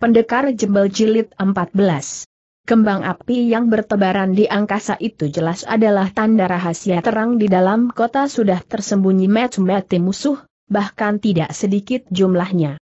Pendekar Jembel Jilid 14 Kembang api yang bertebaran di angkasa itu jelas adalah tanda rahasia terang di dalam kota sudah tersembunyi mati met musuh, bahkan tidak sedikit jumlahnya.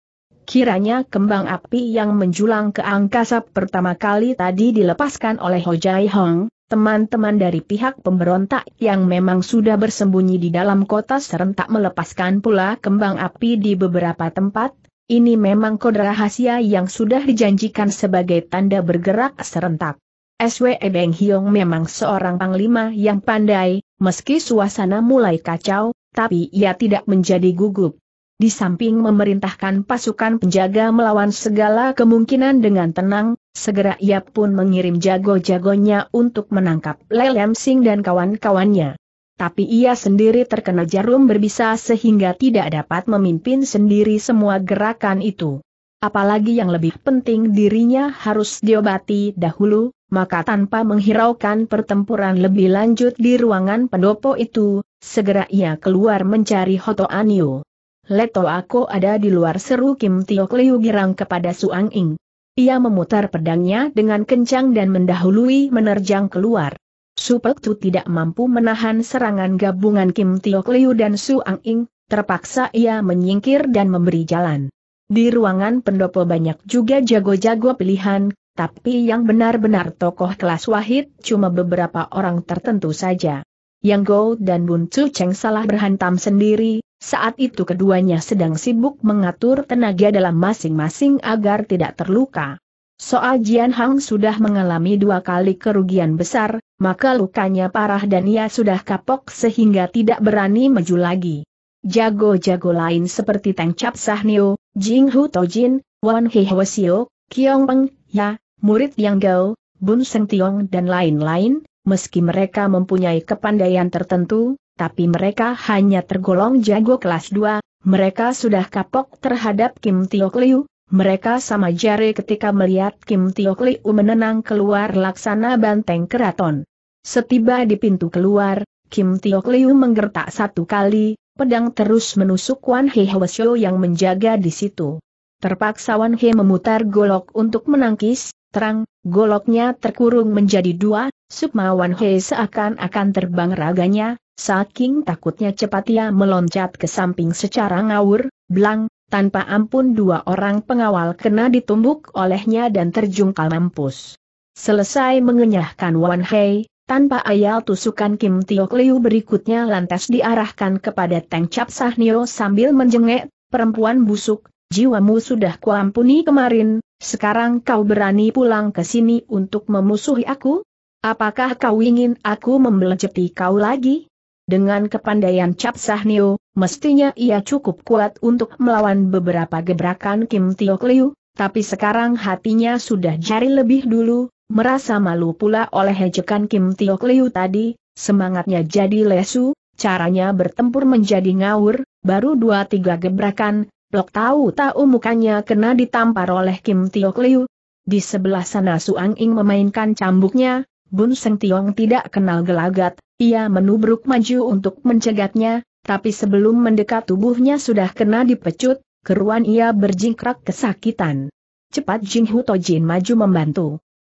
Kiranya kembang api yang menjulang ke angkasa pertama kali tadi dilepaskan oleh Ho Jai Hong, teman-teman dari pihak pemberontak yang memang sudah bersembunyi di dalam kota serentak melepaskan pula kembang api di beberapa tempat, ini memang kode rahasia yang sudah dijanjikan sebagai tanda bergerak serentak. S.W. Beng Hiong memang seorang panglima yang pandai, meski suasana mulai kacau, tapi ia tidak menjadi gugup. Di samping memerintahkan pasukan penjaga melawan segala kemungkinan dengan tenang, segera ia pun mengirim jago-jagonya untuk menangkap Lelem Sing dan kawan-kawannya tapi ia sendiri terkena jarum berbisa sehingga tidak dapat memimpin sendiri semua gerakan itu. Apalagi yang lebih penting dirinya harus diobati dahulu, maka tanpa menghiraukan pertempuran lebih lanjut di ruangan pendopo itu, segera ia keluar mencari Hoto Anio. Leto aku ada di luar seru Kim Tio Liu girang kepada Suang Ing. Ia memutar pedangnya dengan kencang dan mendahului menerjang keluar. Supek Tu tidak mampu menahan serangan gabungan Kim Tio Liu dan Suang Ing, terpaksa ia menyingkir dan memberi jalan. Di ruangan pendopo banyak juga jago-jago pilihan, tapi yang benar-benar tokoh kelas wahid cuma beberapa orang tertentu saja. Yang Go dan Bun Chu Cheng salah berhantam sendiri, saat itu keduanya sedang sibuk mengatur tenaga dalam masing-masing agar tidak terluka. Soal Jian Hang sudah mengalami dua kali kerugian besar, maka lukanya parah dan ia sudah kapok sehingga tidak berani maju lagi. Jago-jago lain seperti Tang Chap Sahnio, Jing Hu Tojin, Wan He Hwasio, Kiong Peng, Ya, murid Yang Gao, Bun Seng Tiong dan lain-lain, meski mereka mempunyai kepandaian tertentu, tapi mereka hanya tergolong jago kelas 2, mereka sudah kapok terhadap Kim Tio Liu, mereka sama jari ketika melihat Kim Tiok Liu menenang keluar laksana banteng keraton. Setiba di pintu keluar, Kim Tiok Liu menggertak satu kali, pedang terus menusuk Wan He Hwasyo yang menjaga di situ. Terpaksa Wan He memutar golok untuk menangkis, terang, goloknya terkurung menjadi dua, Sukma Wan He seakan-akan terbang raganya, saking takutnya cepat ia meloncat ke samping secara ngawur, belang, tanpa ampun dua orang pengawal kena ditumbuk olehnya dan terjungkal mampus. Selesai mengenyahkan Wan Hei, tanpa ayal tusukan Kim Tio Liu berikutnya lantas diarahkan kepada Teng Cap Sahnio sambil menjengek, perempuan busuk, jiwamu sudah kuampuni kemarin, sekarang kau berani pulang ke sini untuk memusuhi aku? Apakah kau ingin aku membelejeti kau lagi? Dengan kepandaian Cap sahniu, mestinya ia cukup kuat untuk melawan beberapa gebrakan Kim Tio Liu, tapi sekarang hatinya sudah jari lebih dulu, merasa malu pula oleh hejekan Kim Tio Liu tadi, semangatnya jadi lesu, caranya bertempur menjadi ngawur, baru dua tiga gebrakan, Lok tahu-tahu mukanya kena ditampar oleh Kim Tio Liu. Di sebelah sana Suang Ing memainkan cambuknya, Bun Seng Tiong tidak kenal gelagat, ia menubruk maju untuk mencegatnya, tapi sebelum mendekat tubuhnya sudah kena dipecut, keruan ia berjingkrak kesakitan. Cepat Jin Hutojin maju membantu.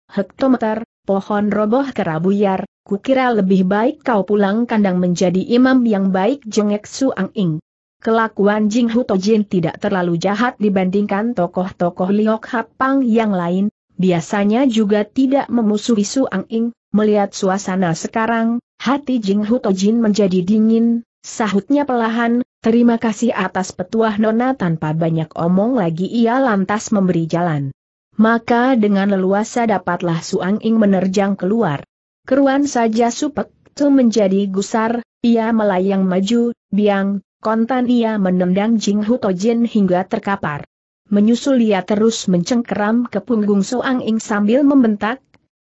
Hektometer, pohon roboh kerabuyar, kukira lebih baik kau pulang kandang menjadi imam yang baik jengek Suang Ing. Kelakuan Jing Hutojin tidak terlalu jahat dibandingkan tokoh-tokoh Liok Hapang yang lain, biasanya juga tidak memusuhi Suang Ing, melihat suasana sekarang, Hati Jing Hu Tojin menjadi dingin, sahutnya pelahan, terima kasih atas petuah nona tanpa banyak omong lagi ia lantas memberi jalan. Maka dengan leluasa dapatlah Suang Ing menerjang keluar. Keruan saja supek itu menjadi gusar, ia melayang maju, biang, kontan ia menendang Jing Hu Tojin hingga terkapar. Menyusul ia terus mencengkeram ke punggung Suang Ing sambil membentak,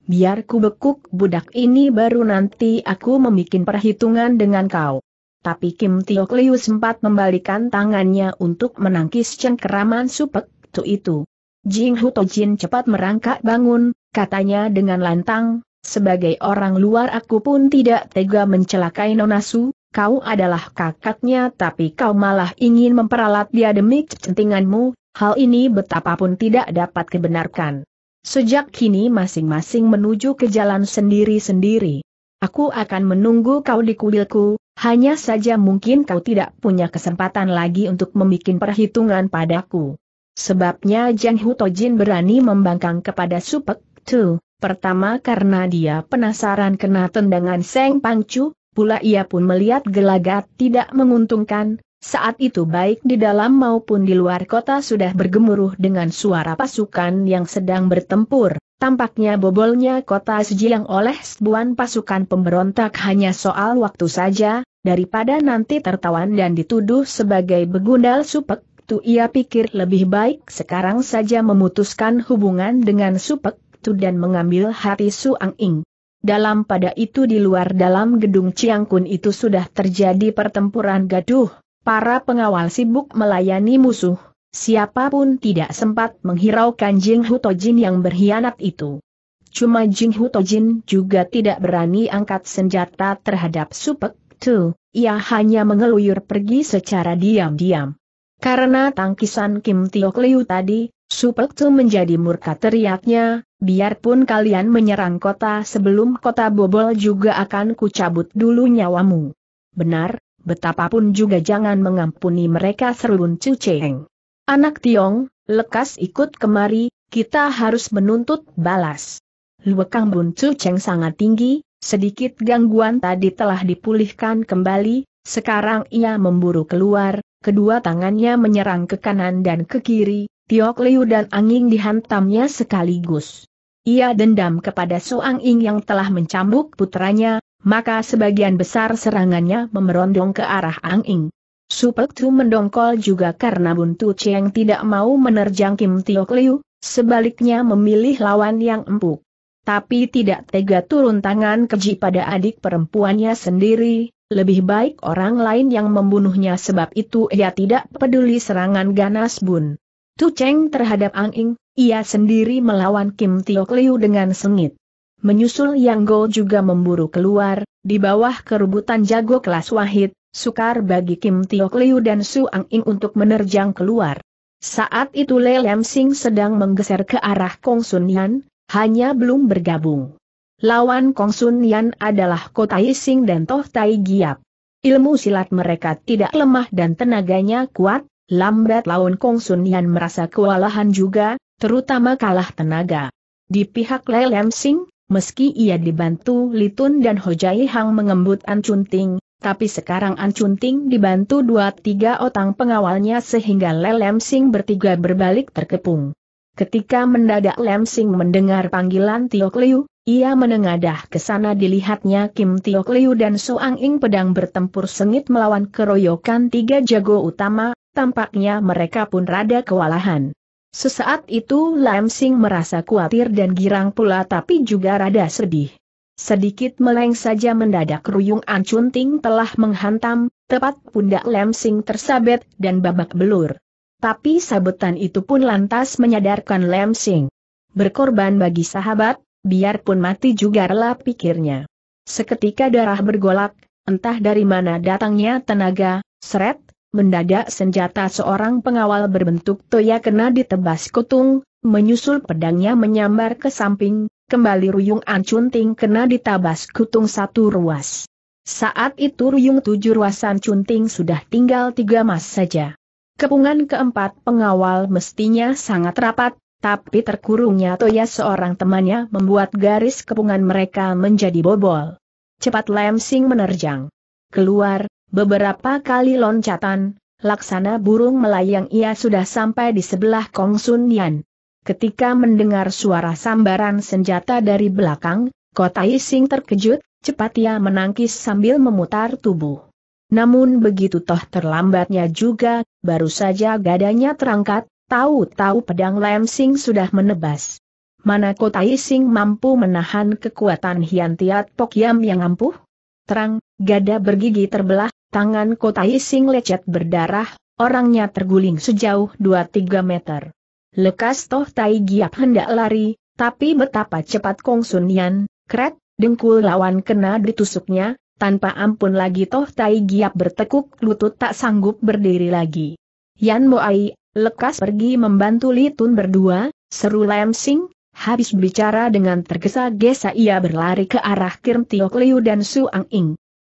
Biar ku bekuk budak ini baru nanti aku memikin perhitungan dengan kau. Tapi Kim Tiokliu sempat membalikan tangannya untuk menangkis cengkeraman supek tu itu. Jing Hu Tojin cepat merangkak bangun, katanya dengan lantang, sebagai orang luar aku pun tidak tega mencelakai Nonasu, kau adalah kakaknya tapi kau malah ingin memperalat dia demi kecentinganmu, hal ini betapapun tidak dapat dibenarkan. Sejak kini masing-masing menuju ke jalan sendiri-sendiri. Aku akan menunggu kau di kuilku, hanya saja mungkin kau tidak punya kesempatan lagi untuk membuat perhitungan padaku. Sebabnya Jiang Hu Tojin berani membangkang kepada Supek Tu, pertama karena dia penasaran kena tendangan Seng Pangcu, pula ia pun melihat gelagat tidak menguntungkan, saat itu baik di dalam maupun di luar kota sudah bergemuruh dengan suara pasukan yang sedang bertempur. Tampaknya bobolnya kota Sejilang oleh sebuah pasukan pemberontak hanya soal waktu saja, daripada nanti tertawan dan dituduh sebagai begundal supek. Tu ia pikir lebih baik sekarang saja memutuskan hubungan dengan supek tu dan mengambil hati Suang Ing. Dalam pada itu di luar dalam gedung Ciangkun itu sudah terjadi pertempuran gaduh, Para pengawal sibuk melayani musuh, siapapun tidak sempat menghiraukan Jing Hutojin yang berkhianat itu. Cuma Jing Hutojin juga tidak berani angkat senjata terhadap Supek Tu, ia hanya mengeluyur pergi secara diam-diam. Karena tangkisan Kim Tio Liu tadi, Supek Tu menjadi murka teriaknya, biarpun kalian menyerang kota sebelum kota bobol juga akan kucabut dulu nyawamu. Benar, betapapun juga jangan mengampuni mereka serun Cu Cheng. Anak Tiong, lekas ikut kemari, kita harus menuntut balas. Luekang Bun Cu Cheng sangat tinggi, sedikit gangguan tadi telah dipulihkan kembali, sekarang ia memburu keluar, kedua tangannya menyerang ke kanan dan ke kiri, Tiok Liu dan Anging dihantamnya sekaligus. Ia dendam kepada Suang Ing yang telah mencambuk putranya, maka sebagian besar serangannya memerondong ke arah Ang Ing. Supek Tu mendongkol juga karena Buntu Cheng tidak mau menerjang Kim Tio Liu, sebaliknya memilih lawan yang empuk. Tapi tidak tega turun tangan keji pada adik perempuannya sendiri, lebih baik orang lain yang membunuhnya sebab itu ia tidak peduli serangan ganas Bun. Tu Cheng terhadap Ang Ing, ia sendiri melawan Kim Tio Liu dengan sengit. Menyusul Yang Go juga memburu keluar, di bawah kerubutan jago kelas wahid, sukar bagi Kim Tiok Liu dan Su Ang Ing untuk menerjang keluar. Saat itu Le Lam Sing sedang menggeser ke arah Kong Sun Yan, hanya belum bergabung. Lawan Kong Sun Yan adalah Ko Tai Sing dan Toh Tai Giap. Ilmu silat mereka tidak lemah dan tenaganya kuat, lambat laun Kong Sun Yan merasa kewalahan juga, terutama kalah tenaga. Di pihak Le Lam Sing, Meski ia dibantu Litun dan Hojai Hang mengembut Ancunting, tapi sekarang Ancunting dibantu dua tiga otang pengawalnya sehingga Lelem Sing bertiga berbalik terkepung. Ketika mendadak Lem Sing mendengar panggilan Tio Liu, ia menengadah ke sana dilihatnya Kim Tio Liu dan Soang Ing pedang bertempur sengit melawan keroyokan tiga jago utama, tampaknya mereka pun rada kewalahan. Sesaat itu Lam Sing merasa khawatir dan girang pula tapi juga rada sedih. Sedikit meleng saja mendadak ruyung ancunting telah menghantam, tepat pundak Lam Sing tersabet dan babak belur. Tapi sabetan itu pun lantas menyadarkan Lam Sing. Berkorban bagi sahabat, biarpun mati juga rela pikirnya. Seketika darah bergolak, entah dari mana datangnya tenaga, seret, mendadak senjata seorang pengawal berbentuk toya kena ditebas kutung, menyusul pedangnya menyambar ke samping, kembali Ruyung Ancunting kena ditabas kutung satu ruas. Saat itu Ruyung tujuh ruas ancunting sudah tinggal tiga mas saja. Kepungan keempat pengawal mestinya sangat rapat, tapi terkurungnya Toya seorang temannya membuat garis kepungan mereka menjadi bobol. Cepat lemsing menerjang. Keluar, Beberapa kali loncatan, laksana burung melayang ia sudah sampai di sebelah Kong Sun Yan. Ketika mendengar suara sambaran senjata dari belakang, Kota Ising terkejut, cepat ia menangkis sambil memutar tubuh. Namun begitu toh terlambatnya juga, baru saja gadanya terangkat, tahu-tahu pedang Lemsing sudah menebas. Mana Kota Ising mampu menahan kekuatan Hian Tiat Pok Yam yang ampuh? terang, gada bergigi terbelah, tangan Kotai Sing lecet berdarah, orangnya terguling sejauh 2-3 meter. Lekas Toh Tai Giap hendak lari, tapi betapa cepat Kong Sun Yan, kret, dengkul lawan kena ditusuknya, tanpa ampun lagi Toh Tai Giap bertekuk lutut tak sanggup berdiri lagi. Yan Moai, lekas pergi membantu Litun berdua, seru Lam Sing, Habis bicara dengan tergesa-gesa ia berlari ke arah Kim Tiok Liu dan Ang Ing.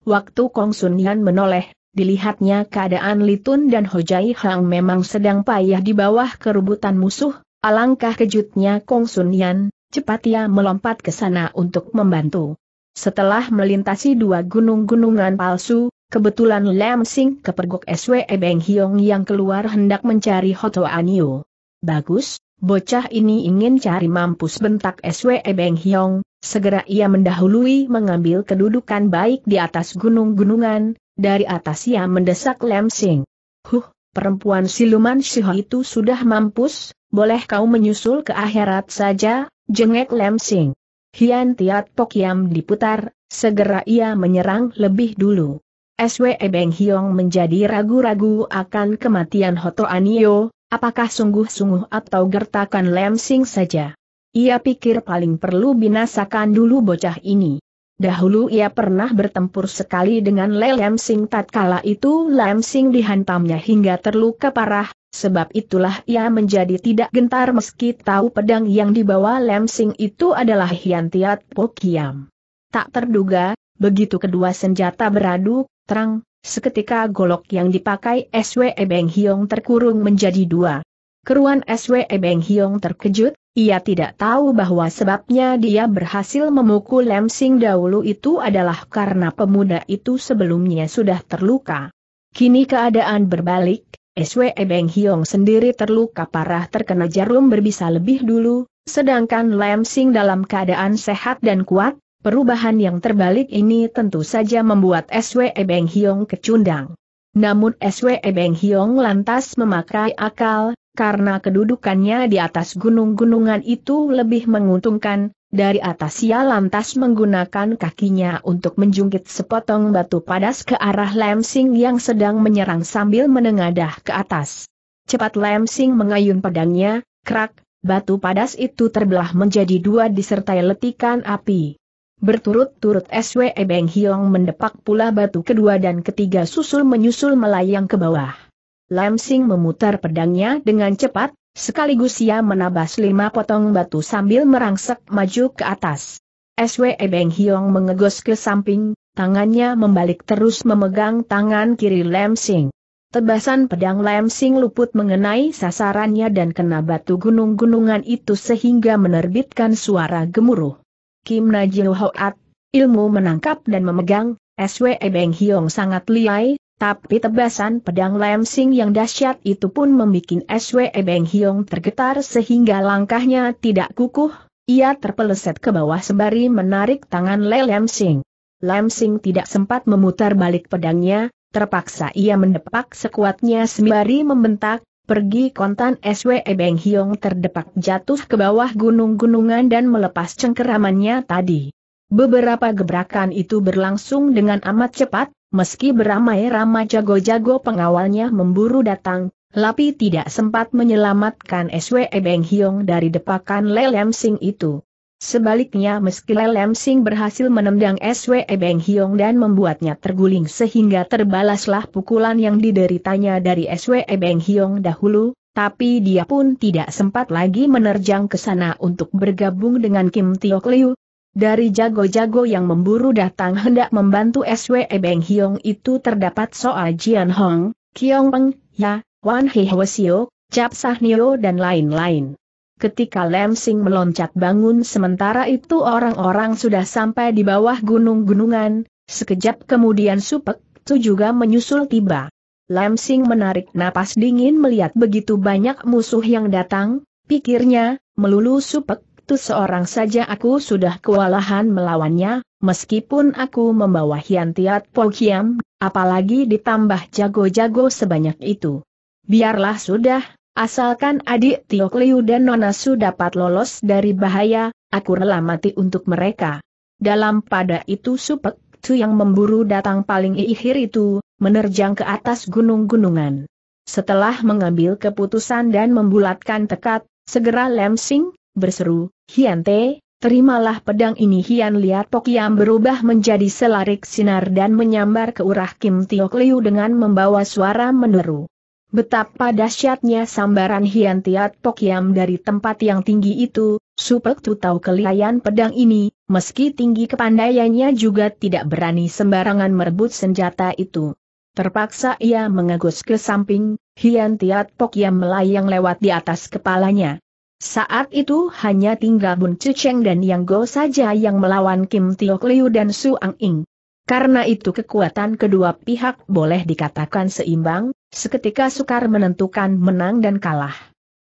Waktu Kong Sun Yan menoleh, dilihatnya keadaan Litun dan Ho Hojai Hang memang sedang payah di bawah kerubutan musuh, alangkah kejutnya Kong Sun Yan, cepat ia melompat ke sana untuk membantu. Setelah melintasi dua gunung-gunungan palsu, kebetulan Lam Sing kepergok SWE Beng Hiong yang keluar hendak mencari Hoto Yu. Bagus, Bocah ini ingin cari mampus bentak SWE Beng Hiong, segera ia mendahului mengambil kedudukan baik di atas gunung-gunungan, dari atas ia mendesak Lem Sing. Huh, perempuan siluman siho itu sudah mampus, boleh kau menyusul ke akhirat saja, jengek Lem Sing. Hian Tiat Pok Yam diputar, segera ia menyerang lebih dulu. SWE Beng Hiong menjadi ragu-ragu akan kematian Hoto Anio, Apakah sungguh-sungguh atau gertakan lemsing saja? Ia pikir paling perlu binasakan dulu bocah ini. Dahulu ia pernah bertempur sekali dengan Le Lemsing tatkala itu Lemsing dihantamnya hingga terluka parah, sebab itulah ia menjadi tidak gentar meski tahu pedang yang dibawa Lemsing itu adalah Hiantiat Pokiam. Tak terduga, begitu kedua senjata beradu, terang, Seketika golok yang dipakai SWE Beng Hiong terkurung menjadi dua. Keruan SWE Beng Hiong terkejut, ia tidak tahu bahwa sebabnya dia berhasil memukul Lem Sing dahulu itu adalah karena pemuda itu sebelumnya sudah terluka. Kini keadaan berbalik, SWE Beng Hiong sendiri terluka parah terkena jarum berbisa lebih dulu, sedangkan Lem Sing dalam keadaan sehat dan kuat, Perubahan yang terbalik ini tentu saja membuat SW Beng Hiong kecundang. Namun SW Beng Hiong lantas memakai akal, karena kedudukannya di atas gunung-gunungan itu lebih menguntungkan, dari atas ia lantas menggunakan kakinya untuk menjungkit sepotong batu padas ke arah Lemsing yang sedang menyerang sambil menengadah ke atas. Cepat Lemsing mengayun pedangnya, krak, batu padas itu terbelah menjadi dua disertai letikan api. Berturut-turut SWE Beng Hiong mendepak pula batu kedua dan ketiga susul menyusul melayang ke bawah. Lam Sing memutar pedangnya dengan cepat, sekaligus ia menabas lima potong batu sambil merangsek maju ke atas. SWE Beng Hiong mengegos ke samping, tangannya membalik terus memegang tangan kiri Lam Sing. Tebasan pedang Lam Sing luput mengenai sasarannya dan kena batu gunung-gunungan itu sehingga menerbitkan suara gemuruh. Kim Najil Hoat, ilmu menangkap dan memegang, SWE Beng Hiong sangat liai, tapi tebasan pedang Lam Sing yang dahsyat itu pun membuat SWE Beng Hiong tergetar sehingga langkahnya tidak kukuh, ia terpeleset ke bawah sembari menarik tangan Le Lam Sing. Lam Sing tidak sempat memutar balik pedangnya, terpaksa ia mendepak sekuatnya sembari membentak, Pergi kontan SWE Beng Hiong terdepak jatuh ke bawah gunung-gunungan dan melepas cengkeramannya tadi. Beberapa gebrakan itu berlangsung dengan amat cepat, meski beramai-ramai jago-jago pengawalnya memburu datang, Lapi tidak sempat menyelamatkan SWE Beng Hiong dari depakan lelem sing itu. Sebaliknya meski Lelem Sing berhasil menendang SW Ebeng Hiong dan membuatnya terguling sehingga terbalaslah pukulan yang dideritanya dari SW Ebeng Hiong dahulu, tapi dia pun tidak sempat lagi menerjang ke sana untuk bergabung dengan Kim Tio Liu. Dari jago-jago yang memburu datang hendak membantu SW Ebeng Hiong itu terdapat Soa Jian Hong, Kiong Peng, Ya, Wan Hei Hwasio, Cap Sahnio dan lain-lain. Ketika Lemsing meloncat bangun sementara itu orang-orang sudah sampai di bawah gunung-gunungan, sekejap kemudian Supek Tu juga menyusul tiba. Lemsing menarik napas dingin melihat begitu banyak musuh yang datang, pikirnya, melulu Supek Tu seorang saja aku sudah kewalahan melawannya, meskipun aku membawa Hiantiat Pokiam, apalagi ditambah jago-jago sebanyak itu. Biarlah sudah, Asalkan adik Tio Kliu dan Nona Su dapat lolos dari bahaya, aku rela mati untuk mereka. Dalam pada itu Supek Tu yang memburu datang paling ihir itu, menerjang ke atas gunung-gunungan. Setelah mengambil keputusan dan membulatkan tekad, segera Lem Sing, berseru, Hiante, terimalah pedang ini Hian Liat Pok yang berubah menjadi selarik sinar dan menyambar ke urah Kim Tio Kliu dengan membawa suara menderu. Betapa dahsyatnya sambaran Hian Tiat Pok dari tempat yang tinggi itu, Supek Tu tahu kelihayan pedang ini, meski tinggi kepandaiannya juga tidak berani sembarangan merebut senjata itu. Terpaksa ia mengegus ke samping, Hian Tiat Pok melayang lewat di atas kepalanya. Saat itu hanya tinggal Bun Cuceng dan Yang Go saja yang melawan Kim Tiok Liu dan Su Ang Ing. Karena itu kekuatan kedua pihak boleh dikatakan seimbang, Seketika sukar menentukan menang dan kalah.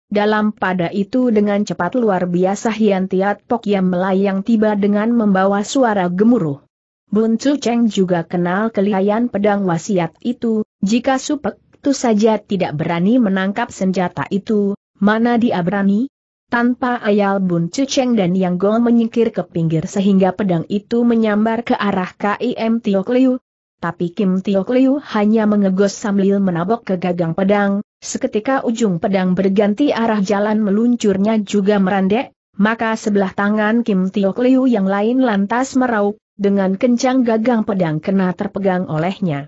Dalam pada itu dengan cepat luar biasa Hian Tiat Pok yang melayang tiba dengan membawa suara gemuruh. Bun Chu Cheng juga kenal kelihayan pedang wasiat itu, jika Supek itu saja tidak berani menangkap senjata itu, mana dia berani? Tanpa ayal Bun Chu Cheng dan Yang Gong menyingkir ke pinggir sehingga pedang itu menyambar ke arah Kim Tio Liu, tapi Kim Tio Liu hanya mengegos sambil menabok ke gagang pedang, seketika ujung pedang berganti arah jalan meluncurnya juga merandek, maka sebelah tangan Kim Tio Liu yang lain lantas meraup, dengan kencang gagang pedang kena terpegang olehnya.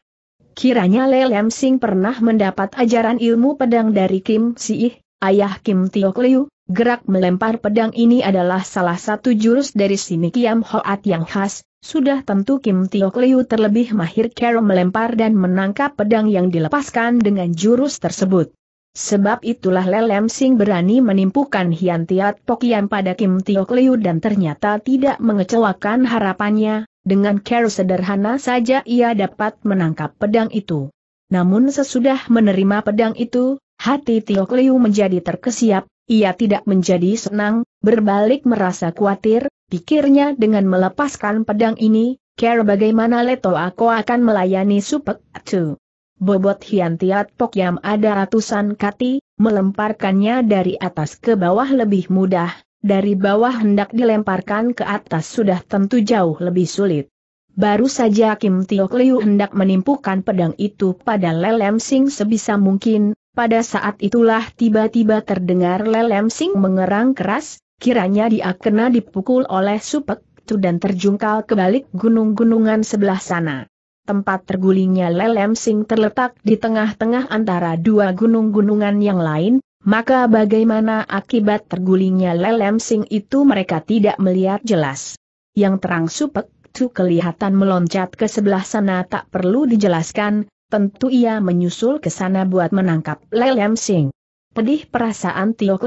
Kiranya Le Lam Sing pernah mendapat ajaran ilmu pedang dari Kim Siih, ayah Kim Tio Liu, Gerak melempar pedang ini adalah salah satu jurus dari Simi Kiam Hoat yang khas, sudah tentu Kim Tio Kliu terlebih mahir cara melempar dan menangkap pedang yang dilepaskan dengan jurus tersebut. Sebab itulah Lelem Sing berani menimpukan Hian Tiat Pokian pada Kim Tio Kliu dan ternyata tidak mengecewakan harapannya, dengan cara sederhana saja ia dapat menangkap pedang itu. Namun sesudah menerima pedang itu, hati Tio Kliu menjadi terkesiap, ia tidak menjadi senang, berbalik merasa khawatir, Pikirnya dengan melepaskan pedang ini, care bagaimana leto aku akan melayani supek tu. Bobot Hiantiat Pokyam ada ratusan kati, melemparkannya dari atas ke bawah lebih mudah, dari bawah hendak dilemparkan ke atas sudah tentu jauh lebih sulit. Baru saja Kim Tio Liu hendak menimpukan pedang itu pada Lelem Sing sebisa mungkin, pada saat itulah tiba-tiba terdengar Lelem Sing mengerang keras, kiranya dia kena dipukul oleh supek tu dan terjungkal ke balik gunung-gunungan sebelah sana. Tempat tergulingnya lelem sing terletak di tengah-tengah antara dua gunung-gunungan yang lain, maka bagaimana akibat tergulingnya lelem sing itu mereka tidak melihat jelas. Yang terang supek tu kelihatan meloncat ke sebelah sana tak perlu dijelaskan, tentu ia menyusul ke sana buat menangkap lelem sing. Pedih perasaan Tio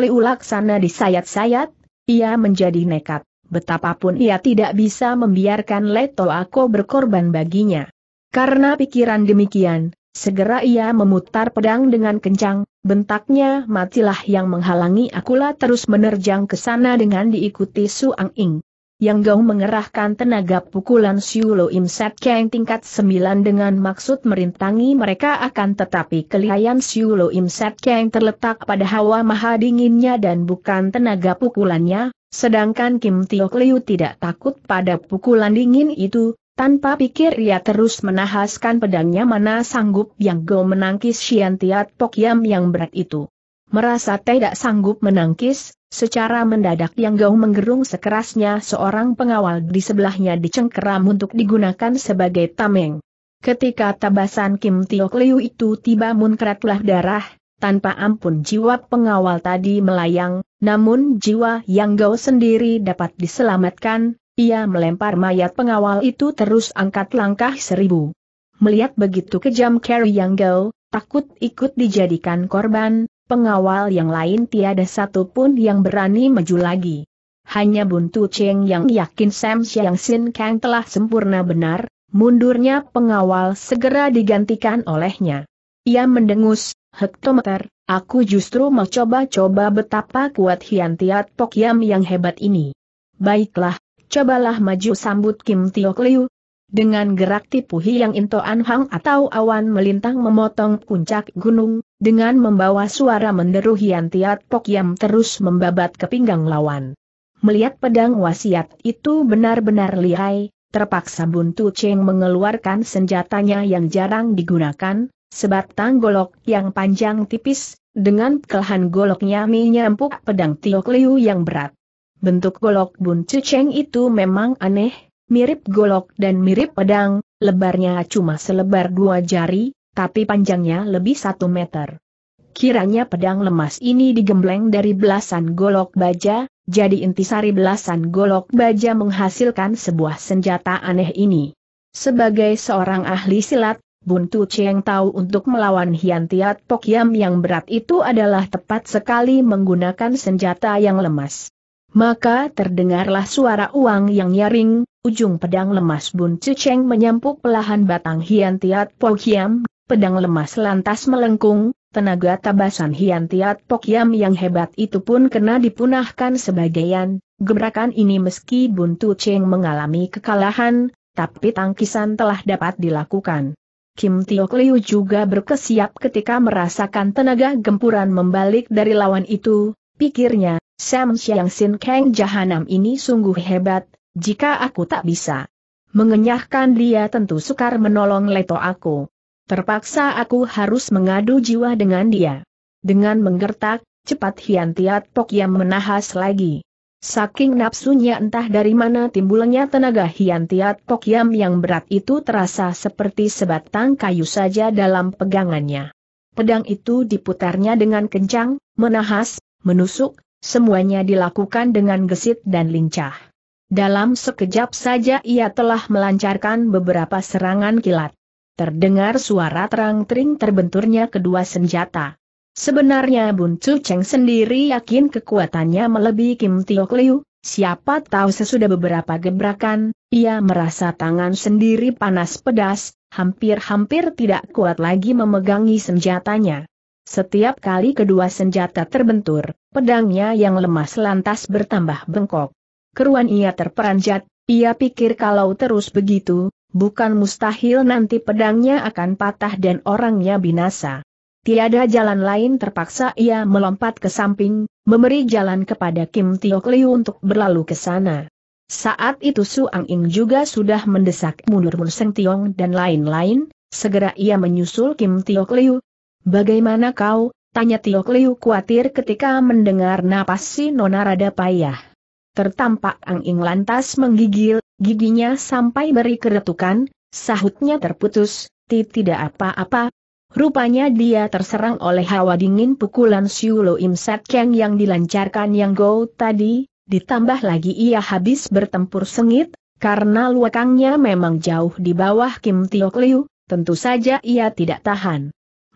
di sayat sayat ia menjadi nekat, betapapun ia tidak bisa membiarkan Leto Ako berkorban baginya. Karena pikiran demikian, segera ia memutar pedang dengan kencang, bentaknya matilah yang menghalangi Akulah terus menerjang ke sana dengan diikuti Suang Ing. Yang Gong mengerahkan tenaga pukulan Siu Lo Im Set Kang tingkat 9 dengan maksud merintangi mereka akan tetapi kelihayan Siu Lo Im Set Kang terletak pada hawa maha dinginnya dan bukan tenaga pukulannya, sedangkan Kim Tio Liu tidak takut pada pukulan dingin itu, tanpa pikir ia terus menahaskan pedangnya mana sanggup Yang Gong menangkis Xian Tiat Pok Yam yang berat itu. Merasa tidak sanggup menangkis, Secara mendadak yang Gau menggerung sekerasnya seorang pengawal di sebelahnya dicengkeram untuk digunakan sebagai tameng. Ketika tabasan Kim Tiok Liu itu tiba munkratlah darah, tanpa ampun jiwa pengawal tadi melayang, namun jiwa yang Gau sendiri dapat diselamatkan, ia melempar mayat pengawal itu terus angkat langkah seribu. Melihat begitu kejam Carrie Yang Gao, takut ikut dijadikan korban, pengawal yang lain tiada satu pun yang berani maju lagi. Hanya Buntu Cheng yang yakin Sam Xiang Sin Kang telah sempurna benar, mundurnya pengawal segera digantikan olehnya. Ia mendengus, hektometer, aku justru mau coba-coba betapa kuat Hian Tiat Pok Yam yang hebat ini. Baiklah, cobalah maju sambut Kim Tio Liu, dengan gerak tipu Hiang Intoan Hang atau awan melintang memotong puncak gunung, dengan membawa suara menderu Hian Tiat Pok Yam terus membabat ke pinggang lawan. Melihat pedang wasiat itu benar-benar lihai, terpaksa Buntu Cheng mengeluarkan senjatanya yang jarang digunakan, sebatang golok yang panjang tipis, dengan kelahan goloknya menyampuk pedang Tiok Liu yang berat. Bentuk golok Buntu Cheng itu memang aneh, mirip golok dan mirip pedang, lebarnya cuma selebar dua jari, tapi panjangnya lebih satu meter. Kiranya pedang lemas ini digembleng dari belasan golok baja, jadi intisari belasan golok baja menghasilkan sebuah senjata aneh ini. Sebagai seorang ahli silat, Buntu Cheng tahu untuk melawan Hian Tiat Pok yang berat itu adalah tepat sekali menggunakan senjata yang lemas. Maka terdengarlah suara uang yang nyaring, ujung pedang lemas Buntu Cheng menyampuk pelahan batang Hian Tiat Pok pedang lemas lantas melengkung, tenaga tabasan Hian Tiat yang hebat itu pun kena dipunahkan sebagian, gebrakan ini meski Buntu Cheng mengalami kekalahan, tapi tangkisan telah dapat dilakukan. Kim Tiok Liu juga berkesiap ketika merasakan tenaga gempuran membalik dari lawan itu, pikirnya, Sam Xiang Sin Kang Jahanam ini sungguh hebat, jika aku tak bisa mengenyahkan dia tentu sukar menolong leto aku. Terpaksa aku harus mengadu jiwa dengan dia. Dengan menggertak, cepat Hian Tiat Pok yang menahas lagi. Saking nafsunya entah dari mana timbulnya tenaga Hian Tiat Pok yang berat itu terasa seperti sebatang kayu saja dalam pegangannya. Pedang itu diputarnya dengan kencang, menahas, menusuk, semuanya dilakukan dengan gesit dan lincah. Dalam sekejap saja ia telah melancarkan beberapa serangan kilat. Terdengar suara terang-tering terbenturnya kedua senjata. Sebenarnya Bun Chu Cheng sendiri yakin kekuatannya melebihi Kim Tiok Liu, siapa tahu sesudah beberapa gebrakan, ia merasa tangan sendiri panas pedas, hampir-hampir tidak kuat lagi memegangi senjatanya. Setiap kali kedua senjata terbentur, pedangnya yang lemas lantas bertambah bengkok. Keruan ia terperanjat, ia pikir kalau terus begitu, bukan mustahil nanti pedangnya akan patah dan orangnya binasa. Tiada jalan lain terpaksa ia melompat ke samping, memberi jalan kepada Kim Tiok Liu untuk berlalu ke sana. Saat itu Su Ang Ing juga sudah mendesak mundur Mun Seng Tiong dan lain-lain, segera ia menyusul Kim Tiok Liu. Bagaimana kau? Tanya Tiok Liu khawatir ketika mendengar napas si Nona rada payah. Tertampak Ang Ing lantas menggigil, giginya sampai beri keretukan, sahutnya terputus, ti tidak apa-apa. Rupanya dia terserang oleh hawa dingin pukulan Siulo Im Sat Kang yang dilancarkan Yang Go tadi, ditambah lagi ia habis bertempur sengit, karena luakangnya memang jauh di bawah Kim Tiok Liu, tentu saja ia tidak tahan.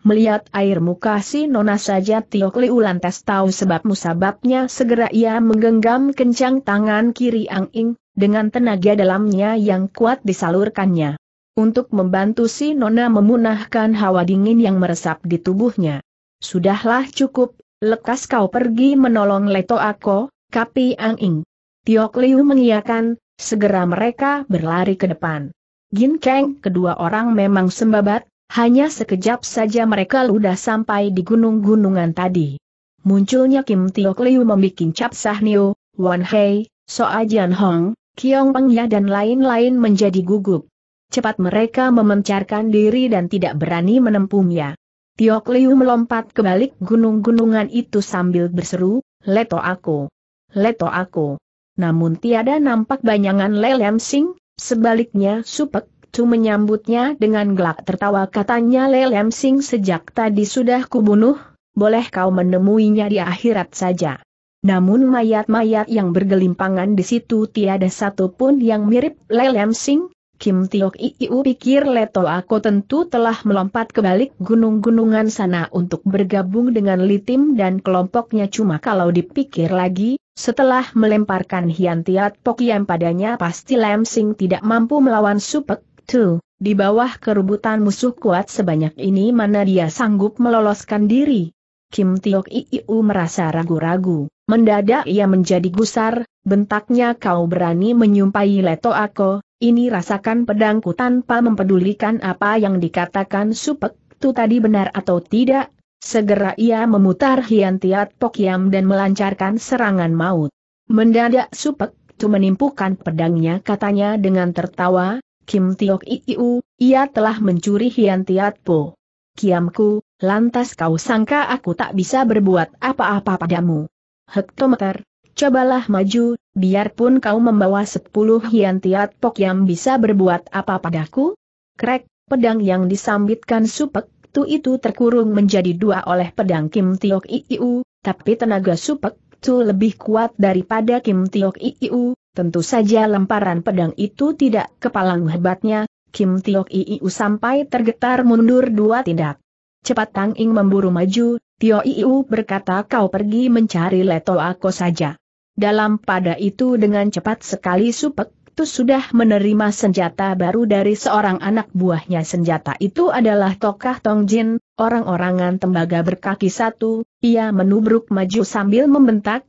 Melihat air muka si Nona saja Tiok Liu lantas tahu sebab musababnya segera ia menggenggam kencang tangan kiri Ang Ing, dengan tenaga dalamnya yang kuat disalurkannya. Untuk membantu si Nona memunahkan hawa dingin yang meresap di tubuhnya. Sudahlah cukup, lekas kau pergi menolong Leto Ako, Kapi Ang Ing. Tiok Liu mengiyakan, segera mereka berlari ke depan. Gin keng kedua orang memang sembabat, hanya sekejap saja mereka ludah sampai di gunung-gunungan tadi. Munculnya Kim Tio Kliu membuat Cap Sahnio, Wan Hei, Soa Jian Hong, Kiong Pengya dan lain-lain menjadi gugup. Cepat mereka memencarkan diri dan tidak berani menempuhnya. Tio Kliu melompat ke balik gunung-gunungan itu sambil berseru, Leto aku! Leto aku! Namun tiada nampak bayangan Lelem Sing, sebaliknya Supek, Chu menyambutnya dengan gelak tertawa katanya Lelem Sing sejak tadi sudah kubunuh, boleh kau menemuinya di akhirat saja. Namun mayat-mayat yang bergelimpangan di situ tiada satupun yang mirip Lelem Sing, Kim Tiok iiu pikir Leto aku tentu telah melompat ke balik gunung-gunungan sana untuk bergabung dengan Litim dan kelompoknya cuma kalau dipikir lagi, setelah melemparkan Hian Tiat Pokiam padanya pasti Lem Sing tidak mampu melawan Supek, itu, di bawah kerubutan musuh kuat sebanyak ini mana dia sanggup meloloskan diri? Kim Tiok Iiu merasa ragu-ragu, mendadak ia menjadi gusar, bentaknya kau berani menyumpahi leto aku, ini rasakan pedangku tanpa mempedulikan apa yang dikatakan supek tu tadi benar atau tidak, segera ia memutar Hian Tiat Pokyam dan melancarkan serangan maut. Mendadak supek tu menimpukan pedangnya katanya dengan tertawa, Kim Tiok Iu, ia telah mencuri Hian Tiat Po. Kiamku, lantas kau sangka aku tak bisa berbuat apa-apa padamu. Hektometer, cobalah maju, biarpun kau membawa sepuluh Hian Tiat Po yang bisa berbuat apa padaku? Krek, pedang yang disambitkan supek tu itu terkurung menjadi dua oleh pedang Kim Tiok Iu, tapi tenaga supek tu lebih kuat daripada Kim Tiok Iu, Tentu saja lemparan pedang itu tidak kepalang hebatnya, Kim Tiok Iiu sampai tergetar mundur dua tindak. Cepat Tang Ing memburu maju, Tio Iiu berkata kau pergi mencari Leto Ako saja. Dalam pada itu dengan cepat sekali Supek itu sudah menerima senjata baru dari seorang anak buahnya senjata itu adalah Tokah Tong Jin, orang-orangan tembaga berkaki satu, ia menubruk maju sambil membentak,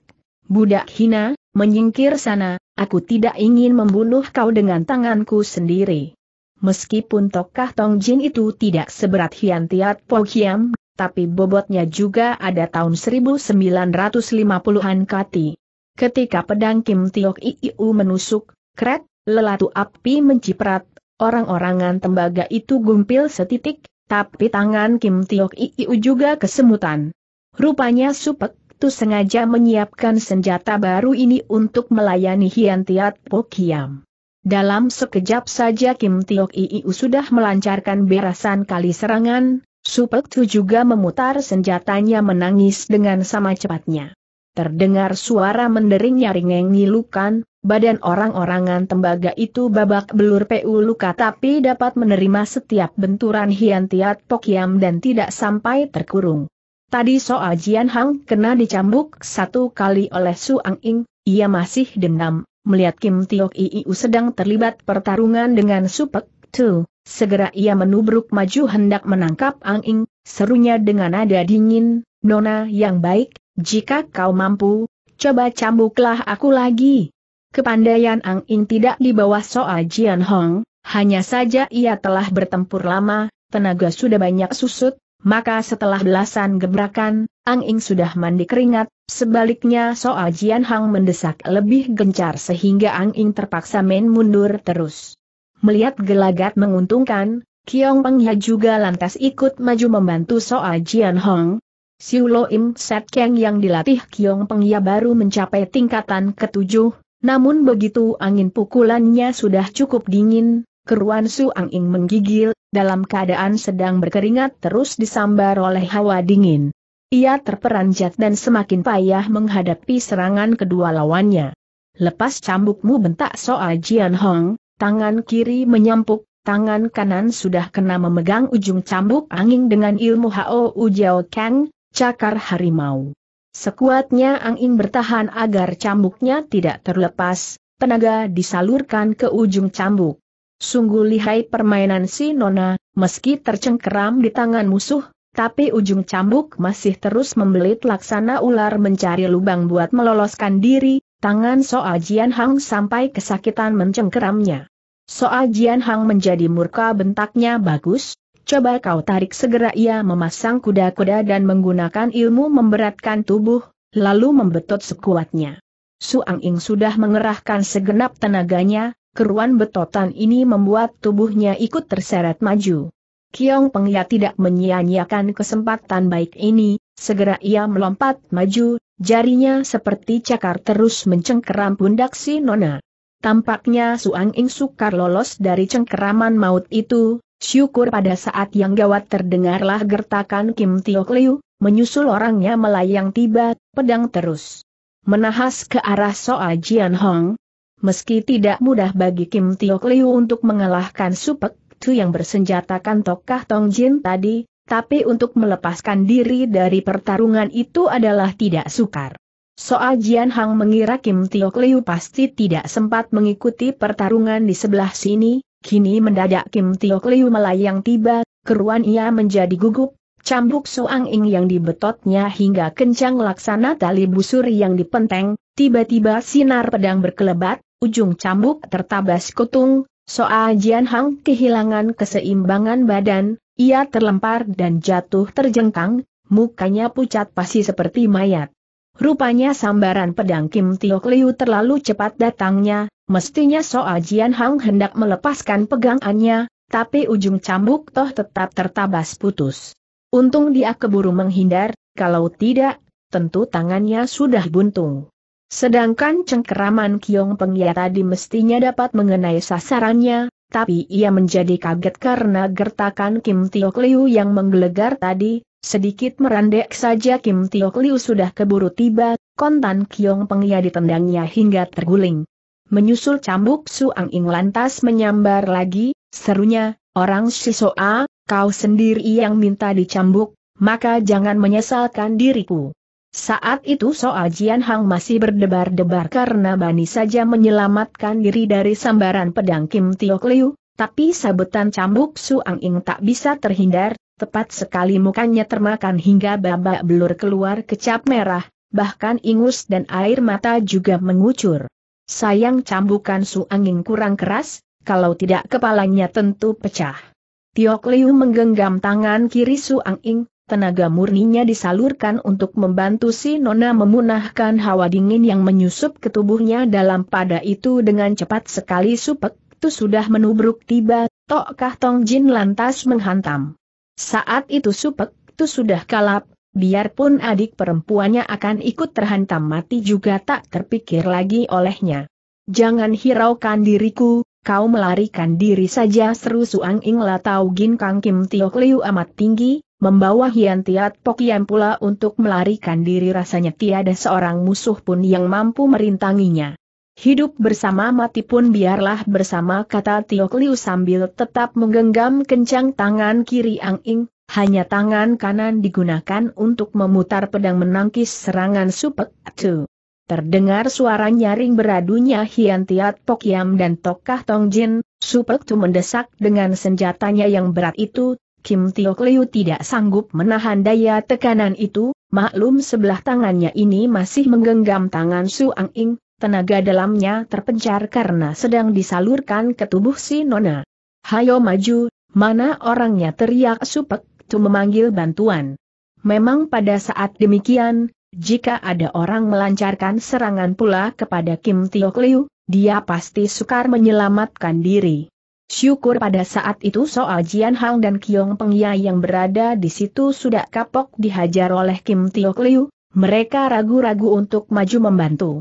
Budak hina, Menyingkir sana, aku tidak ingin membunuh kau dengan tanganku sendiri. Meskipun tokah Tong Jin itu tidak seberat Hian Tiat Po Hiam, tapi bobotnya juga ada tahun 1950-an kati. Ketika pedang Kim Tiok Iiu menusuk, kret, lelatu api menciprat, orang-orangan tembaga itu gumpil setitik, tapi tangan Kim Tiok Iiu juga kesemutan. Rupanya supek, itu sengaja menyiapkan senjata baru ini untuk melayani Hian Tiat Pokiam. Dalam sekejap saja Kim Tiok Iiu sudah melancarkan berasan kali serangan, Supek Tu juga memutar senjatanya menangis dengan sama cepatnya. Terdengar suara mendering nyaring ngilukan, badan orang-orangan tembaga itu babak belur PU luka tapi dapat menerima setiap benturan Hian Tiat Pokiam dan tidak sampai terkurung. Tadi soal Jian Hang kena dicambuk satu kali oleh Suang Ing, ia masih dendam, melihat Kim Tiok Iiu sedang terlibat pertarungan dengan Supek Tu. Segera ia menubruk maju hendak menangkap Ang Ing, serunya dengan nada dingin, Nona yang baik, jika kau mampu, coba cambuklah aku lagi. Kepandaian Ang Ing tidak di bawah soal Jian Hong, hanya saja ia telah bertempur lama, tenaga sudah banyak susut, maka setelah belasan gebrakan, Ang Ing sudah mandi keringat, sebaliknya Soa Jian Hang mendesak lebih gencar sehingga Ang Ing terpaksa main mundur terus. Melihat gelagat menguntungkan, Kiong Peng Ya juga lantas ikut maju membantu Soa Jian Hong. Siu Lo Im Set Keng yang dilatih Kiong Peng Ya baru mencapai tingkatan ketujuh, namun begitu angin pukulannya sudah cukup dingin, keruan Su Ang Ing menggigil, dalam keadaan sedang berkeringat terus disambar oleh hawa dingin. Ia terperanjat dan semakin payah menghadapi serangan kedua lawannya. Lepas cambukmu bentak Soa Jian Hong, tangan kiri menyampuk, tangan kanan sudah kena memegang ujung cambuk angin dengan ilmu Hao Ujiao Kang, cakar harimau. Sekuatnya angin bertahan agar cambuknya tidak terlepas, tenaga disalurkan ke ujung cambuk. Sungguh lihai permainan si Nona, meski tercengkeram di tangan musuh, tapi ujung cambuk masih terus membelit laksana ular mencari lubang buat meloloskan diri, tangan Soa Jian Hang sampai kesakitan mencengkeramnya. Soa Jian Hang menjadi murka bentaknya bagus, coba kau tarik segera ia memasang kuda-kuda dan menggunakan ilmu memberatkan tubuh, lalu membetot sekuatnya. Suang Ing sudah mengerahkan segenap tenaganya, keruan betotan ini membuat tubuhnya ikut terseret maju. Kiong Pengya tidak menyia-nyiakan kesempatan baik ini, segera ia melompat maju, jarinya seperti cakar terus mencengkeram pundak si Nona. Tampaknya Suang Ing sukar lolos dari cengkeraman maut itu, syukur pada saat yang gawat terdengarlah gertakan Kim Tio Liu, menyusul orangnya melayang tiba, pedang terus menahas ke arah Soa Jian Hong, meski tidak mudah bagi Kim Tiok Liu untuk mengalahkan Supek Tu yang bersenjatakan Tokah Tong Jin tadi, tapi untuk melepaskan diri dari pertarungan itu adalah tidak sukar. Soal Jian Hang mengira Kim Tiok Liu pasti tidak sempat mengikuti pertarungan di sebelah sini, kini mendadak Kim Tiok Liu melayang tiba, keruan ia menjadi gugup, cambuk Suang Ing yang dibetotnya hingga kencang laksana tali busur yang dipenteng, tiba-tiba sinar pedang berkelebat, ujung cambuk tertabas kutung, Soa Jian Hang kehilangan keseimbangan badan, ia terlempar dan jatuh terjengkang, mukanya pucat pasi seperti mayat. Rupanya sambaran pedang Kim Tiok Liu terlalu cepat datangnya, mestinya Soa Jian Hang hendak melepaskan pegangannya, tapi ujung cambuk toh tetap tertabas putus. Untung dia keburu menghindar, kalau tidak, tentu tangannya sudah buntung. Sedangkan cengkeraman Kiong Pengya tadi mestinya dapat mengenai sasarannya, tapi ia menjadi kaget karena gertakan Kim Tiok Liu yang menggelegar tadi, sedikit merandek saja Kim Tiok Liu sudah keburu tiba, kontan Kiong Pengya ditendangnya hingga terguling. Menyusul cambuk Suang Ing lantas menyambar lagi, serunya, orang Sisoa, kau sendiri yang minta dicambuk, maka jangan menyesalkan diriku. Saat itu Soa Jian Hang masih berdebar-debar karena Bani saja menyelamatkan diri dari sambaran pedang Kim Tiok Liu, tapi sabetan cambuk Suang Ing tak bisa terhindar, tepat sekali mukanya termakan hingga babak belur keluar kecap merah, bahkan ingus dan air mata juga mengucur. Sayang cambukan Suang Ing kurang keras, kalau tidak kepalanya tentu pecah. Tiok Liu menggenggam tangan kiri Suang Ing, tenaga murninya disalurkan untuk membantu si Nona memunahkan hawa dingin yang menyusup ke tubuhnya dalam pada itu dengan cepat sekali supek, itu sudah menubruk tiba, Tok Kah Tong Jin lantas menghantam. Saat itu supek, itu sudah kalap, biarpun adik perempuannya akan ikut terhantam mati juga tak terpikir lagi olehnya. Jangan hiraukan diriku, kau melarikan diri saja seru Suang Ing Latau Gin Kang Kim Tiok Liu amat tinggi, membawa Hian Tiat pula untuk melarikan diri rasanya tiada seorang musuh pun yang mampu merintanginya. Hidup bersama mati pun biarlah bersama kata Tio Liu sambil tetap menggenggam kencang tangan kiri Ang Ing, hanya tangan kanan digunakan untuk memutar pedang menangkis serangan Supek Atu. Terdengar suara nyaring beradunya Hian Tiat Pokiam dan Tokah Tongjin, Supek Tu mendesak dengan senjatanya yang berat itu, Kim Tio Kliu tidak sanggup menahan daya tekanan itu, maklum sebelah tangannya ini masih menggenggam tangan Su Ang Ing, tenaga dalamnya terpencar karena sedang disalurkan ke tubuh si Nona. Hayo maju, mana orangnya teriak Supek Tu memanggil bantuan. Memang pada saat demikian, jika ada orang melancarkan serangan pula kepada Kim Tio Kliu, dia pasti sukar menyelamatkan diri. Syukur pada saat itu soal Jian Hang dan Kiong Pengya yang berada di situ sudah kapok dihajar oleh Kim Tio Liu, mereka ragu-ragu untuk maju membantu.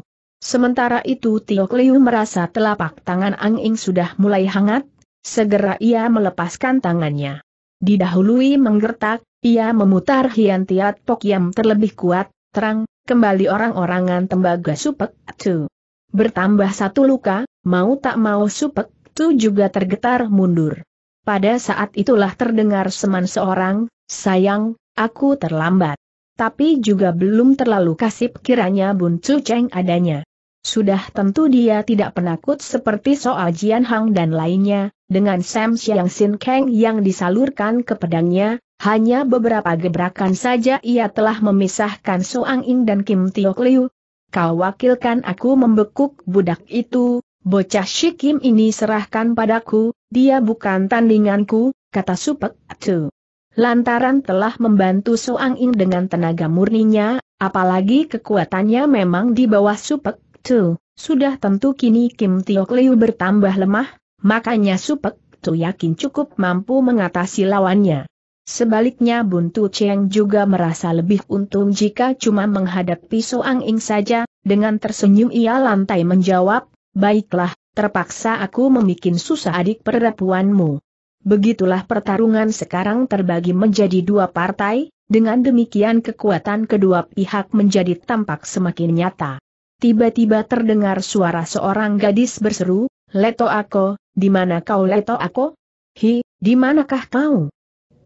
Sementara itu Tio Liu merasa telapak tangan Ang Ing sudah mulai hangat, segera ia melepaskan tangannya. Didahului menggertak, ia memutar Hian Tiat Pok yang terlebih kuat, terang, kembali orang-orangan tembaga Supek Tu. Bertambah satu luka, mau tak mau Supek itu juga tergetar mundur. Pada saat itulah terdengar seman seorang, sayang, aku terlambat. Tapi juga belum terlalu kasip kiranya Bun Cu Cheng adanya. Sudah tentu dia tidak penakut seperti soal Jian Hang dan lainnya, dengan Sam yang Sin Kang yang disalurkan ke pedangnya, hanya beberapa gebrakan saja ia telah memisahkan Soang Ing dan Kim Tiok Liu. Kau wakilkan aku membekuk budak itu, Bocah Shikim ini serahkan padaku, dia bukan tandinganku, kata Supek Tu. Lantaran telah membantu Suang Ing dengan tenaga murninya, apalagi kekuatannya memang di bawah Supek Tu, sudah tentu kini Kim Tio Liu bertambah lemah, makanya Supek Tu yakin cukup mampu mengatasi lawannya. Sebaliknya Buntu Cheng juga merasa lebih untung jika cuma menghadapi Suang Ing saja, dengan tersenyum ia lantai menjawab, Baiklah, terpaksa aku membuat susah adik perempuanmu. Begitulah pertarungan sekarang terbagi menjadi dua partai, dengan demikian kekuatan kedua pihak menjadi tampak semakin nyata. Tiba-tiba terdengar suara seorang gadis berseru, Leto Ako, di mana kau Leto Ako? Hi, di manakah kau?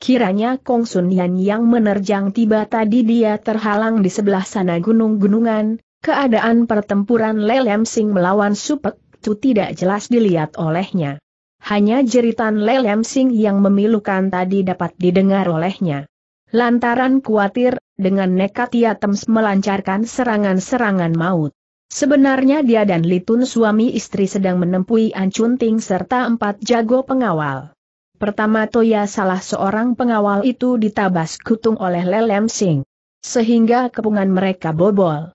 Kiranya Kong Sun Yan yang menerjang tiba tadi dia terhalang di sebelah sana gunung-gunungan, Keadaan pertempuran Lelem Sing melawan Supek itu tidak jelas dilihat olehnya. Hanya jeritan Lelem Sing yang memilukan tadi dapat didengar olehnya. Lantaran khawatir, dengan nekat ia tems melancarkan serangan-serangan maut. Sebenarnya dia dan Litun suami istri sedang menempui Ancunting serta empat jago pengawal. Pertama Toya salah seorang pengawal itu ditabas kutung oleh Lelem Sing. Sehingga kepungan mereka bobol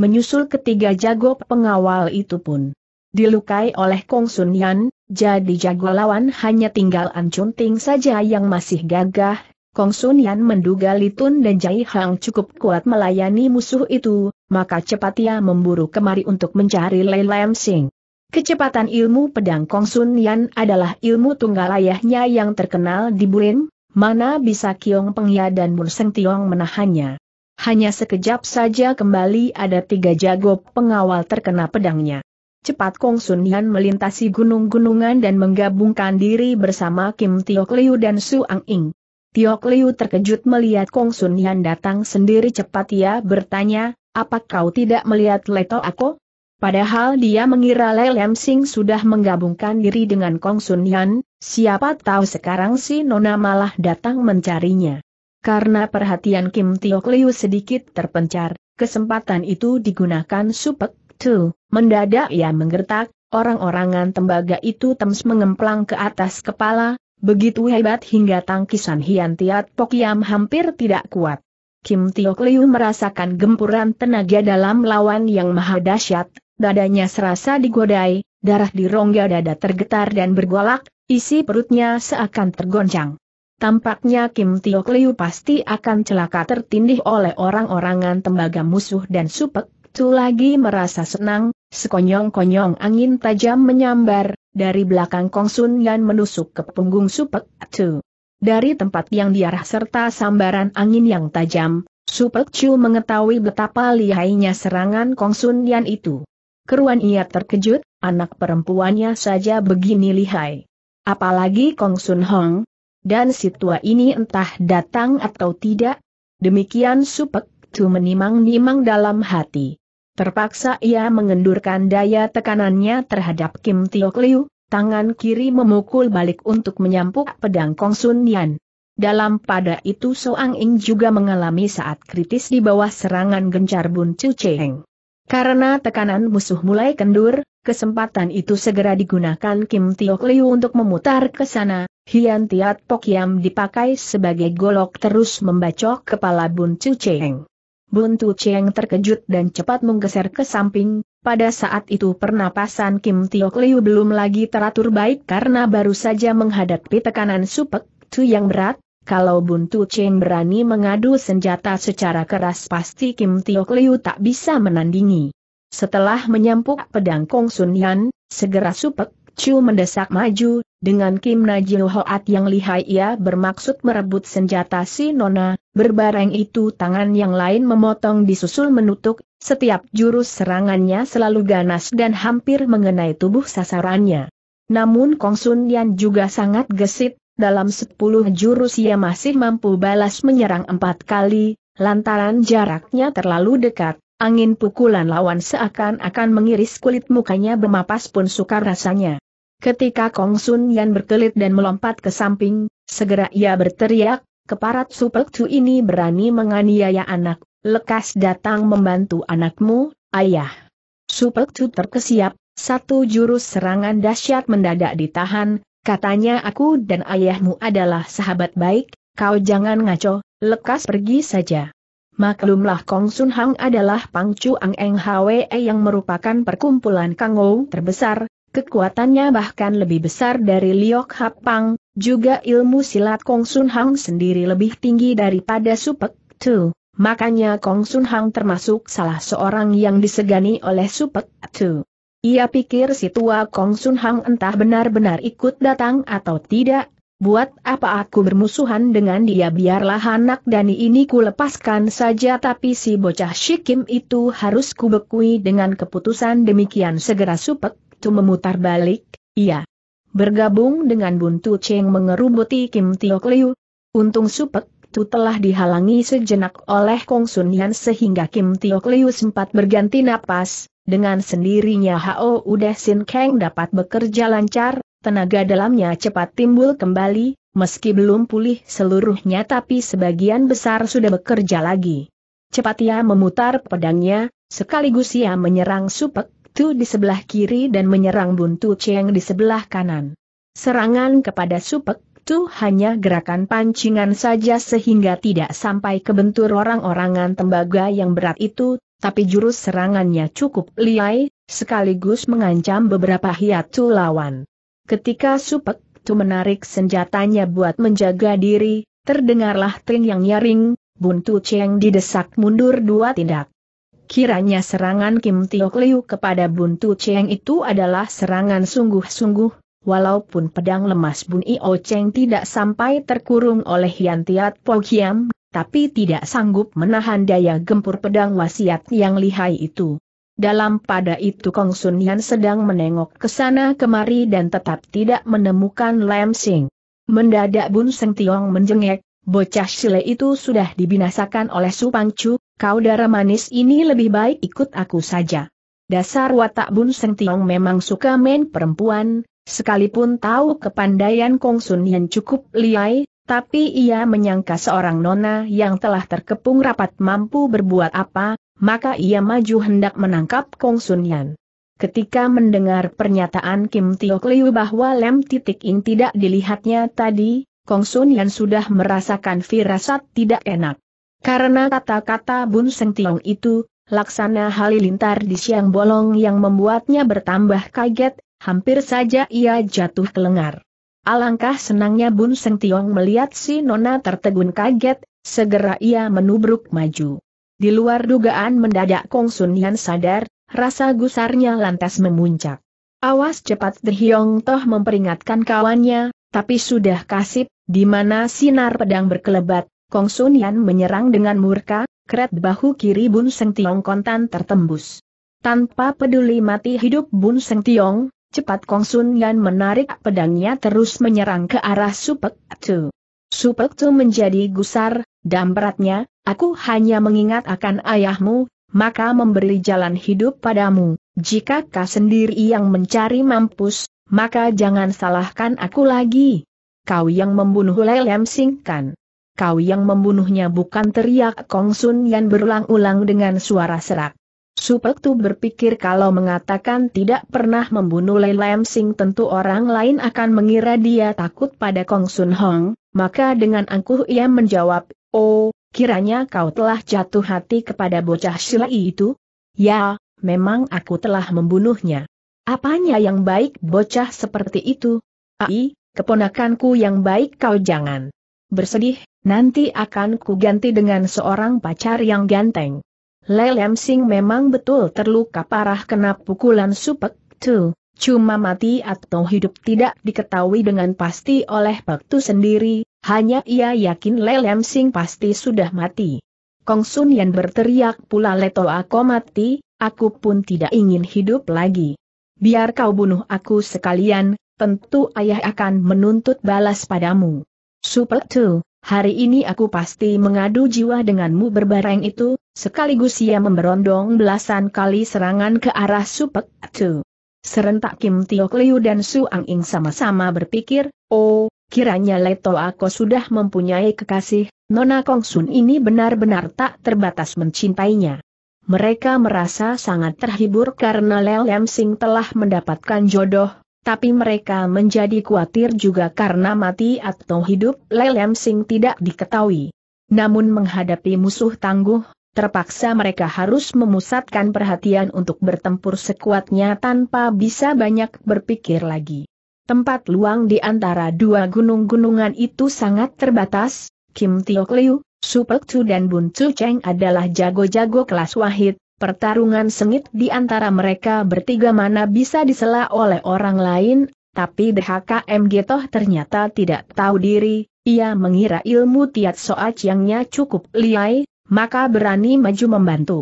menyusul ketiga jago pengawal itu pun. Dilukai oleh Kong Sun Yan, jadi jago lawan hanya tinggal An Chun Ting saja yang masih gagah, Kong Sun Yan menduga Litun dan Jai Hang cukup kuat melayani musuh itu, maka cepat ia memburu kemari untuk mencari Lei Lam Sing. Kecepatan ilmu pedang Kong Sun Yan adalah ilmu tunggal ayahnya yang terkenal di Bulim, mana bisa Kiong Pengya dan Bun Seng Tiong menahannya hanya sekejap saja kembali ada tiga jago pengawal terkena pedangnya. Cepat Kong Sun Yan melintasi gunung-gunungan dan menggabungkan diri bersama Kim Tio Liu dan Su Ang Ing. Tio Liu terkejut melihat Kong Sun Yan datang sendiri cepat ia bertanya, apa kau tidak melihat Leto Ako? Padahal dia mengira Le Lem Sing sudah menggabungkan diri dengan Kong Sun Yan, siapa tahu sekarang si Nona malah datang mencarinya. Karena perhatian Kim Tio Liu sedikit terpencar, kesempatan itu digunakan Supek tuh, Mendadak ia menggertak, orang-orangan tembaga itu tems mengemplang ke atas kepala, begitu hebat hingga tangkisan Hian Tiat Pokiam hampir tidak kuat. Kim Tio Kliu merasakan gempuran tenaga dalam lawan yang maha dahsyat, dadanya serasa digodai, darah di rongga dada tergetar dan bergolak, isi perutnya seakan tergoncang. Tampaknya Kim Tio Liu pasti akan celaka tertindih oleh orang-orangan tembaga musuh dan supek, Tu lagi merasa senang, sekonyong-konyong angin tajam menyambar, dari belakang Kong Sun Yan menusuk ke punggung Supek Tu. Dari tempat yang diarah serta sambaran angin yang tajam, Supek Chu mengetahui betapa lihainya serangan Kong Sun Yan itu. Keruan ia terkejut, anak perempuannya saja begini lihai. Apalagi Kong Sun Hong, dan si tua ini entah datang atau tidak. Demikian Supek tu menimang-nimang dalam hati. Terpaksa ia mengendurkan daya tekanannya terhadap Kim Tiok Liu, tangan kiri memukul balik untuk menyampuk pedang Kong Sun Yan. Dalam pada itu Soang Ing juga mengalami saat kritis di bawah serangan gencar Bun Chu Cheng. Karena tekanan musuh mulai kendur, kesempatan itu segera digunakan Kim Tiok Liu untuk memutar ke sana. Hian Tiat Pok Yam dipakai sebagai golok terus membacok kepala Bun Chu Cheng. Bun Chu Cheng terkejut dan cepat menggeser ke samping, pada saat itu pernapasan Kim Tiok Liu belum lagi teratur baik karena baru saja menghadapi tekanan supek Tu yang berat, kalau Buntu Cheng berani mengadu senjata secara keras pasti Kim Tio Liu tak bisa menandingi. Setelah menyampuk pedang Kong Sun Yan, segera Supek Chu mendesak maju, dengan Kim Najil Hoat yang lihai ia bermaksud merebut senjata si Nona, berbareng itu tangan yang lain memotong disusul menutup. setiap jurus serangannya selalu ganas dan hampir mengenai tubuh sasarannya. Namun Kong Sun Yan juga sangat gesit, dalam sepuluh jurus ia masih mampu balas menyerang empat kali, lantaran jaraknya terlalu dekat, angin pukulan lawan seakan-akan mengiris kulit mukanya bemapas pun sukar rasanya. Ketika Kong Sun Yan berkelit dan melompat ke samping, segera ia berteriak, keparat supek tu ini berani menganiaya anak, lekas datang membantu anakmu, ayah. Supek tu terkesiap, satu jurus serangan dahsyat mendadak ditahan, Katanya aku dan ayahmu adalah sahabat baik, kau jangan ngaco, lekas pergi saja. Maklumlah Kong Sun Hang adalah Pang Chu Ang Eng Hwe yang merupakan perkumpulan Kang Ou terbesar, kekuatannya bahkan lebih besar dari Liok Hap Pang, juga ilmu silat Kong Sun Hang sendiri lebih tinggi daripada Supek Tu. Makanya Kong Sun Hang termasuk salah seorang yang disegani oleh Supek Tu. Ia pikir si tua Kong Sun Hang entah benar-benar ikut datang atau tidak, buat apa aku bermusuhan dengan dia biarlah anak Dani ini ku lepaskan saja tapi si bocah Shikim itu harus kubekui dengan keputusan demikian segera supek, tu memutar balik, iya. Bergabung dengan Buntu Cheng mengerubuti Kim Tio Liu. Untung supek tu telah dihalangi sejenak oleh Kong Sun Yan sehingga Kim Tio Liu sempat berganti napas, dengan sendirinya Hao Udah Sin Kang dapat bekerja lancar, tenaga dalamnya cepat timbul kembali, meski belum pulih seluruhnya tapi sebagian besar sudah bekerja lagi. Cepat ia memutar pedangnya, sekaligus ia menyerang Supek Tu di sebelah kiri dan menyerang Buntu Cheng di sebelah kanan. Serangan kepada Supek Tu hanya gerakan pancingan saja sehingga tidak sampai kebentur orang-orangan tembaga yang berat itu, tapi jurus serangannya cukup liai, sekaligus mengancam beberapa hiatu lawan. Ketika Supek Tu menarik senjatanya buat menjaga diri, terdengarlah tring yang nyaring, buntu Cheng didesak mundur dua tindak. Kiranya serangan Kim Tio Liu kepada buntu Cheng itu adalah serangan sungguh-sungguh, walaupun pedang lemas Bun Io Cheng tidak sampai terkurung oleh Yantiat Tiat Po Kiam, tapi tidak sanggup menahan daya gempur pedang wasiat yang lihai itu. Dalam pada itu Kong Sun Yan sedang menengok ke sana kemari dan tetap tidak menemukan Lam Sing. Mendadak Bun Seng Tiong menjengek, bocah sile itu sudah dibinasakan oleh Su Pang Chu, kau darah manis ini lebih baik ikut aku saja. Dasar watak Bun Seng Tiong memang suka main perempuan, sekalipun tahu kepandaian Kong Sun Yan cukup liai, tapi ia menyangka seorang nona yang telah terkepung rapat mampu berbuat apa, maka ia maju hendak menangkap Kong Sun Yan. Ketika mendengar pernyataan Kim Tio Kliu bahwa lem titik ing tidak dilihatnya tadi, Kong Sun Yan sudah merasakan firasat tidak enak. Karena kata-kata Bun Seng Tiong itu, laksana halilintar di siang bolong yang membuatnya bertambah kaget, hampir saja ia jatuh ke lengar. Alangkah senangnya Bun Seng Tiong melihat si Nona tertegun kaget, segera ia menubruk maju. Di luar dugaan mendadak Kong Sun Yan sadar, rasa gusarnya lantas memuncak. Awas cepat The Hiong Toh memperingatkan kawannya, tapi sudah kasip, di mana sinar pedang berkelebat, Kong Sun Yan menyerang dengan murka, keret bahu kiri Bun Seng Tiong kontan tertembus. Tanpa peduli mati hidup Bun Seng Tiong, Cepat Kong Sun Yan menarik pedangnya terus menyerang ke arah Supek Tu. Supek Tu menjadi gusar, dan beratnya, aku hanya mengingat akan ayahmu, maka memberi jalan hidup padamu. Jika kau sendiri yang mencari mampus, maka jangan salahkan aku lagi. Kau yang membunuh Lelem Kan? Kau yang membunuhnya bukan teriak Kong Sun Yan berulang-ulang dengan suara serak. Supetu berpikir kalau mengatakan tidak pernah membunuh Lei Lam Sing tentu orang lain akan mengira dia takut pada Kong Sun Hong, maka dengan angkuh ia menjawab, Oh, kiranya kau telah jatuh hati kepada bocah silai itu? Ya, memang aku telah membunuhnya. Apanya yang baik bocah seperti itu? Ai, keponakanku yang baik kau jangan. Bersedih, nanti akan ku ganti dengan seorang pacar yang ganteng. Lelem Sing memang betul terluka parah kena pukulan supek tu, cuma mati atau hidup tidak diketahui dengan pasti oleh Pek tu sendiri, hanya ia yakin Lelem Sing pasti sudah mati. Kong Sun Yan berteriak pula Leto aku mati, aku pun tidak ingin hidup lagi. Biar kau bunuh aku sekalian, tentu ayah akan menuntut balas padamu. Supek tu, Hari ini aku pasti mengadu jiwa denganmu berbareng itu, sekaligus ia memberondong belasan kali serangan ke arah Supek Tu. Serentak Kim Tio Liu dan Su Ang Ing sama-sama berpikir, oh, kiranya Leto Ako sudah mempunyai kekasih, Nona Kong Sun ini benar-benar tak terbatas mencintainya. Mereka merasa sangat terhibur karena Leo Lam Sing telah mendapatkan jodoh, tapi mereka menjadi khawatir juga karena mati atau hidup Lelem Sing tidak diketahui. Namun menghadapi musuh tangguh, terpaksa mereka harus memusatkan perhatian untuk bertempur sekuatnya tanpa bisa banyak berpikir lagi. Tempat luang di antara dua gunung-gunungan itu sangat terbatas, Kim Tiok Liu, Supek Chu dan Bun Chu Cheng adalah jago-jago kelas wahid, Pertarungan sengit di antara mereka bertiga mana bisa disela oleh orang lain, tapi DHKM Getoh ternyata tidak tahu diri, ia mengira ilmu Tiat Soa yangnya cukup liai, maka berani maju membantu.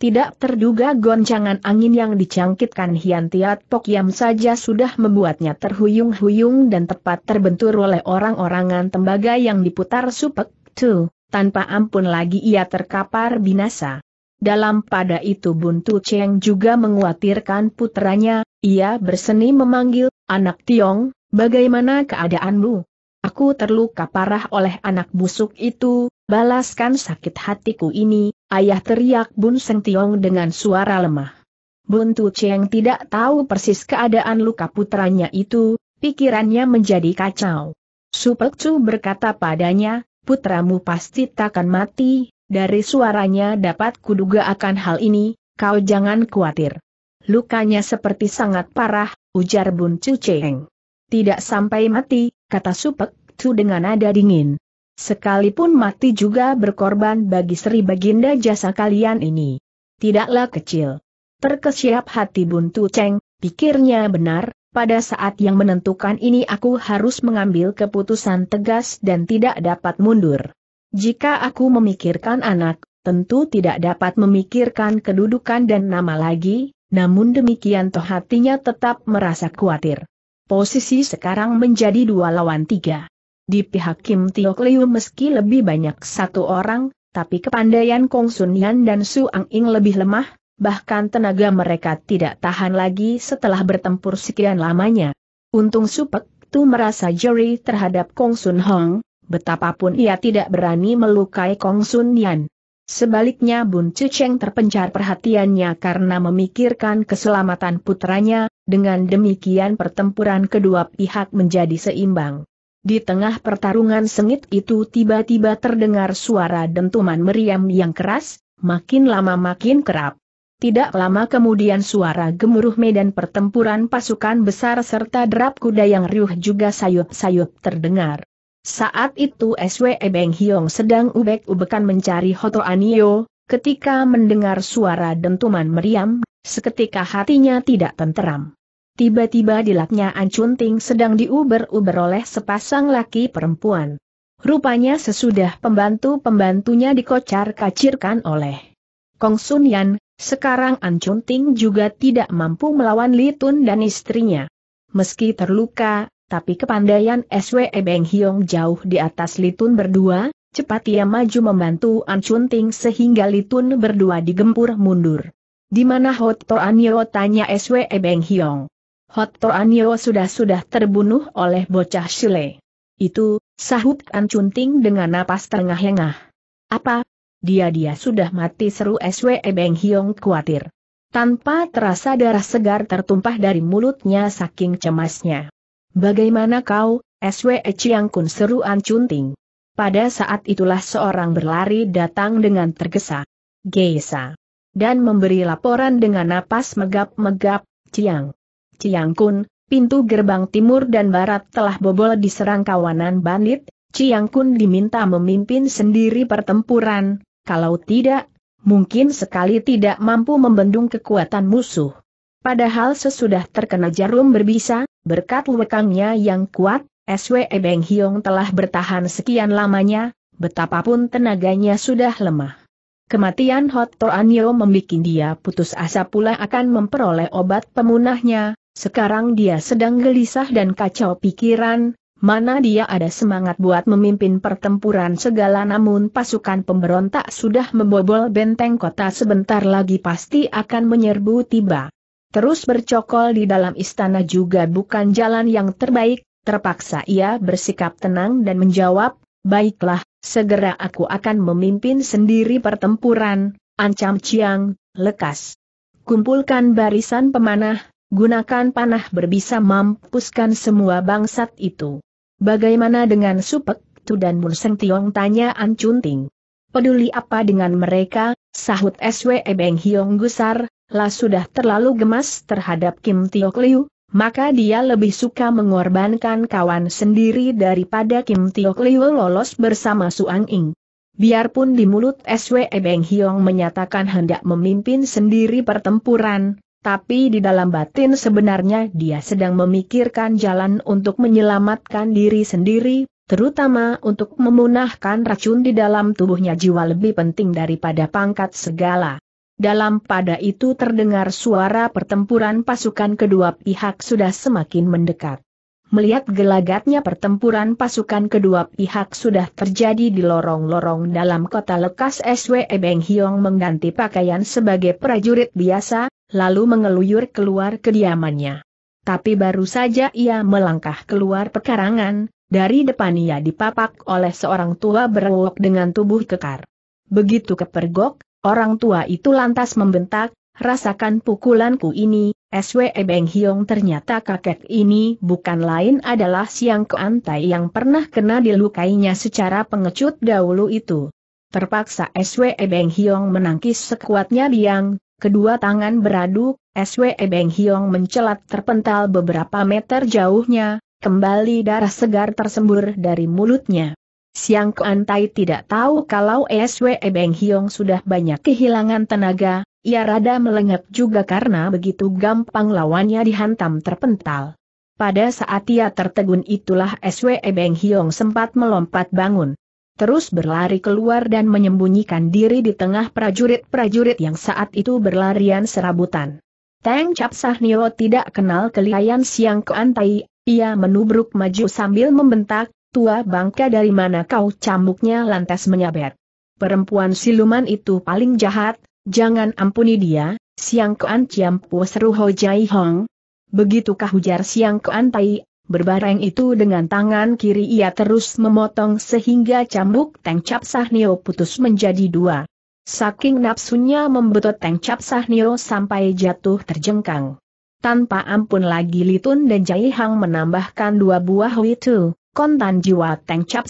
Tidak terduga goncangan angin yang dicangkitkan Hian Tiat Pok Yam saja sudah membuatnya terhuyung-huyung dan tepat terbentur oleh orang-orangan tembaga yang diputar supek, tu, tanpa ampun lagi ia terkapar binasa. Dalam pada itu Buntu Cheng juga menguatirkan putranya, ia berseni memanggil, anak Tiong, bagaimana keadaanmu? Aku terluka parah oleh anak busuk itu, balaskan sakit hatiku ini, ayah teriak Bun Seng Tiong dengan suara lemah. Buntu Cheng tidak tahu persis keadaan luka putranya itu, pikirannya menjadi kacau. Chu berkata padanya, putramu pasti takkan mati, dari suaranya dapat kuduga akan hal ini, kau jangan khawatir. Lukanya seperti sangat parah, ujar Bun Chu Cheng. Tidak sampai mati, kata Supek Chu dengan nada dingin. Sekalipun mati juga berkorban bagi Sri Baginda jasa kalian ini. Tidaklah kecil. Terkesiap hati Tu Cheng, pikirnya benar, pada saat yang menentukan ini aku harus mengambil keputusan tegas dan tidak dapat mundur. Jika aku memikirkan anak, tentu tidak dapat memikirkan kedudukan dan nama lagi, namun demikian toh hatinya tetap merasa khawatir. Posisi sekarang menjadi dua lawan tiga. Di pihak Kim Tiok Liu meski lebih banyak satu orang, tapi kepandaian Kong Sun Yan dan Su Ang Ing lebih lemah, bahkan tenaga mereka tidak tahan lagi setelah bertempur sekian lamanya. Untung Supek Tu merasa jeri terhadap Kong Sun Hong, betapapun ia tidak berani melukai Kong Sun Yan. Sebaliknya Bun Cucheng terpencar perhatiannya karena memikirkan keselamatan putranya, dengan demikian pertempuran kedua pihak menjadi seimbang. Di tengah pertarungan sengit itu tiba-tiba terdengar suara dentuman meriam yang keras, makin lama makin kerap. Tidak lama kemudian suara gemuruh medan pertempuran pasukan besar serta derap kuda yang riuh juga sayup-sayup terdengar. Saat itu SWE Beng Hiong sedang ubek-ubekan mencari Hoto Anio, ketika mendengar suara dentuman meriam, seketika hatinya tidak tenteram. Tiba-tiba dilaknya Ancunting sedang diuber-uber oleh sepasang laki perempuan. Rupanya sesudah pembantu-pembantunya dikocar-kacirkan oleh Kong Sun Yan, sekarang Ancunting juga tidak mampu melawan Litun dan istrinya. Meski terluka, tapi kepandaian SWE Beng Hiong jauh di atas Litun berdua, cepat ia maju membantu An Chun Ting sehingga Litun berdua digempur mundur. Di mana Hot Toan Yo tanya SWE Beng Hiong. Hot Toan Yo sudah-sudah terbunuh oleh bocah Shile. Itu, sahut An Chun Ting dengan napas terengah-engah. Apa? Dia-dia sudah mati seru SWE Beng Hiong khawatir. Tanpa terasa darah segar tertumpah dari mulutnya saking cemasnya. Bagaimana kau, SW Chiang Kun seruan Cunting? Pada saat itulah seorang berlari datang dengan tergesa. Geisa. Dan memberi laporan dengan napas megap-megap, Ciang. Ciang Kun, pintu gerbang timur dan barat telah bobol diserang kawanan bandit, Ciang Kun diminta memimpin sendiri pertempuran, kalau tidak, mungkin sekali tidak mampu membendung kekuatan musuh. Padahal sesudah terkena jarum berbisa, Berkat lekangnya yang kuat, SWE Beng Hiong telah bertahan sekian lamanya, betapapun tenaganya sudah lemah. Kematian Hot Toanyo membuat dia putus asa pula akan memperoleh obat pemunahnya, sekarang dia sedang gelisah dan kacau pikiran, mana dia ada semangat buat memimpin pertempuran segala namun pasukan pemberontak sudah membobol benteng kota sebentar lagi pasti akan menyerbu tiba. Terus bercokol di dalam istana juga bukan jalan yang terbaik, terpaksa ia bersikap tenang dan menjawab, baiklah, segera aku akan memimpin sendiri pertempuran, ancam Chiang, lekas. Kumpulkan barisan pemanah, gunakan panah berbisa mampuskan semua bangsat itu. Bagaimana dengan Supek, Tu dan Mun Seng Tiong tanya Ancunting. Peduli apa dengan mereka, sahut SWE Beng Hiong Gusar, lah sudah terlalu gemas terhadap Kim Tiok Liu, maka dia lebih suka mengorbankan kawan sendiri daripada Kim Tiok Liu lolos bersama Suang Ing. Biarpun di mulut SW Beng Hiong menyatakan hendak memimpin sendiri pertempuran, tapi di dalam batin sebenarnya dia sedang memikirkan jalan untuk menyelamatkan diri sendiri, terutama untuk memunahkan racun di dalam tubuhnya jiwa lebih penting daripada pangkat segala. Dalam pada itu terdengar suara pertempuran pasukan kedua pihak sudah semakin mendekat. Melihat gelagatnya pertempuran pasukan kedua pihak sudah terjadi di lorong-lorong dalam kota lekas SW Beng Hiong mengganti pakaian sebagai prajurit biasa, lalu mengeluyur keluar kediamannya. Tapi baru saja ia melangkah keluar pekarangan, dari depan ia dipapak oleh seorang tua berwok dengan tubuh kekar. Begitu kepergok, Orang tua itu lantas membentak, rasakan pukulanku ini, Swe Beng Hiong ternyata kakek ini bukan lain adalah Siang Keantai yang pernah kena dilukainya secara pengecut dahulu itu. Terpaksa Swe Beng Hiong menangkis sekuatnya biang, kedua tangan beradu, Swe Beng Hiong mencelat terpental beberapa meter jauhnya, kembali darah segar tersembur dari mulutnya. Siang Kuantai tidak tahu kalau SWE Beng Hiong sudah banyak kehilangan tenaga, ia rada melengak juga karena begitu gampang lawannya dihantam terpental. Pada saat ia tertegun itulah SWE Beng Hiong sempat melompat bangun terus berlari keluar dan menyembunyikan diri di tengah prajurit-prajurit yang saat itu berlarian serabutan. Tang Cap Sahnio tidak kenal kelihayan Siang Kuantai, ia menubruk maju sambil membentak, tua bangka dari mana kau cambuknya lantas menyabet. Perempuan siluman itu paling jahat, jangan ampuni dia, Siang Kuan Ciam seru Ho Jai Hong. Begitukah hujar Siang Kuan Tai, berbareng itu dengan tangan kiri ia terus memotong sehingga cambuk Teng Cap Sahnio putus menjadi dua. Saking nafsunya membetot Teng Cap Sahnio sampai jatuh terjengkang. Tanpa ampun lagi Litun dan Jaihang menambahkan dua buah witu kontan jiwa Teng Cap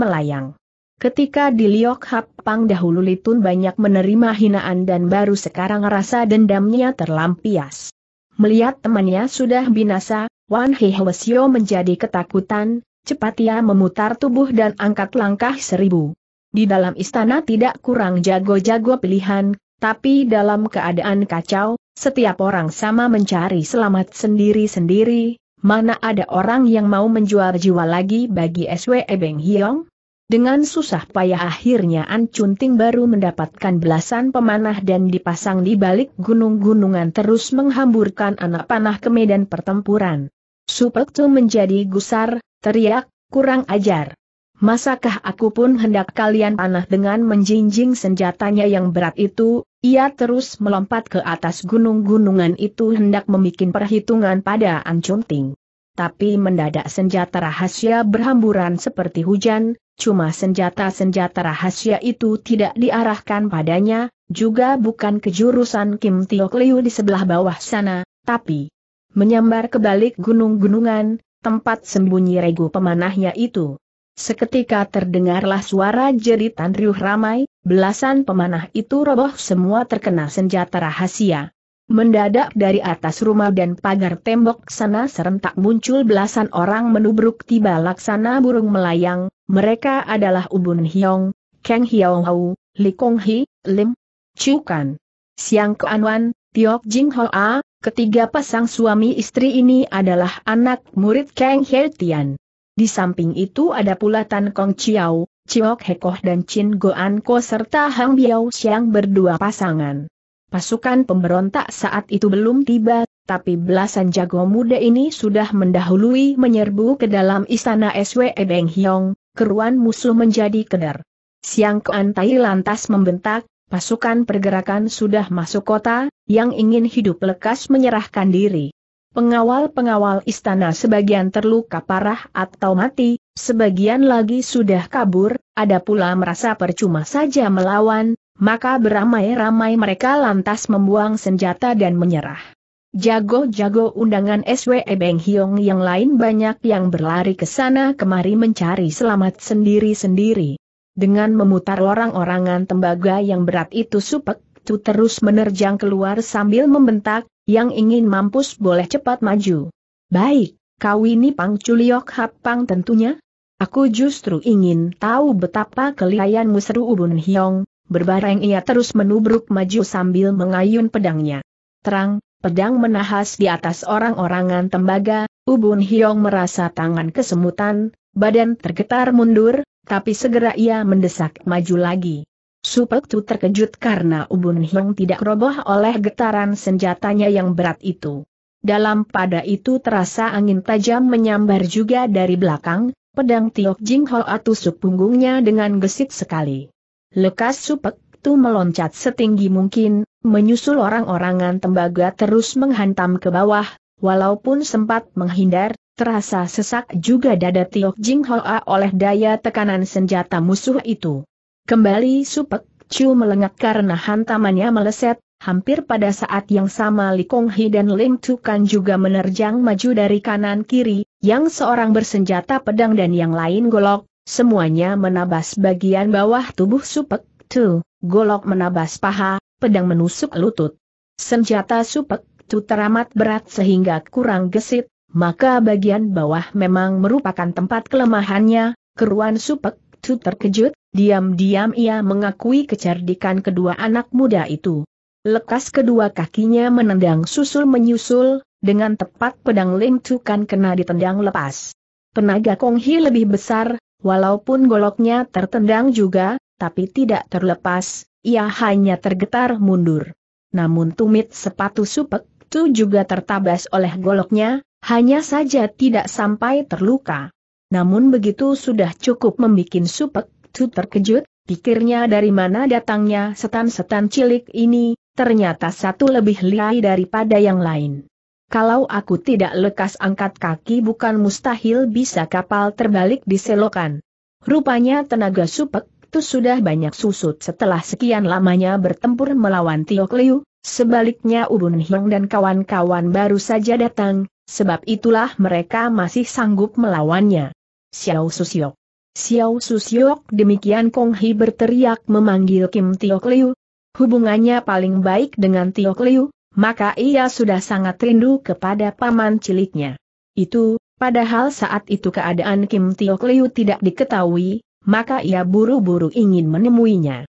melayang. Ketika di Liok Hap Pang dahulu Litun banyak menerima hinaan dan baru sekarang rasa dendamnya terlampias. Melihat temannya sudah binasa, Wan Hihwasyo menjadi ketakutan, cepat ia memutar tubuh dan angkat langkah seribu. Di dalam istana tidak kurang jago-jago pilihan, tapi dalam keadaan kacau, setiap orang sama mencari selamat sendiri-sendiri, mana ada orang yang mau menjual jiwa lagi bagi SW Beng Hiong? Dengan susah payah akhirnya An Cunting baru mendapatkan belasan pemanah dan dipasang di balik gunung-gunungan terus menghamburkan anak panah ke medan pertempuran. Supektu menjadi gusar, teriak, kurang ajar. Masakah aku pun hendak kalian panah dengan menjinjing senjatanya yang berat itu, ia terus melompat ke atas gunung-gunungan itu hendak membuat perhitungan pada Ancun Ting. Tapi mendadak senjata rahasia berhamburan seperti hujan, cuma senjata-senjata rahasia itu tidak diarahkan padanya, juga bukan ke jurusan Kim Tiok Liu di sebelah bawah sana, tapi menyambar ke balik gunung-gunungan, tempat sembunyi regu pemanahnya itu. Seketika terdengarlah suara jeritan riuh ramai, belasan pemanah itu roboh semua terkena senjata rahasia. Mendadak dari atas rumah dan pagar tembok sana serentak muncul belasan orang menubruk tiba laksana burung melayang, mereka adalah Ubun Hyong, Kang Hiao Hau, Li Kong Hi, Lim, Chiu Kan, Siang Keanwan, Tiok Jing a. ketiga pasang suami istri ini adalah anak murid Kang He Tian. Di samping itu ada pula Tan Kong Chiao, Chiok Hekoh dan Chin Goan Ko serta Hang Biao Xiang berdua pasangan. Pasukan pemberontak saat itu belum tiba, tapi belasan jago muda ini sudah mendahului menyerbu ke dalam istana SWE Beng Hiong, keruan musuh menjadi keder. Siang Kuan Tai lantas membentak, pasukan pergerakan sudah masuk kota, yang ingin hidup lekas menyerahkan diri. Pengawal-pengawal istana sebagian terluka parah atau mati, sebagian lagi sudah kabur, ada pula merasa percuma saja melawan, maka beramai-ramai mereka lantas membuang senjata dan menyerah. Jago-jago undangan SWE Beng Hiong yang lain banyak yang berlari ke sana kemari mencari selamat sendiri-sendiri. Dengan memutar orang-orangan tembaga yang berat itu supek, Tu terus menerjang keluar sambil membentak, yang ingin mampus boleh cepat maju. Baik, kau ini Pang Culiok Hapang tentunya? Aku justru ingin tahu betapa kelihayanmu seru Ubun Hiong, berbareng ia terus menubruk maju sambil mengayun pedangnya. Terang, pedang menahas di atas orang-orangan tembaga, Ubun Hiong merasa tangan kesemutan, badan tergetar mundur, tapi segera ia mendesak maju lagi. Supek Tu terkejut karena Ubun Hong tidak roboh oleh getaran senjatanya yang berat itu. Dalam pada itu terasa angin tajam menyambar juga dari belakang, pedang Tiok Jing Ho tusuk punggungnya dengan gesit sekali. Lekas Supek Tu meloncat setinggi mungkin, menyusul orang-orangan tembaga terus menghantam ke bawah, walaupun sempat menghindar, terasa sesak juga dada Tiok Jing Ho oleh daya tekanan senjata musuh itu. Kembali Supek Chu melengak karena hantamannya meleset, hampir pada saat yang sama Li Kong Hi dan Ling Tukan juga menerjang maju dari kanan kiri, yang seorang bersenjata pedang dan yang lain golok, semuanya menabas bagian bawah tubuh Supek Chu, golok menabas paha, pedang menusuk lutut. Senjata Supek Chu teramat berat sehingga kurang gesit, maka bagian bawah memang merupakan tempat kelemahannya, keruan Supek Tu terkejut, diam-diam ia mengakui kecerdikan kedua anak muda itu. Lekas kedua kakinya menendang susul-menyusul, dengan tepat pedang Ling tu kan kena ditendang lepas. Penaga Kong Hi lebih besar, walaupun goloknya tertendang juga, tapi tidak terlepas, ia hanya tergetar mundur. Namun tumit sepatu supek tu juga tertabas oleh goloknya, hanya saja tidak sampai terluka. Namun begitu sudah cukup membuat Supek Tu terkejut, pikirnya dari mana datangnya setan-setan cilik ini, ternyata satu lebih liai daripada yang lain. Kalau aku tidak lekas angkat kaki bukan mustahil bisa kapal terbalik di selokan. Rupanya tenaga Supek Tu sudah banyak susut setelah sekian lamanya bertempur melawan Tio Kliu, sebaliknya Ubun Hiong dan kawan-kawan baru saja datang, sebab itulah mereka masih sanggup melawannya. Xiao Susiok. Xiao Susiok demikian Kong Hi berteriak memanggil Kim Tiok Liu. Hubungannya paling baik dengan Tiok Liu, maka ia sudah sangat rindu kepada paman ciliknya. Itu, padahal saat itu keadaan Kim Tiok Liu tidak diketahui, maka ia buru-buru ingin menemuinya.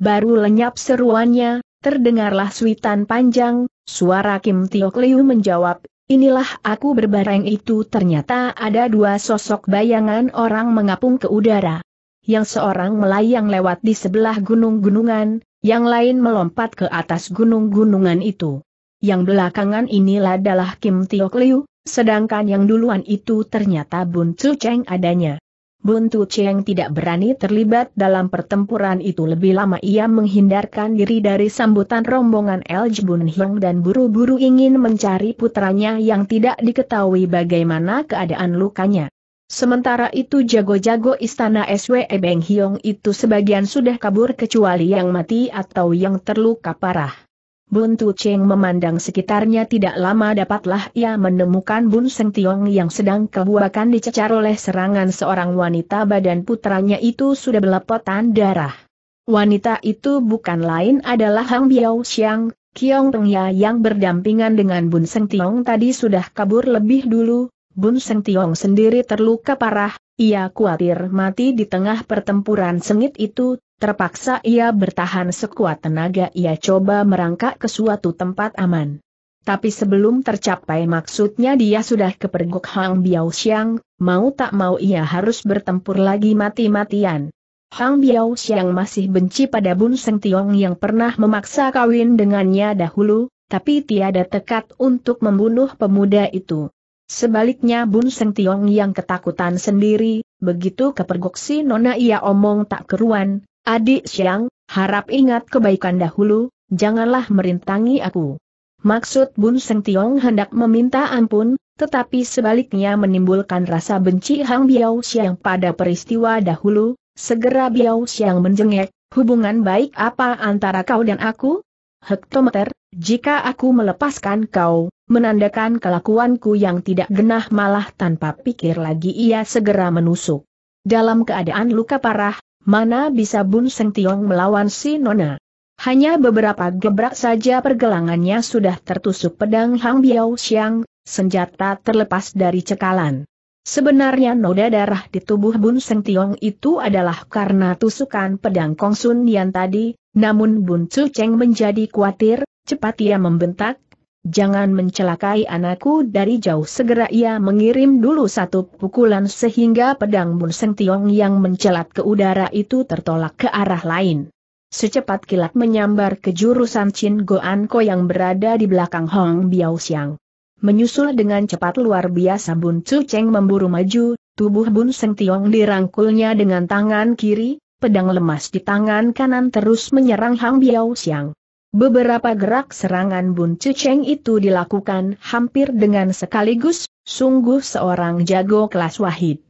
Baru lenyap seruannya, terdengarlah suitan panjang, suara Kim Tiok Liu menjawab, Inilah aku berbareng itu ternyata ada dua sosok bayangan orang mengapung ke udara. Yang seorang melayang lewat di sebelah gunung-gunungan, yang lain melompat ke atas gunung-gunungan itu. Yang belakangan inilah adalah Kim Tiok Liu, sedangkan yang duluan itu ternyata Bun Chu Cheng adanya. Buntu Cheng tidak berani terlibat dalam pertempuran itu lebih lama ia menghindarkan diri dari sambutan rombongan El Jibun Hiong dan buru-buru ingin mencari putranya yang tidak diketahui bagaimana keadaan lukanya. Sementara itu jago-jago istana SW Beng Hiong itu sebagian sudah kabur kecuali yang mati atau yang terluka parah. Bun Tu Cheng memandang sekitarnya tidak lama dapatlah ia menemukan Bun Seng Tiong yang sedang kebuakan dicecar oleh serangan seorang wanita badan putranya itu sudah belepotan darah. Wanita itu bukan lain adalah Hang Biao Xiang, Kiong Pengya yang berdampingan dengan Bun Seng Tiong tadi sudah kabur lebih dulu, Bun Seng Tiong sendiri terluka parah, ia khawatir mati di tengah pertempuran sengit itu, Terpaksa ia bertahan sekuat tenaga ia coba merangkak ke suatu tempat aman. Tapi sebelum tercapai maksudnya dia sudah kepergok Hang Biao Xiang, mau tak mau ia harus bertempur lagi mati-matian. Hang Biao Xiang masih benci pada Bun Seng Tiong yang pernah memaksa kawin dengannya dahulu, tapi tiada tekad untuk membunuh pemuda itu. Sebaliknya Bun Seng Tiong yang ketakutan sendiri, begitu kepergok si Nona ia omong tak keruan, Adik Siang, harap ingat kebaikan dahulu, janganlah merintangi aku. Maksud Bun Seng Tiong hendak meminta ampun, tetapi sebaliknya menimbulkan rasa benci Hang Biao Siang pada peristiwa dahulu, segera Biao Siang menjengek, hubungan baik apa antara kau dan aku? Hektometer, jika aku melepaskan kau, menandakan kelakuanku yang tidak genah malah tanpa pikir lagi ia segera menusuk. Dalam keadaan luka parah, Mana bisa Bun Seng Tiong melawan si Nona? Hanya beberapa gebrak saja pergelangannya sudah tertusuk pedang Hang Biao Xiang, senjata terlepas dari cekalan. Sebenarnya noda darah di tubuh Bun Seng Tiong itu adalah karena tusukan pedang Kong Sun Yan tadi, namun Bun Chu Cheng menjadi khawatir, cepat ia membentak, Jangan mencelakai anakku dari jauh segera ia mengirim dulu satu pukulan sehingga pedang Bun Seng Tiong yang mencelat ke udara itu tertolak ke arah lain. Secepat kilat menyambar ke jurusan Chin Goan Ko yang berada di belakang Hong Biao Xiang. Menyusul dengan cepat luar biasa Bun Chu Cheng memburu maju, tubuh Bun Seng Tiong dirangkulnya dengan tangan kiri, pedang lemas di tangan kanan terus menyerang Hong Biao Xiang. Beberapa gerak serangan Bun Cuceng itu dilakukan hampir dengan sekaligus, sungguh seorang jago kelas wahid.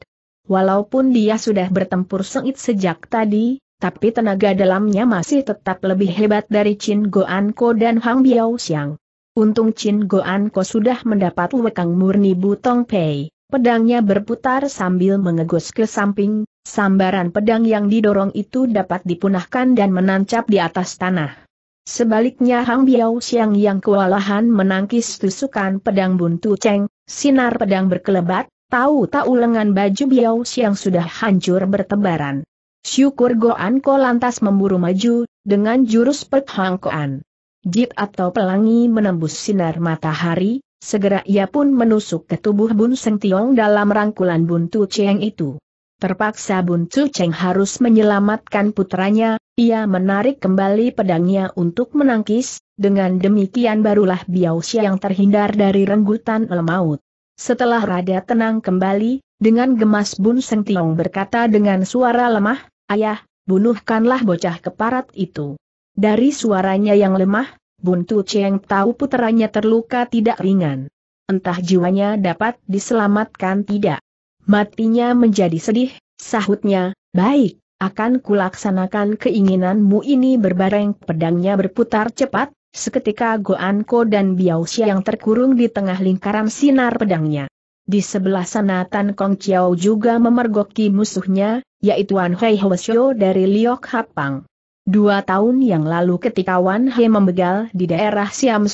Walaupun dia sudah bertempur sengit sejak tadi, tapi tenaga dalamnya masih tetap lebih hebat dari Chin Goanko dan Hang Biao Xiang. Untung Chin Goanko sudah mendapat wekang murni Butong Pei, pedangnya berputar sambil mengegos ke samping, sambaran pedang yang didorong itu dapat dipunahkan dan menancap di atas tanah. Sebaliknya Hang Biao Xiang yang kewalahan menangkis tusukan pedang buntu Cheng, sinar pedang berkelebat, tahu-tahu lengan baju Biao Xiang sudah hancur bertebaran. Syukur Goan Ko lantas memburu maju, dengan jurus Koan. Jit atau pelangi menembus sinar matahari, segera ia pun menusuk ke tubuh Bun Seng Tiong dalam rangkulan Buntu Cheng itu. Terpaksa Bun Tu Cheng harus menyelamatkan putranya, ia menarik kembali pedangnya untuk menangkis, dengan demikian barulah Biao yang terhindar dari renggutan lemaut. Setelah rada tenang kembali, dengan gemas Bun Seng Tiong berkata dengan suara lemah, Ayah, bunuhkanlah bocah keparat itu. Dari suaranya yang lemah, Bun Tu Cheng tahu puteranya terluka tidak ringan. Entah jiwanya dapat diselamatkan tidak. Matinya menjadi sedih, sahutnya, baik, akan kulaksanakan keinginanmu ini berbareng pedangnya berputar cepat, seketika Goanko dan xia yang terkurung di tengah lingkaran sinar pedangnya. Di sebelah sana Tan Kong Chiao juga memergoki musuhnya, yaitu Wan Hei Hwasyo dari Liok Hapang. Dua tahun yang lalu ketika Wan Hei membegal di daerah Siam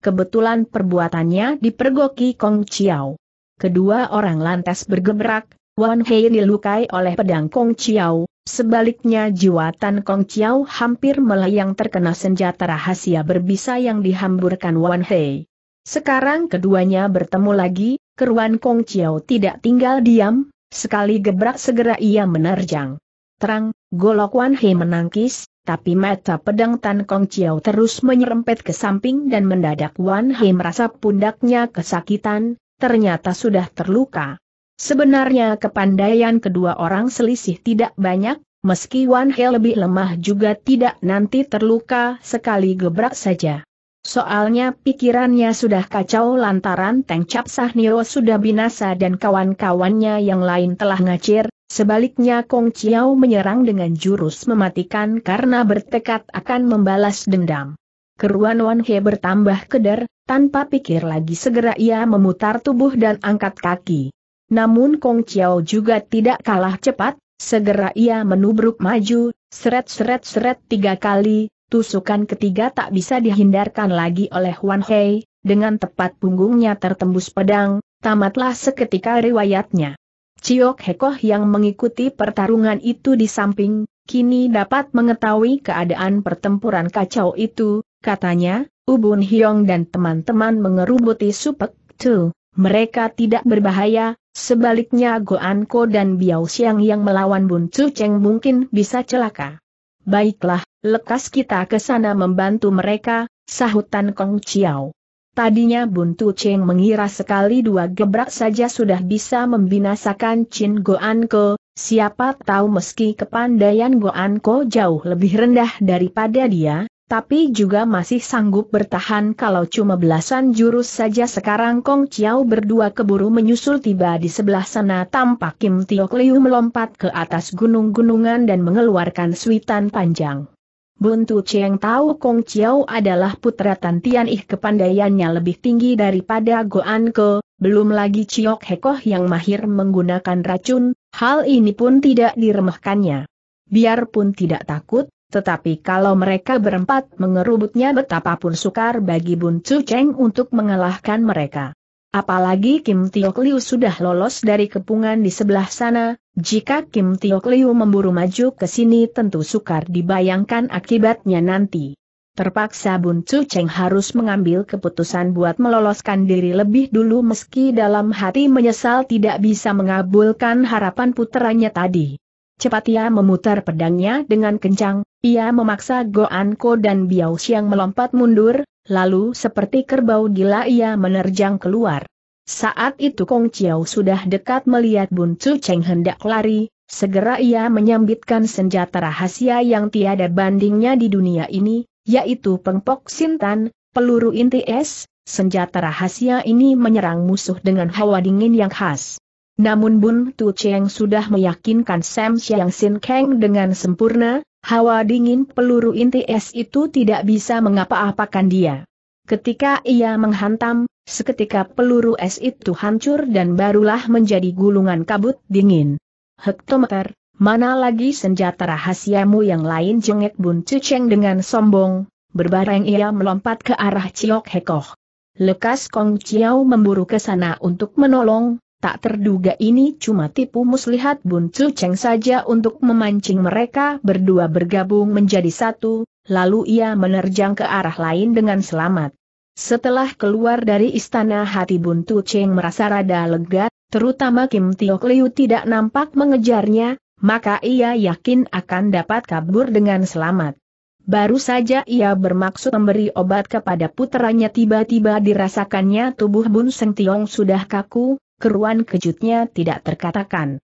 kebetulan perbuatannya dipergoki Kong Chiao. Kedua orang lantas bergebrak, Wan Hei dilukai oleh pedang Kong Chiao, Sebaliknya jiwa Tan Kong Chiao hampir melayang terkena senjata rahasia berbisa yang dihamburkan Wan Hei. Sekarang keduanya bertemu lagi, keruan Kong Chiao tidak tinggal diam, sekali gebrak segera ia menerjang. Terang, golok Wan Hei menangkis, tapi mata pedang Tan Kong Chiao terus menyerempet ke samping dan mendadak Wan Hei merasa pundaknya kesakitan, ternyata sudah terluka. Sebenarnya kepandaian kedua orang selisih tidak banyak, meski Wan He lebih lemah juga tidak nanti terluka sekali gebrak saja. Soalnya pikirannya sudah kacau lantaran Teng Cap Sahnio sudah binasa dan kawan-kawannya yang lain telah ngacir, sebaliknya Kong Chiao menyerang dengan jurus mematikan karena bertekad akan membalas dendam. Keruan Wan He bertambah keder, tanpa pikir lagi segera ia memutar tubuh dan angkat kaki. Namun Kong Chiao juga tidak kalah cepat, segera ia menubruk maju, seret-seret-seret tiga kali, tusukan ketiga tak bisa dihindarkan lagi oleh Wan Hei, dengan tepat punggungnya tertembus pedang, tamatlah seketika riwayatnya. Ciok Hekoh yang mengikuti pertarungan itu di samping, kini dapat mengetahui keadaan pertempuran kacau itu, katanya, Ubun Hyong dan teman-teman mengerubuti Supek tuh. Mereka tidak berbahaya, sebaliknya Goanko dan Biao Xiang yang melawan Bun Cheng mungkin bisa celaka. Baiklah, lekas kita ke sana membantu mereka, sahut Tan Kong Chiao. Tadinya Bun Cheng mengira sekali dua gebrak saja sudah bisa membinasakan Chin Goanko, siapa tahu meski kepandaian Goanko jauh lebih rendah daripada dia, tapi juga masih sanggup bertahan kalau cuma belasan jurus saja sekarang Kong Chiao berdua keburu menyusul tiba di sebelah sana tampak Kim Tiok Liu melompat ke atas gunung-gunungan dan mengeluarkan suitan panjang. Buntu Cheng tahu Kong Chiao adalah putra Tan Tian Ih kepandaiannya lebih tinggi daripada Goan Ke, belum lagi Chiok Hekoh yang mahir menggunakan racun, hal ini pun tidak diremehkannya. Biarpun tidak takut, tetapi kalau mereka berempat mengerubutnya betapapun sukar bagi Bun Chu Cheng untuk mengalahkan mereka. Apalagi Kim Tio Liu sudah lolos dari kepungan di sebelah sana, jika Kim Tio Liu memburu maju ke sini tentu sukar dibayangkan akibatnya nanti. Terpaksa Bun Chu Cheng harus mengambil keputusan buat meloloskan diri lebih dulu meski dalam hati menyesal tidak bisa mengabulkan harapan putranya tadi. Cepat ia memutar pedangnya dengan kencang, ia memaksa Goan Ko dan Biao Xiang melompat mundur, lalu seperti kerbau gila ia menerjang keluar. Saat itu Kong Chiao sudah dekat melihat Bun Chu Cheng hendak lari, segera ia menyambitkan senjata rahasia yang tiada bandingnya di dunia ini, yaitu pengpok sintan, peluru inti es, senjata rahasia ini menyerang musuh dengan hawa dingin yang khas. Namun Bun Tu Cheng sudah meyakinkan Sam Chiang Sin Kang dengan sempurna, hawa dingin peluru inti es itu tidak bisa mengapa-apakan dia. Ketika ia menghantam, seketika peluru es itu hancur dan barulah menjadi gulungan kabut dingin. Hektometer, mana lagi senjata rahasiamu yang lain jengek Bun Tu Cheng dengan sombong, berbareng ia melompat ke arah Ciok Hekoh. Lekas Kong Chiao memburu ke sana untuk menolong, tak terduga ini cuma tipu muslihat Bun Chu Cheng saja untuk memancing mereka berdua bergabung menjadi satu, lalu ia menerjang ke arah lain dengan selamat. Setelah keluar dari istana hati Bun Chu Cheng merasa rada lega, terutama Kim Tiok Liu tidak nampak mengejarnya, maka ia yakin akan dapat kabur dengan selamat. Baru saja ia bermaksud memberi obat kepada putranya tiba-tiba dirasakannya tubuh Bun Seng Tiong sudah kaku, keruan kejutnya tidak terkatakan.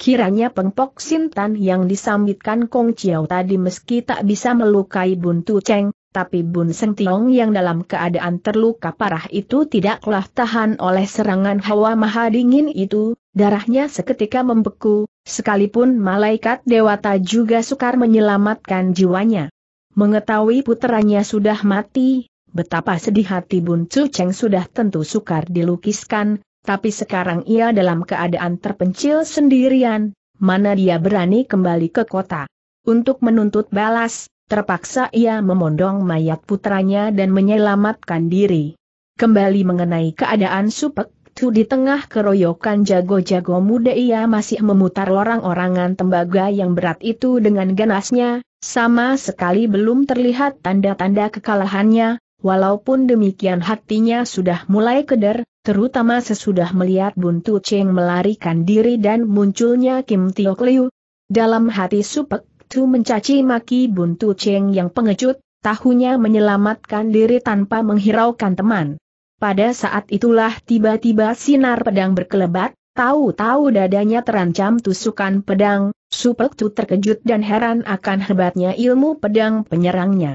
Kiranya pengpok Sintan yang disambitkan Kong Chiao tadi meski tak bisa melukai Bun Tu Cheng, tapi Bun Seng Tiong yang dalam keadaan terluka parah itu tidaklah tahan oleh serangan hawa maha dingin itu, darahnya seketika membeku, sekalipun malaikat dewata juga sukar menyelamatkan jiwanya. Mengetahui puteranya sudah mati, betapa sedih hati Bun Tu Cheng sudah tentu sukar dilukiskan, tapi sekarang ia dalam keadaan terpencil sendirian, mana dia berani kembali ke kota. Untuk menuntut balas, terpaksa ia memondong mayat putranya dan menyelamatkan diri. Kembali mengenai keadaan Supek, Tu di tengah keroyokan jago-jago muda ia masih memutar orang orangan tembaga yang berat itu dengan ganasnya, sama sekali belum terlihat tanda-tanda kekalahannya, walaupun demikian hatinya sudah mulai keder, terutama sesudah melihat Buntu Cheng melarikan diri dan munculnya Kim Tiok Liu. Dalam hati Supek Tu mencaci maki Buntu Cheng yang pengecut, tahunya menyelamatkan diri tanpa menghiraukan teman. Pada saat itulah tiba-tiba sinar pedang berkelebat, tahu-tahu dadanya terancam tusukan pedang, Supek Tu terkejut dan heran akan hebatnya ilmu pedang penyerangnya.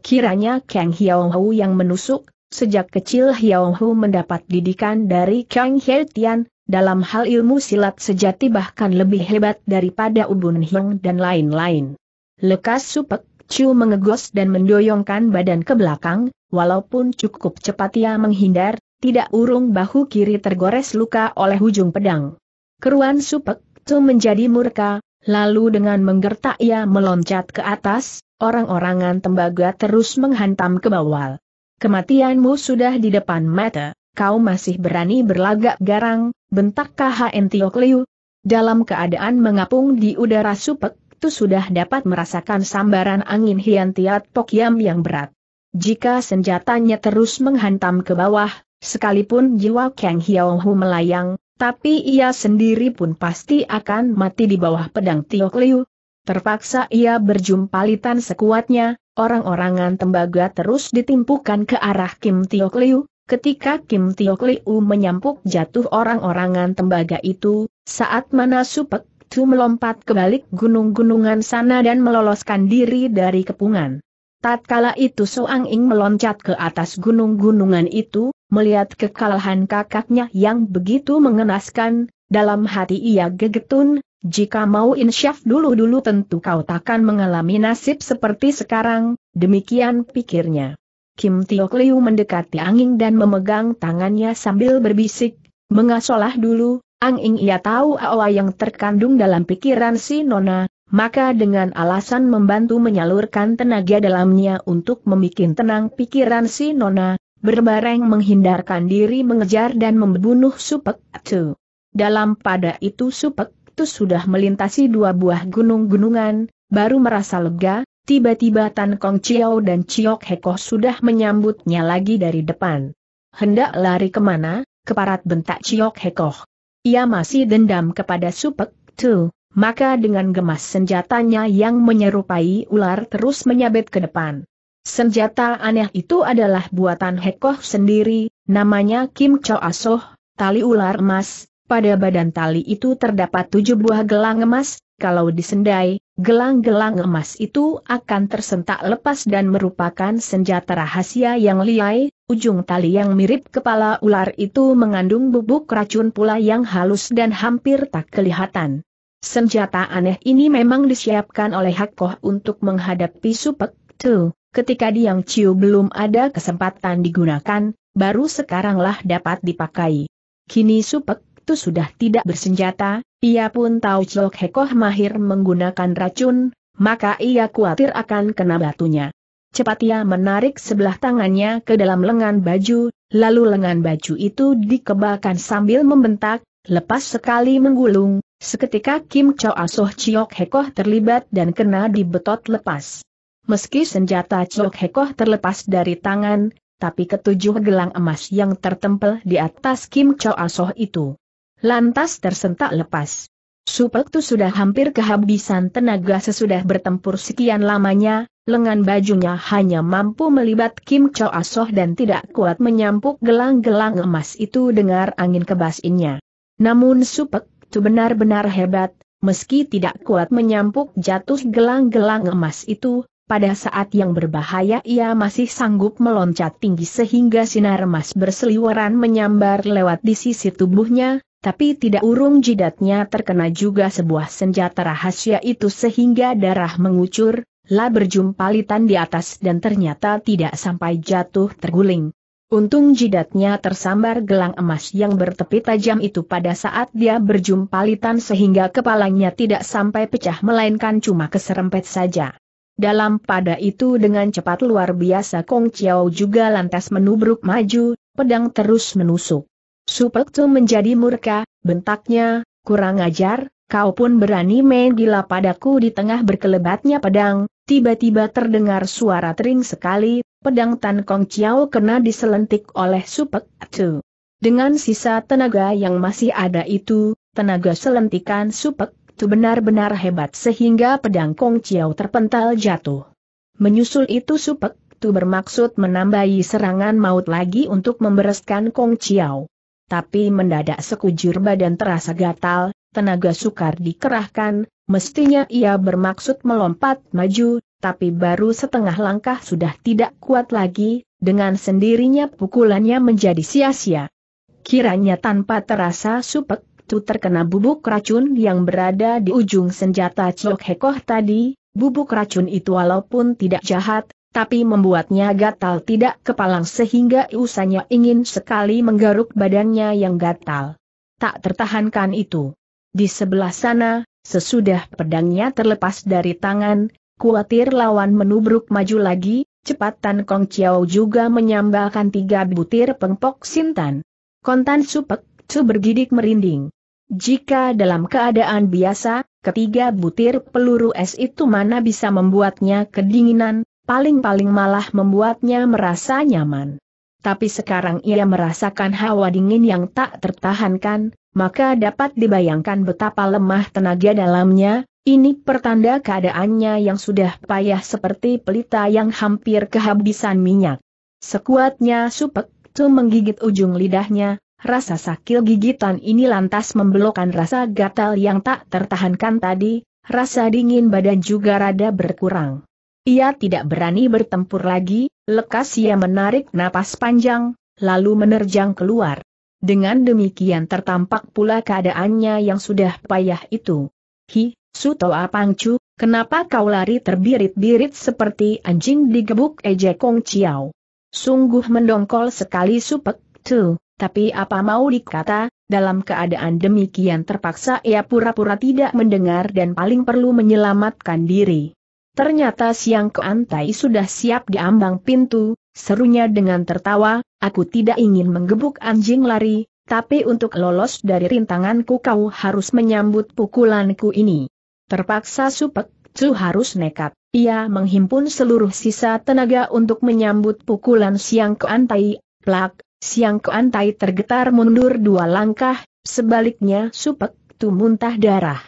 Kiranya Kang Hiao yang menusuk, Sejak kecil Hiao Hu mendapat didikan dari Kang He Tian, dalam hal ilmu silat sejati bahkan lebih hebat daripada Ubun Hiong dan lain-lain. Lekas Supek Chu mengegos dan mendoyongkan badan ke belakang, walaupun cukup cepat ia menghindar, tidak urung bahu kiri tergores luka oleh ujung pedang. Keruan Supek Chu menjadi murka, lalu dengan menggertak ia meloncat ke atas, orang-orangan tembaga terus menghantam ke bawah. Kematianmu sudah di depan mata, kau masih berani berlagak garang, bentak KHN Tiok Liu. Dalam keadaan mengapung di udara supek, tu sudah dapat merasakan sambaran angin Hian Tiat yang berat. Jika senjatanya terus menghantam ke bawah, sekalipun jiwa Kang Hiao melayang, tapi ia sendiri pun pasti akan mati di bawah pedang Tiok Liu. Terpaksa ia berjumpa berjumpalitan sekuatnya, orang-orangan tembaga terus ditimpukan ke arah Kim Tio Kliu. Ketika Kim Tio Kliu menyampuk jatuh orang-orangan tembaga itu, saat mana Supek Tu melompat ke balik gunung-gunungan sana dan meloloskan diri dari kepungan. Tatkala itu Soang Ing meloncat ke atas gunung-gunungan itu, melihat kekalahan kakaknya yang begitu mengenaskan, dalam hati ia gegetun, jika mau insyaf dulu-dulu tentu kau takkan mengalami nasib seperti sekarang, demikian pikirnya. Kim Tio Kliu mendekati Anging dan memegang tangannya sambil berbisik, mengasolah dulu, Anging ia tahu awa yang terkandung dalam pikiran si Nona, maka dengan alasan membantu menyalurkan tenaga dalamnya untuk membuat tenang pikiran si Nona, berbareng menghindarkan diri mengejar dan membunuh Supek Tu. Dalam pada itu Supek Tu sudah melintasi dua buah gunung-gunungan, baru merasa lega, tiba-tiba Tan Kong Chiao dan Chiok Heko sudah menyambutnya lagi dari depan. Hendak lari kemana, keparat bentak Chiok Heko. Ia masih dendam kepada Supek Tu maka dengan gemas senjatanya yang menyerupai ular terus menyabet ke depan. Senjata aneh itu adalah buatan Hekoh sendiri, namanya Kim Cho Asoh, ah tali ular emas, pada badan tali itu terdapat tujuh buah gelang emas, kalau disendai, gelang-gelang emas itu akan tersentak lepas dan merupakan senjata rahasia yang liai, ujung tali yang mirip kepala ular itu mengandung bubuk racun pula yang halus dan hampir tak kelihatan. Senjata aneh ini memang disiapkan oleh Hakoh untuk menghadapi Supek Tu. Ketika Yang Ciu belum ada kesempatan digunakan, baru sekaranglah dapat dipakai. Kini Supek Tu sudah tidak bersenjata, ia pun tahu Clok Hekoh mahir menggunakan racun, maka ia khawatir akan kena batunya. Cepat ia menarik sebelah tangannya ke dalam lengan baju, lalu lengan baju itu dikebalkan sambil membentak, lepas sekali menggulung, Seketika Kim Chow Asoh Chiok Hekoh terlibat dan kena dibetot lepas. Meski senjata Chiok Hekoh terlepas dari tangan, tapi ketujuh gelang emas yang tertempel di atas Kim Chow Asoh itu. Lantas tersentak lepas. Supek Tu sudah hampir kehabisan tenaga sesudah bertempur sekian lamanya, lengan bajunya hanya mampu melibat Kim Chow Asoh dan tidak kuat menyampuk gelang-gelang emas itu dengar angin kebasinnya. Namun Supek itu benar-benar hebat, meski tidak kuat menyampuk jatuh gelang-gelang emas itu, pada saat yang berbahaya ia masih sanggup meloncat tinggi sehingga sinar emas berseliweran menyambar lewat di sisi tubuhnya, tapi tidak urung jidatnya terkena juga sebuah senjata rahasia itu sehingga darah mengucur, lah berjumpa litan di atas dan ternyata tidak sampai jatuh terguling. Untung jidatnya tersambar gelang emas yang bertepi tajam itu pada saat dia berjumpa litan sehingga kepalanya tidak sampai pecah melainkan cuma keserempet saja. Dalam pada itu dengan cepat luar biasa Kong Chiao juga lantas menubruk maju, pedang terus menusuk. Supek Tu menjadi murka, bentaknya, kurang ajar, kau pun berani main gila padaku di tengah berkelebatnya pedang, tiba-tiba terdengar suara tering sekali, pedang Tan Kong Chiao kena diselentik oleh Supek Atu. Dengan sisa tenaga yang masih ada itu, tenaga selentikan Supek Atu benar-benar hebat sehingga pedang Kong Chiao terpental jatuh. Menyusul itu Supek Atu bermaksud menambahi serangan maut lagi untuk membereskan Kong Chiao. Tapi mendadak sekujur badan terasa gatal, tenaga sukar dikerahkan, mestinya ia bermaksud melompat maju, tapi baru setengah langkah sudah tidak kuat lagi, dengan sendirinya pukulannya menjadi sia-sia. Kiranya tanpa terasa Supek Tu terkena bubuk racun yang berada di ujung senjata Chok Hekoh tadi, bubuk racun itu walaupun tidak jahat, tapi membuatnya gatal tidak kepalang sehingga usahanya ingin sekali menggaruk badannya yang gatal. Tak tertahankan itu. Di sebelah sana, sesudah pedangnya terlepas dari tangan, Kuatir lawan menubruk maju lagi, cepat Tan Kong Chiao juga menyambalkan tiga butir pengpok sintan. Kontan supek, cu bergidik merinding. Jika dalam keadaan biasa, ketiga butir peluru es itu mana bisa membuatnya kedinginan, paling-paling malah membuatnya merasa nyaman. Tapi sekarang ia merasakan hawa dingin yang tak tertahankan, maka dapat dibayangkan betapa lemah tenaga dalamnya, ini pertanda keadaannya yang sudah payah seperti pelita yang hampir kehabisan minyak. Sekuatnya Supek Tu menggigit ujung lidahnya, rasa sakil gigitan ini lantas membelokkan rasa gatal yang tak tertahankan tadi, rasa dingin badan juga rada berkurang. Ia tidak berani bertempur lagi, lekas ia menarik napas panjang, lalu menerjang keluar. Dengan demikian tertampak pula keadaannya yang sudah payah itu. Hi, Suto Pangcu, kenapa kau lari terbirit-birit seperti anjing digebuk ejekong ciao? Sungguh mendongkol sekali supek, tuh. tapi apa mau dikata, dalam keadaan demikian terpaksa ia pura-pura tidak mendengar dan paling perlu menyelamatkan diri. Ternyata siang keantai sudah siap di ambang pintu, serunya dengan tertawa, aku tidak ingin menggebuk anjing lari, tapi untuk lolos dari rintanganku kau harus menyambut pukulanku ini. Terpaksa Supek Chu harus nekat. Ia menghimpun seluruh sisa tenaga untuk menyambut pukulan Siang Keantai. Plak, Siang Keantai tergetar mundur dua langkah, sebaliknya Supek Tu muntah darah.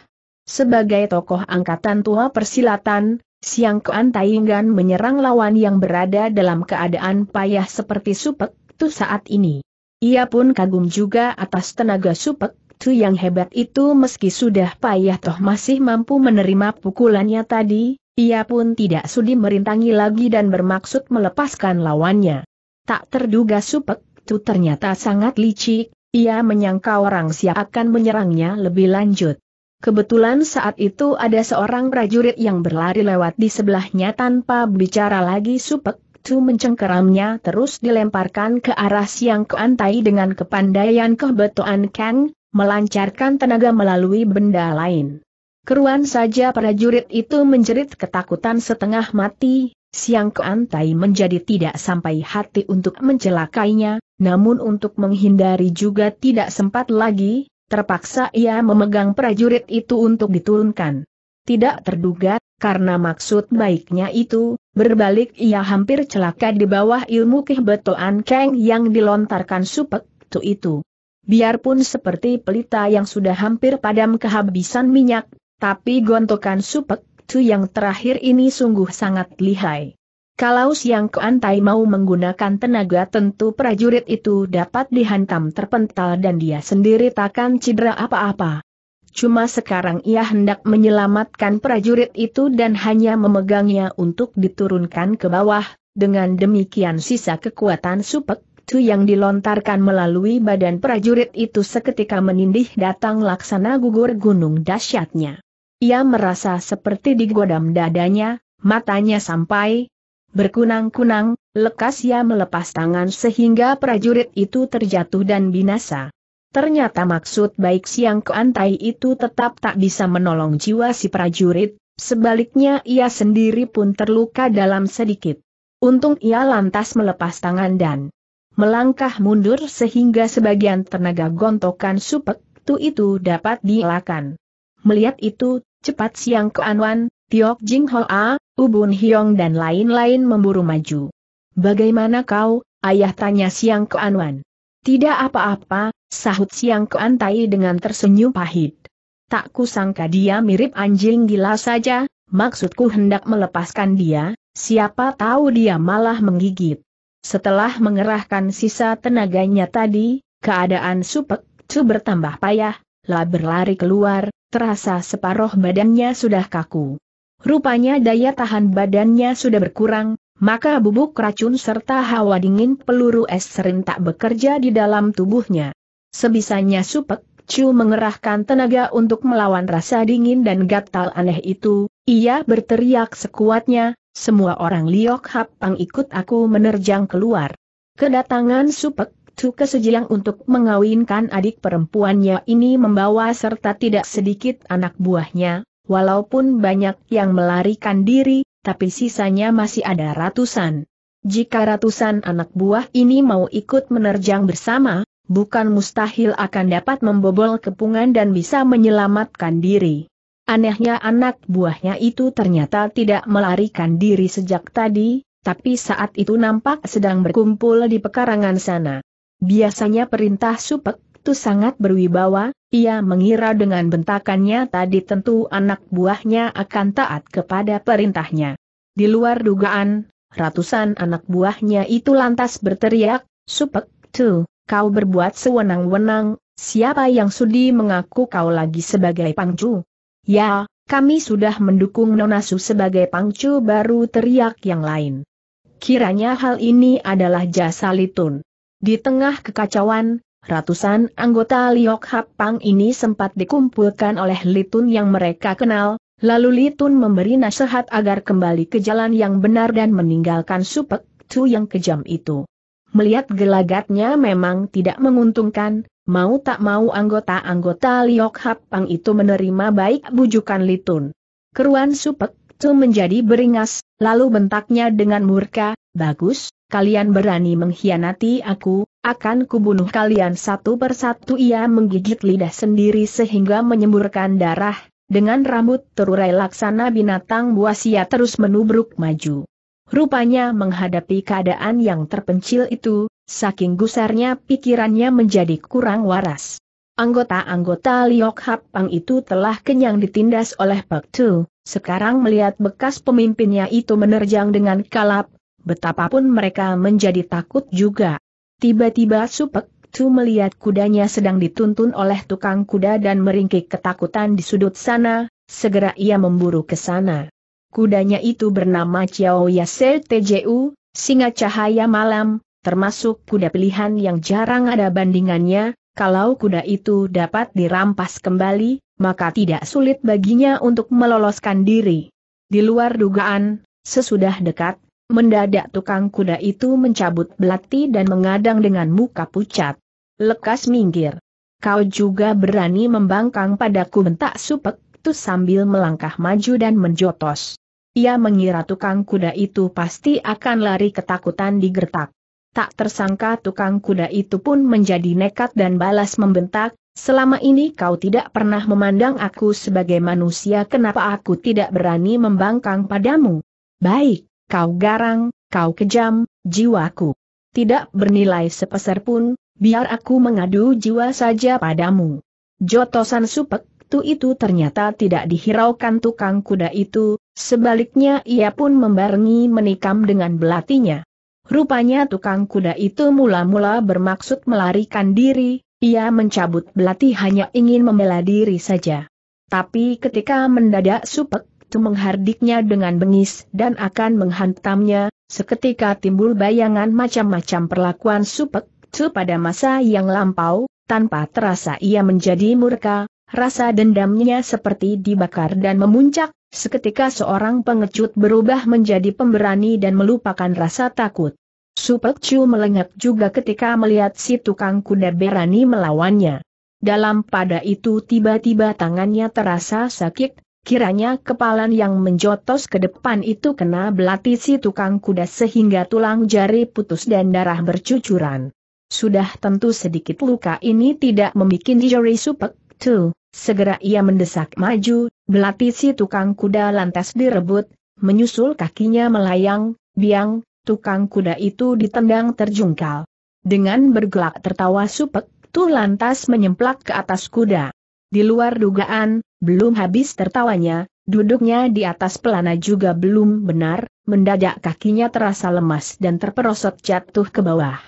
Sebagai tokoh angkatan tua persilatan, Siang Keantai enggan menyerang lawan yang berada dalam keadaan payah seperti Supek Tu saat ini. Ia pun kagum juga atas tenaga Supek Chu yang hebat itu meski sudah payah toh masih mampu menerima pukulannya tadi, ia pun tidak sudi merintangi lagi dan bermaksud melepaskan lawannya. Tak terduga Supek tu ternyata sangat licik, ia menyangka orang Sia akan menyerangnya lebih lanjut. Kebetulan saat itu ada seorang prajurit yang berlari lewat di sebelahnya tanpa bicara lagi Supek tu mencengkeramnya terus dilemparkan ke arah siang keantai dengan kepandaian kebetuan Kang, melancarkan tenaga melalui benda lain. Keruan saja prajurit itu menjerit ketakutan setengah mati, Siang Keantai menjadi tidak sampai hati untuk mencelakainya, namun untuk menghindari juga tidak sempat lagi, terpaksa ia memegang prajurit itu untuk diturunkan. Tidak terduga, karena maksud baiknya itu, berbalik ia hampir celaka di bawah ilmu kehbetoan Kang yang dilontarkan supek itu. Biarpun seperti pelita yang sudah hampir padam kehabisan minyak, tapi gontokan supek tu yang terakhir ini sungguh sangat lihai. Kalau Siang keantai mau menggunakan tenaga tentu prajurit itu dapat dihantam terpental dan dia sendiri takkan cedera apa-apa. Cuma sekarang ia hendak menyelamatkan prajurit itu dan hanya memegangnya untuk diturunkan ke bawah, dengan demikian sisa kekuatan supek Cu yang dilontarkan melalui badan prajurit itu seketika menindih datang laksana gugur gunung dahsyatnya. Ia merasa seperti digodam dadanya, matanya sampai berkunang-kunang, lekas ia melepas tangan sehingga prajurit itu terjatuh dan binasa. Ternyata maksud baik siang keantai itu tetap tak bisa menolong jiwa si prajurit, sebaliknya ia sendiri pun terluka dalam sedikit. Untung ia lantas melepas tangan dan melangkah mundur sehingga sebagian tenaga gontokan supek tu itu dapat dielakkan. Melihat itu, cepat siang ke Anwan, Tiok Jing A, Ubun Hyong dan lain-lain memburu maju. Bagaimana kau, ayah tanya siang ke Anwan. Tidak apa-apa, sahut Siang Keantai dengan tersenyum pahit. Tak kusangka dia mirip anjing gila saja, maksudku hendak melepaskan dia, siapa tahu dia malah menggigit. Setelah mengerahkan sisa tenaganya tadi, keadaan Supek Cu bertambah payah, lah berlari keluar, terasa separuh badannya sudah kaku. Rupanya daya tahan badannya sudah berkurang, maka bubuk racun serta hawa dingin peluru es serentak bekerja di dalam tubuhnya. Sebisanya Supek Chu mengerahkan tenaga untuk melawan rasa dingin dan gatal aneh itu, ia berteriak sekuatnya, semua orang Liok Hapang ikut aku menerjang keluar. Kedatangan Supek Tu ke Sejiang untuk mengawinkan adik perempuannya ini membawa serta tidak sedikit anak buahnya, walaupun banyak yang melarikan diri, tapi sisanya masih ada ratusan. Jika ratusan anak buah ini mau ikut menerjang bersama, bukan mustahil akan dapat membobol kepungan dan bisa menyelamatkan diri. Anehnya anak buahnya itu ternyata tidak melarikan diri sejak tadi, tapi saat itu nampak sedang berkumpul di pekarangan sana. Biasanya perintah Supek itu sangat berwibawa, ia mengira dengan bentakannya tadi tentu anak buahnya akan taat kepada perintahnya. Di luar dugaan, ratusan anak buahnya itu lantas berteriak, Supek tuh, kau berbuat sewenang-wenang, siapa yang sudi mengaku kau lagi sebagai pangcu? Ya, kami sudah mendukung Nonasu sebagai pangcu baru teriak yang lain. Kiranya hal ini adalah jasa Litun. Di tengah kekacauan, ratusan anggota Liok Hapang ini sempat dikumpulkan oleh Litun yang mereka kenal, lalu Litun memberi nasihat agar kembali ke jalan yang benar dan meninggalkan Supek Tu yang kejam itu. Melihat gelagatnya memang tidak menguntungkan, mau tak mau anggota-anggota Liok Pang itu menerima baik bujukan Litun. Keruan Supek Tu menjadi beringas, lalu bentaknya dengan murka, bagus, kalian berani mengkhianati aku, akan kubunuh kalian satu persatu ia menggigit lidah sendiri sehingga menyemburkan darah, dengan rambut terurai laksana binatang buas ia terus menubruk maju. Rupanya menghadapi keadaan yang terpencil itu, saking gusarnya pikirannya menjadi kurang waras. Anggota-anggota Liok Hap itu telah kenyang ditindas oleh Pak Tu, sekarang melihat bekas pemimpinnya itu menerjang dengan kalap, betapapun mereka menjadi takut juga. Tiba-tiba Supek Tu melihat kudanya sedang dituntun oleh tukang kuda dan meringkik ketakutan di sudut sana, segera ia memburu ke sana. Kudanya itu bernama Chiao Yase TJU, singa cahaya malam, termasuk kuda pilihan yang jarang ada bandingannya, kalau kuda itu dapat dirampas kembali, maka tidak sulit baginya untuk meloloskan diri. Di luar dugaan, sesudah dekat, mendadak tukang kuda itu mencabut belati dan mengadang dengan muka pucat. Lekas minggir. Kau juga berani membangkang padaku bentak supek, tu sambil melangkah maju dan menjotos. Ia mengira tukang kuda itu pasti akan lari ketakutan di gertak. Tak tersangka tukang kuda itu pun menjadi nekat dan balas membentak, selama ini kau tidak pernah memandang aku sebagai manusia kenapa aku tidak berani membangkang padamu. Baik, kau garang, kau kejam, jiwaku. Tidak bernilai sepeser pun, biar aku mengadu jiwa saja padamu. Jotosan supek tu itu ternyata tidak dihiraukan tukang kuda itu, Sebaliknya ia pun membarengi menikam dengan belatinya. Rupanya tukang kuda itu mula-mula bermaksud melarikan diri, ia mencabut belati hanya ingin membela diri saja. Tapi ketika mendadak supek itu menghardiknya dengan bengis dan akan menghantamnya, seketika timbul bayangan macam-macam perlakuan supek itu pada masa yang lampau, tanpa terasa ia menjadi murka, Rasa dendamnya seperti dibakar dan memuncak, seketika seorang pengecut berubah menjadi pemberani dan melupakan rasa takut. Supek Chu melengak juga ketika melihat si tukang kuda berani melawannya. Dalam pada itu tiba-tiba tangannya terasa sakit, kiranya kepalan yang menjotos ke depan itu kena belati si tukang kuda sehingga tulang jari putus dan darah bercucuran. Sudah tentu sedikit luka ini tidak membuat jari Supek Chu Segera ia mendesak maju, belati si tukang kuda lantas direbut, menyusul kakinya melayang, biang, tukang kuda itu ditendang terjungkal. Dengan bergelak tertawa supek, tuh lantas menyemplak ke atas kuda. Di luar dugaan, belum habis tertawanya, duduknya di atas pelana juga belum benar, mendadak kakinya terasa lemas dan terperosot jatuh ke bawah.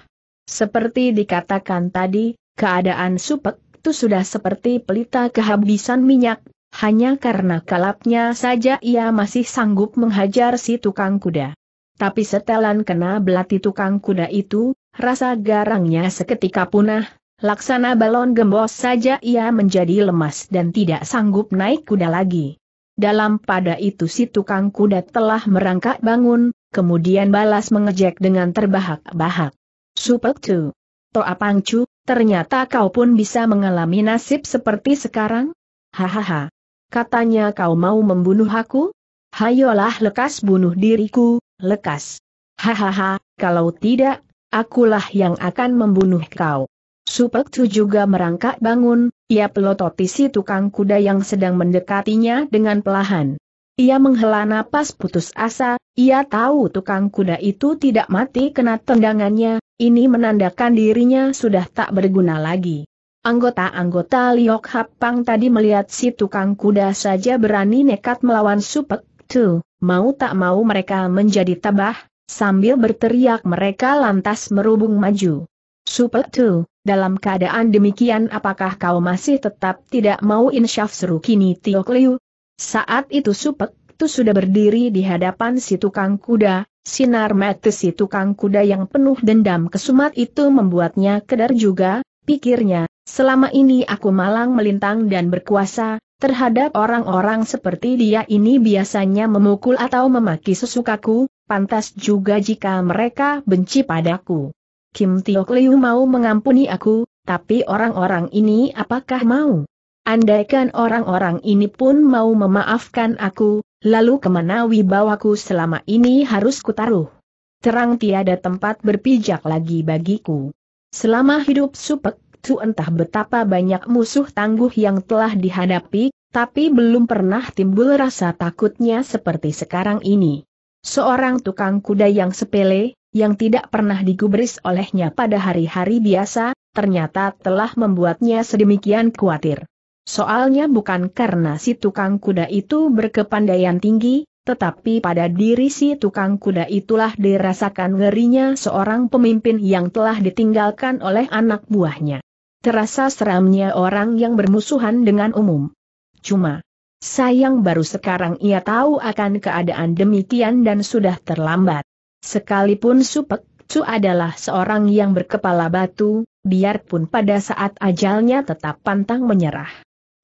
Seperti dikatakan tadi, keadaan supek itu sudah seperti pelita kehabisan minyak, hanya karena kalapnya saja ia masih sanggup menghajar si tukang kuda. Tapi setelan kena belati tukang kuda itu, rasa garangnya seketika punah, laksana balon gembos saja ia menjadi lemas dan tidak sanggup naik kuda lagi. Dalam pada itu si tukang kuda telah merangkak bangun, kemudian balas mengejek dengan terbahak-bahak. Supek tu. apang cu? Ternyata kau pun bisa mengalami nasib seperti sekarang? Hahaha. Katanya kau mau membunuh aku? Hayolah lekas bunuh diriku, lekas. Hahaha, kalau tidak, akulah yang akan membunuh kau. Supektu juga merangkak bangun, ia pelototi si tukang kuda yang sedang mendekatinya dengan pelahan. Ia menghela napas putus asa, ia tahu tukang kuda itu tidak mati kena tendangannya, ini menandakan dirinya sudah tak berguna lagi. Anggota-anggota Liok Hapang tadi melihat si tukang kuda saja berani nekat melawan Supek Tu, mau tak mau mereka menjadi tabah, sambil berteriak mereka lantas merubung maju. Supek Tu, dalam keadaan demikian apakah kau masih tetap tidak mau insyaf seru kini Tiok Liu, saat itu Supek Tu sudah berdiri di hadapan si tukang kuda, sinar mata si tukang kuda yang penuh dendam kesumat itu membuatnya kedar juga, pikirnya, selama ini aku malang melintang dan berkuasa, terhadap orang-orang seperti dia ini biasanya memukul atau memaki sesukaku, pantas juga jika mereka benci padaku. Kim Tiok Liu mau mengampuni aku, tapi orang-orang ini apakah mau? Andaikan orang-orang ini pun mau memaafkan aku, lalu kemana wibawaku selama ini harus kutaruh? Terang tiada tempat berpijak lagi bagiku. Selama hidup Supek Cu entah betapa banyak musuh tangguh yang telah dihadapi, tapi belum pernah timbul rasa takutnya seperti sekarang ini. Seorang tukang kuda yang sepele, yang tidak pernah digubris olehnya pada hari-hari biasa, ternyata telah membuatnya sedemikian khawatir. Soalnya bukan karena si tukang kuda itu berkepandaian tinggi, tetapi pada diri si tukang kuda itulah dirasakan ngerinya seorang pemimpin yang telah ditinggalkan oleh anak buahnya. Terasa seramnya orang yang bermusuhan dengan umum. Cuma, sayang baru sekarang ia tahu akan keadaan demikian dan sudah terlambat. Sekalipun Supek Cu adalah seorang yang berkepala batu, biarpun pada saat ajalnya tetap pantang menyerah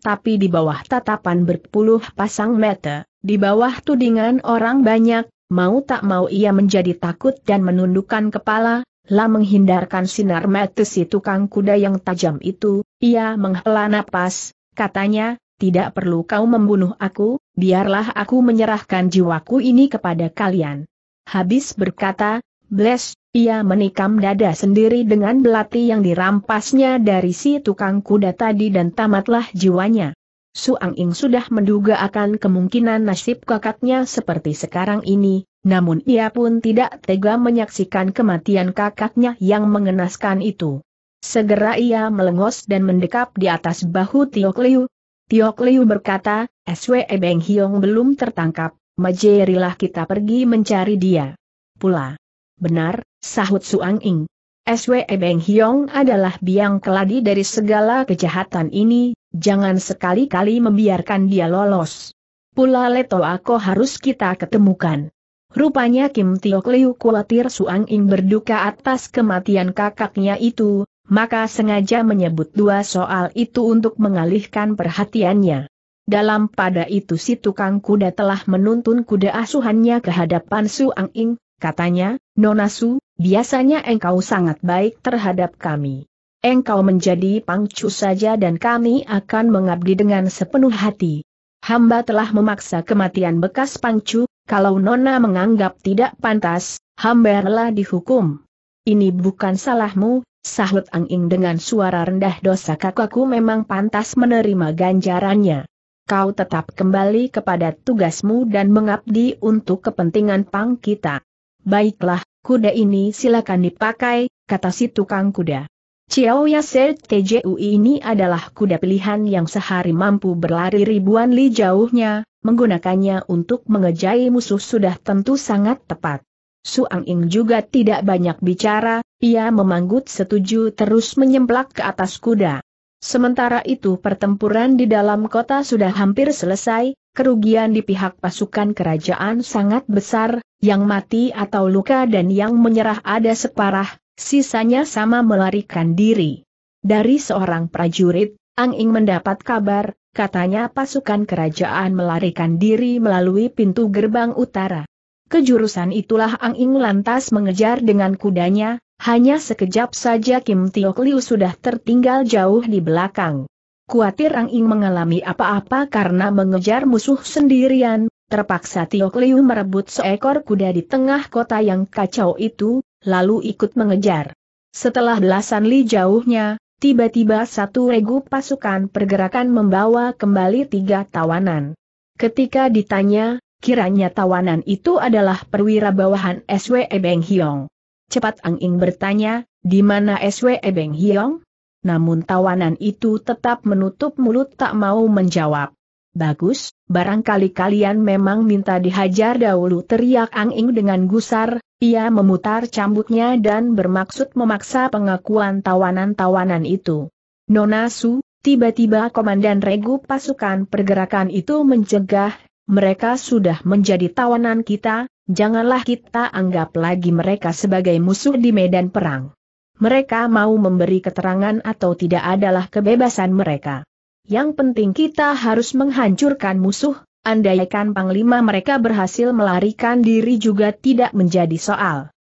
tapi di bawah tatapan berpuluh pasang mata, di bawah tudingan orang banyak, mau tak mau ia menjadi takut dan menundukkan kepala, lah menghindarkan sinar mata si tukang kuda yang tajam itu, ia menghela napas, katanya, tidak perlu kau membunuh aku, biarlah aku menyerahkan jiwaku ini kepada kalian. Habis berkata, Bless, ia menikam dada sendiri dengan belati yang dirampasnya dari si tukang kuda tadi dan tamatlah jiwanya. Suang Ing sudah menduga akan kemungkinan nasib kakaknya seperti sekarang ini, namun ia pun tidak tega menyaksikan kematian kakaknya yang mengenaskan itu. Segera ia melengos dan mendekap di atas bahu Tiok Liu. Tiok Liu berkata, SWE Beng Hiong belum tertangkap, majerilah kita pergi mencari dia. Pula. Benar, sahut Suang Ing. SWE Beng Hiong adalah biang keladi dari segala kejahatan ini, jangan sekali-kali membiarkan dia lolos. Pula Leto Ako harus kita ketemukan. Rupanya Kim Tio Liu khawatir Suang Ing berduka atas kematian kakaknya itu, maka sengaja menyebut dua soal itu untuk mengalihkan perhatiannya. Dalam pada itu si tukang kuda telah menuntun kuda asuhannya ke hadapan Suang Ing, Katanya, Nonasu, biasanya engkau sangat baik terhadap kami. Engkau menjadi pangcu saja dan kami akan mengabdi dengan sepenuh hati. Hamba telah memaksa kematian bekas pangcu, kalau Nona menganggap tidak pantas, hamba rela dihukum. Ini bukan salahmu, sahut Ang Ing dengan suara rendah dosa kakakku memang pantas menerima ganjarannya. Kau tetap kembali kepada tugasmu dan mengabdi untuk kepentingan pang kita. Baiklah, kuda ini silakan dipakai, kata si tukang kuda. ya Yaser TJU ini adalah kuda pilihan yang sehari mampu berlari ribuan li jauhnya, menggunakannya untuk mengejai musuh sudah tentu sangat tepat. Suang Ing juga tidak banyak bicara, ia memanggut setuju terus menyemplak ke atas kuda. Sementara itu pertempuran di dalam kota sudah hampir selesai, kerugian di pihak pasukan kerajaan sangat besar, yang mati atau luka dan yang menyerah ada separah, sisanya sama melarikan diri. Dari seorang prajurit, Ang Ing mendapat kabar, katanya pasukan kerajaan melarikan diri melalui pintu gerbang utara. Kejurusan itulah Ang Ing lantas mengejar dengan kudanya, hanya sekejap saja Kim Tiok Liu sudah tertinggal jauh di belakang. Kuatir Ang Ing mengalami apa-apa karena mengejar musuh sendirian, terpaksa Tiok Liu merebut seekor kuda di tengah kota yang kacau itu, lalu ikut mengejar. Setelah belasan li jauhnya, tiba-tiba satu regu pasukan pergerakan membawa kembali tiga tawanan. Ketika ditanya, kiranya tawanan itu adalah perwira bawahan SWE Beng Hiong. Cepat Ang Ing bertanya, di mana SW Beng Hiong? Namun tawanan itu tetap menutup mulut tak mau menjawab. Bagus, barangkali kalian memang minta dihajar dahulu teriak Ang Ing dengan gusar, ia memutar cambuknya dan bermaksud memaksa pengakuan tawanan-tawanan itu. Nona Su, tiba-tiba Komandan Regu pasukan pergerakan itu mencegah, mereka sudah menjadi tawanan kita, janganlah kita anggap lagi mereka sebagai musuh di medan perang. Mereka mau memberi keterangan atau tidak adalah kebebasan mereka. Yang penting kita harus menghancurkan musuh, andaikan panglima mereka berhasil melarikan diri juga tidak menjadi soal.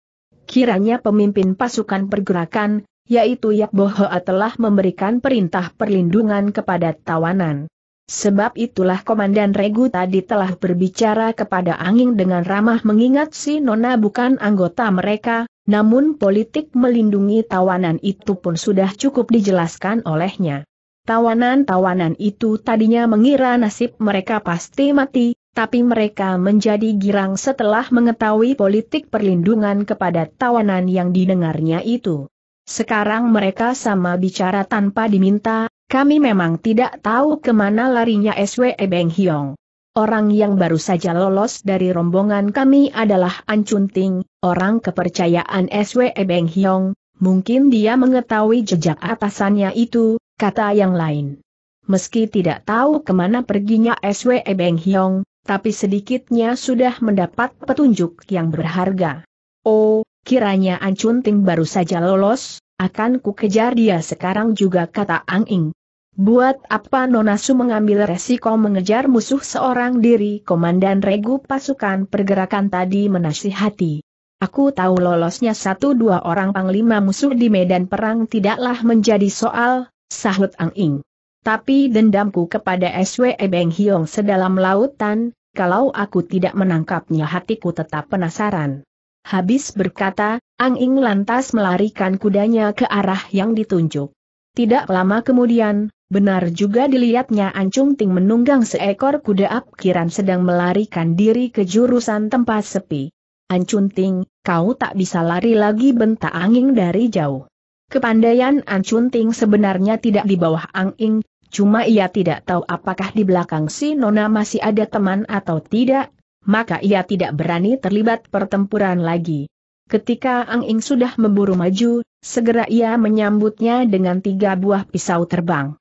Kiranya pemimpin pasukan pergerakan, yaitu Yakboho telah memberikan perintah perlindungan kepada tawanan. Sebab itulah Komandan Regu tadi telah berbicara kepada Angin dengan ramah mengingat si Nona bukan anggota mereka, namun politik melindungi tawanan itu pun sudah cukup dijelaskan olehnya. Tawanan-tawanan itu tadinya mengira nasib mereka pasti mati, tapi mereka menjadi girang setelah mengetahui politik perlindungan kepada tawanan yang didengarnya itu. Sekarang mereka sama bicara tanpa diminta, kami memang tidak tahu kemana larinya SWE Beng Hiong. Orang yang baru saja lolos dari rombongan kami adalah An Chun Ting, orang kepercayaan SWE Beng Hiong, mungkin dia mengetahui jejak atasannya itu, kata yang lain. Meski tidak tahu kemana perginya SWE Beng Hiong, tapi sedikitnya sudah mendapat petunjuk yang berharga. Oh, kiranya An Chun Ting baru saja lolos, akan ku kejar dia sekarang juga kata Ang Ing. Buat apa nona Nonasu mengambil resiko mengejar musuh seorang diri? Komandan regu pasukan pergerakan tadi menasihati. Aku tahu lolosnya satu dua orang panglima musuh di medan perang tidaklah menjadi soal, sahut Ang Ing. Tapi dendamku kepada SW Beng Hiong sedalam lautan, kalau aku tidak menangkapnya hatiku tetap penasaran. Habis berkata, Ang Ing lantas melarikan kudanya ke arah yang ditunjuk. Tidak lama kemudian, Benar juga dilihatnya Ancung Ting menunggang seekor kuda apkiran sedang melarikan diri ke jurusan tempat sepi. Ancung Ting, kau tak bisa lari lagi bentak angin dari jauh. Kepandaian Ancung Ting sebenarnya tidak di bawah angin, cuma ia tidak tahu apakah di belakang si Nona masih ada teman atau tidak, maka ia tidak berani terlibat pertempuran lagi. Ketika Ang Ing sudah memburu maju, segera ia menyambutnya dengan tiga buah pisau terbang.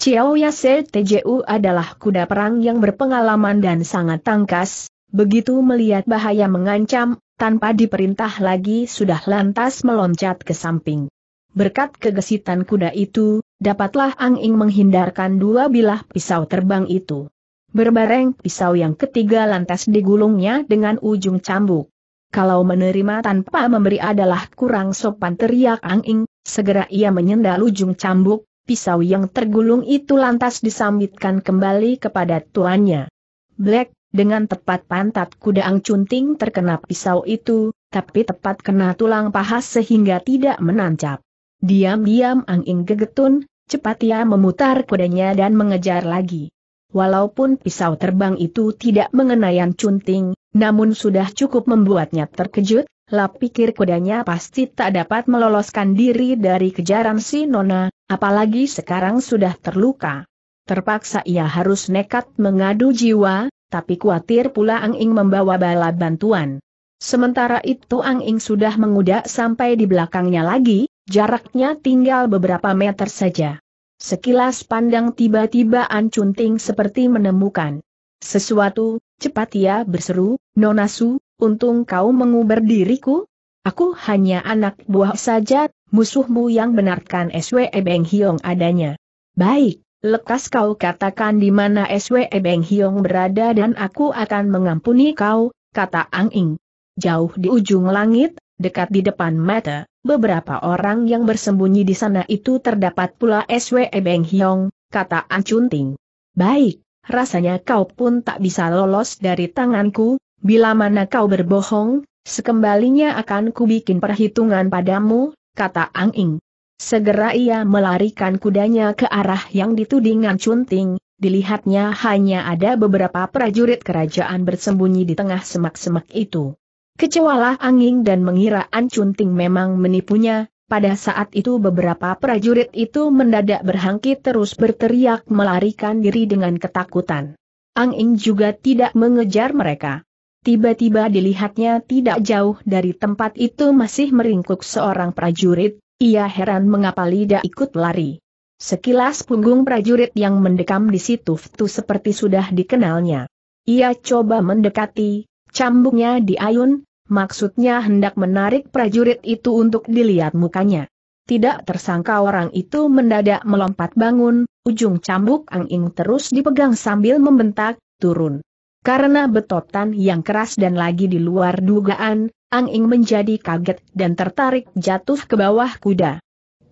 Chiao Yase TJU adalah kuda perang yang berpengalaman dan sangat tangkas, begitu melihat bahaya mengancam, tanpa diperintah lagi sudah lantas meloncat ke samping. Berkat kegesitan kuda itu, dapatlah Ang Ing menghindarkan dua bilah pisau terbang itu. Berbareng pisau yang ketiga lantas digulungnya dengan ujung cambuk. Kalau menerima tanpa memberi adalah kurang sopan teriak Ang Ing, segera ia menyendal ujung cambuk, Pisau yang tergulung itu lantas disambitkan kembali kepada tuannya. Black, dengan tepat pantat kuda angcunting terkena pisau itu, tapi tepat kena tulang paha sehingga tidak menancap. Diam-diam angin gegetun, cepat ia memutar kudanya dan mengejar lagi. Walaupun pisau terbang itu tidak mengenai Chunting, namun sudah cukup membuatnya terkejut, lap pikir kudanya pasti tak dapat meloloskan diri dari kejaran si Nona, Apalagi sekarang sudah terluka. Terpaksa ia harus nekat mengadu jiwa, tapi khawatir pula Ang Ing membawa bala bantuan. Sementara itu Ang Ing sudah mengudak sampai di belakangnya lagi, jaraknya tinggal beberapa meter saja. Sekilas pandang tiba-tiba Ancunting seperti menemukan sesuatu, cepat ia berseru, Nonasu, untung kau menguber diriku? Aku hanya anak buah saja musuhmu yang benarkan SWE Beng Hiong adanya. Baik, lekas kau katakan di mana SWE Beng Hiong berada dan aku akan mengampuni kau, kata Ang Ing. Jauh di ujung langit, dekat di depan mata, beberapa orang yang bersembunyi di sana itu terdapat pula SWE Beng Hiong, kata An Chunting. Baik, rasanya kau pun tak bisa lolos dari tanganku, bila mana kau berbohong, sekembalinya akan kubikin perhitungan padamu, kata Ang Ing. Segera ia melarikan kudanya ke arah yang ditudingan Cunting, dilihatnya hanya ada beberapa prajurit kerajaan bersembunyi di tengah semak-semak itu. Kecewalah angin dan mengira An Cunting memang menipunya, pada saat itu beberapa prajurit itu mendadak berhangkit terus berteriak melarikan diri dengan ketakutan. Ang Ing juga tidak mengejar mereka. Tiba-tiba dilihatnya tidak jauh dari tempat itu masih meringkuk seorang prajurit, ia heran mengapa Lida ikut lari. Sekilas punggung prajurit yang mendekam di situ itu seperti sudah dikenalnya. Ia coba mendekati, cambuknya diayun, maksudnya hendak menarik prajurit itu untuk dilihat mukanya. Tidak tersangka orang itu mendadak melompat bangun, ujung cambuk angin terus dipegang sambil membentak, turun. Karena betotan yang keras dan lagi di luar dugaan, Ang Ing menjadi kaget dan tertarik jatuh ke bawah kuda.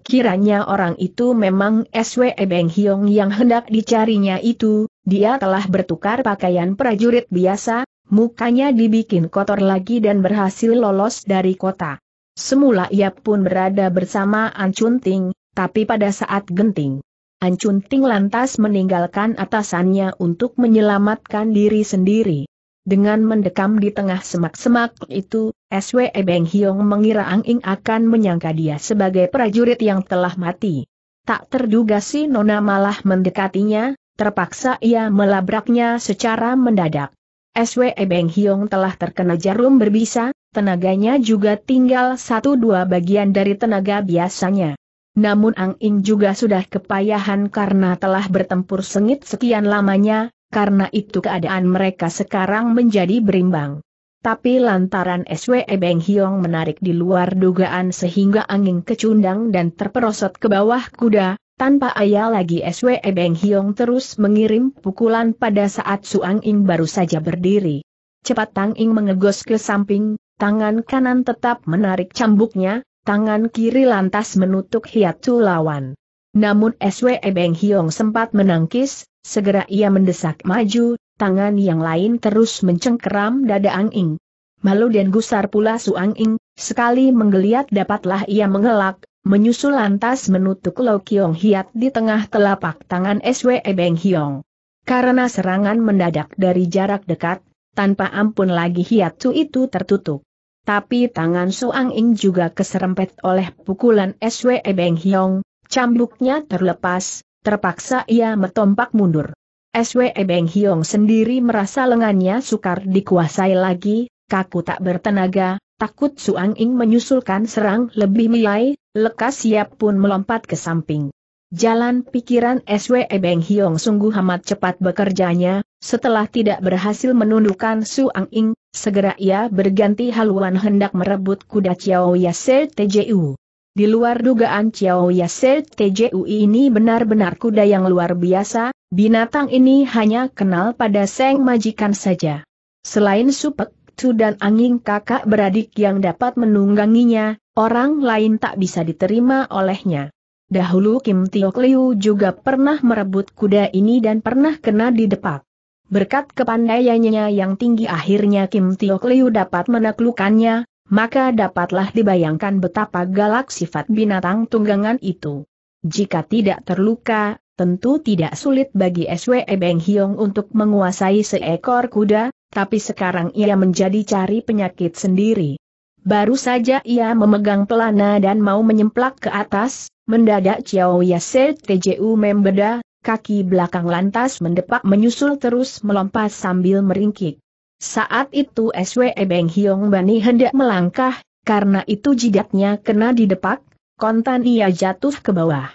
Kiranya orang itu memang SWE Beng Hiong yang hendak dicarinya itu, dia telah bertukar pakaian prajurit biasa, mukanya dibikin kotor lagi dan berhasil lolos dari kota. Semula ia pun berada bersama Ting, tapi pada saat genting, Ting lantas meninggalkan atasannya untuk menyelamatkan diri sendiri. Dengan mendekam di tengah semak-semak itu, SW Beng Hiong mengira Ang Ing akan menyangka dia sebagai prajurit yang telah mati. Tak terduga si Nona malah mendekatinya, terpaksa ia melabraknya secara mendadak. SW Beng Hiong telah terkena jarum berbisa, tenaganya juga tinggal satu dua bagian dari tenaga biasanya. Namun Ang Ing juga sudah kepayahan karena telah bertempur sengit sekian lamanya, karena itu keadaan mereka sekarang menjadi berimbang. Tapi lantaran SWE Beng Hiong menarik di luar dugaan sehingga angin kecundang dan terperosot ke bawah kuda, tanpa ayah lagi SWE Beng Hiong terus mengirim pukulan pada saat Suang Ing baru saja berdiri. Cepat Tang Ing mengegos ke samping, tangan kanan tetap menarik cambuknya, tangan kiri lantas menutup hiatu lawan. Namun SWE Beng Hiong sempat menangkis, segera ia mendesak maju, tangan yang lain terus mencengkeram dada Ang Ing. Malu dan gusar pula Su Ang Ing, sekali menggeliat dapatlah ia mengelak, menyusul lantas menutup Lo Kiong Hiat di tengah telapak tangan SWE Beng Hiong. Karena serangan mendadak dari jarak dekat, tanpa ampun lagi hiatu itu tertutup tapi tangan Suang Ing juga keserempet oleh pukulan Swe Beng Hiong, cambuknya terlepas, terpaksa ia metompak mundur. Swe Beng Hiong sendiri merasa lengannya sukar dikuasai lagi, kaku tak bertenaga, takut Suang Ing menyusulkan serang lebih milai, lekas siap pun melompat ke samping. Jalan pikiran Swe Beng Hiong sungguh amat cepat bekerjanya, setelah tidak berhasil menundukkan Su Ang Ing, segera ia berganti haluan hendak merebut kuda Chiao Yase TJU. Di luar dugaan Chiao Yase TJU ini benar-benar kuda yang luar biasa, binatang ini hanya kenal pada Seng Majikan saja. Selain Supek, Tu dan Angin kakak beradik yang dapat menungganginya, orang lain tak bisa diterima olehnya. Dahulu Kim Tiok Liu juga pernah merebut kuda ini dan pernah kena didepak. Berkat kepandaiannya yang tinggi akhirnya Kim Tio Liu dapat menaklukkannya, maka dapatlah dibayangkan betapa galak sifat binatang tunggangan itu. Jika tidak terluka, tentu tidak sulit bagi SWE Beng Hiong untuk menguasai seekor kuda, tapi sekarang ia menjadi cari penyakit sendiri. Baru saja ia memegang pelana dan mau menyemplak ke atas, mendadak Chiao Yase TJU membeda, kaki belakang lantas mendepak menyusul terus melompat sambil meringkik. Saat itu SWE Beng Hiong Bani hendak melangkah, karena itu jidatnya kena didepak, kontan ia jatuh ke bawah.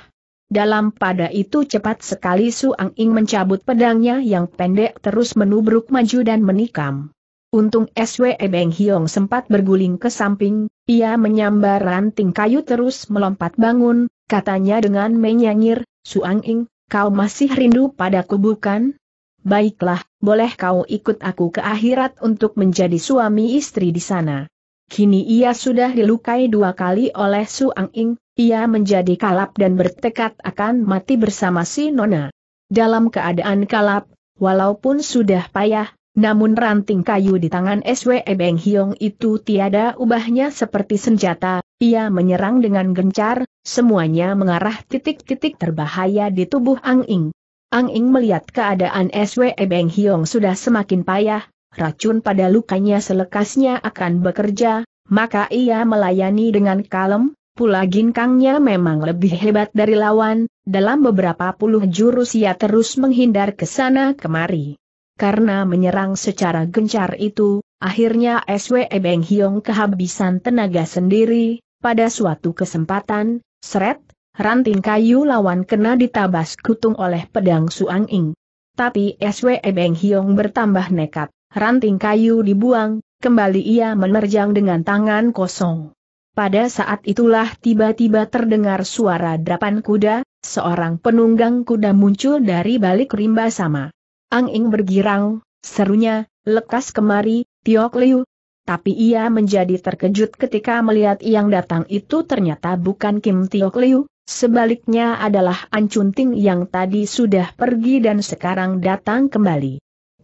Dalam pada itu cepat sekali Suang Ing mencabut pedangnya yang pendek terus menubruk maju dan menikam. Untung SWE Beng Hiong sempat berguling ke samping, ia menyambar ranting kayu terus melompat bangun, katanya dengan menyanyir, Suang Ing, kau masih rindu padaku bukan? Baiklah, boleh kau ikut aku ke akhirat untuk menjadi suami istri di sana. Kini ia sudah dilukai dua kali oleh Suang Ing, ia menjadi kalap dan bertekad akan mati bersama si Nona. Dalam keadaan kalap, walaupun sudah payah, namun ranting kayu di tangan SWE Beng Hiong itu tiada ubahnya seperti senjata, ia menyerang dengan gencar, semuanya mengarah titik-titik terbahaya di tubuh Ang Ing. Ang Ing melihat keadaan SWE Beng Hiong sudah semakin payah, racun pada lukanya selekasnya akan bekerja, maka ia melayani dengan kalem, pula ginkangnya memang lebih hebat dari lawan, dalam beberapa puluh jurus ia terus menghindar ke sana kemari karena menyerang secara gencar itu, akhirnya SWE Beng Hyong kehabisan tenaga sendiri, pada suatu kesempatan, seret, ranting kayu lawan kena ditabas kutung oleh pedang Suang Ing. Tapi SWE Beng Hyong bertambah nekat, ranting kayu dibuang, kembali ia menerjang dengan tangan kosong. Pada saat itulah tiba-tiba terdengar suara drapan kuda, seorang penunggang kuda muncul dari balik rimba sama. Ang Ing bergirang, serunya, lekas kemari, Tiok Liu. Tapi ia menjadi terkejut ketika melihat yang datang itu ternyata bukan Kim Tiok Liu, sebaliknya adalah Ancun Ting yang tadi sudah pergi dan sekarang datang kembali.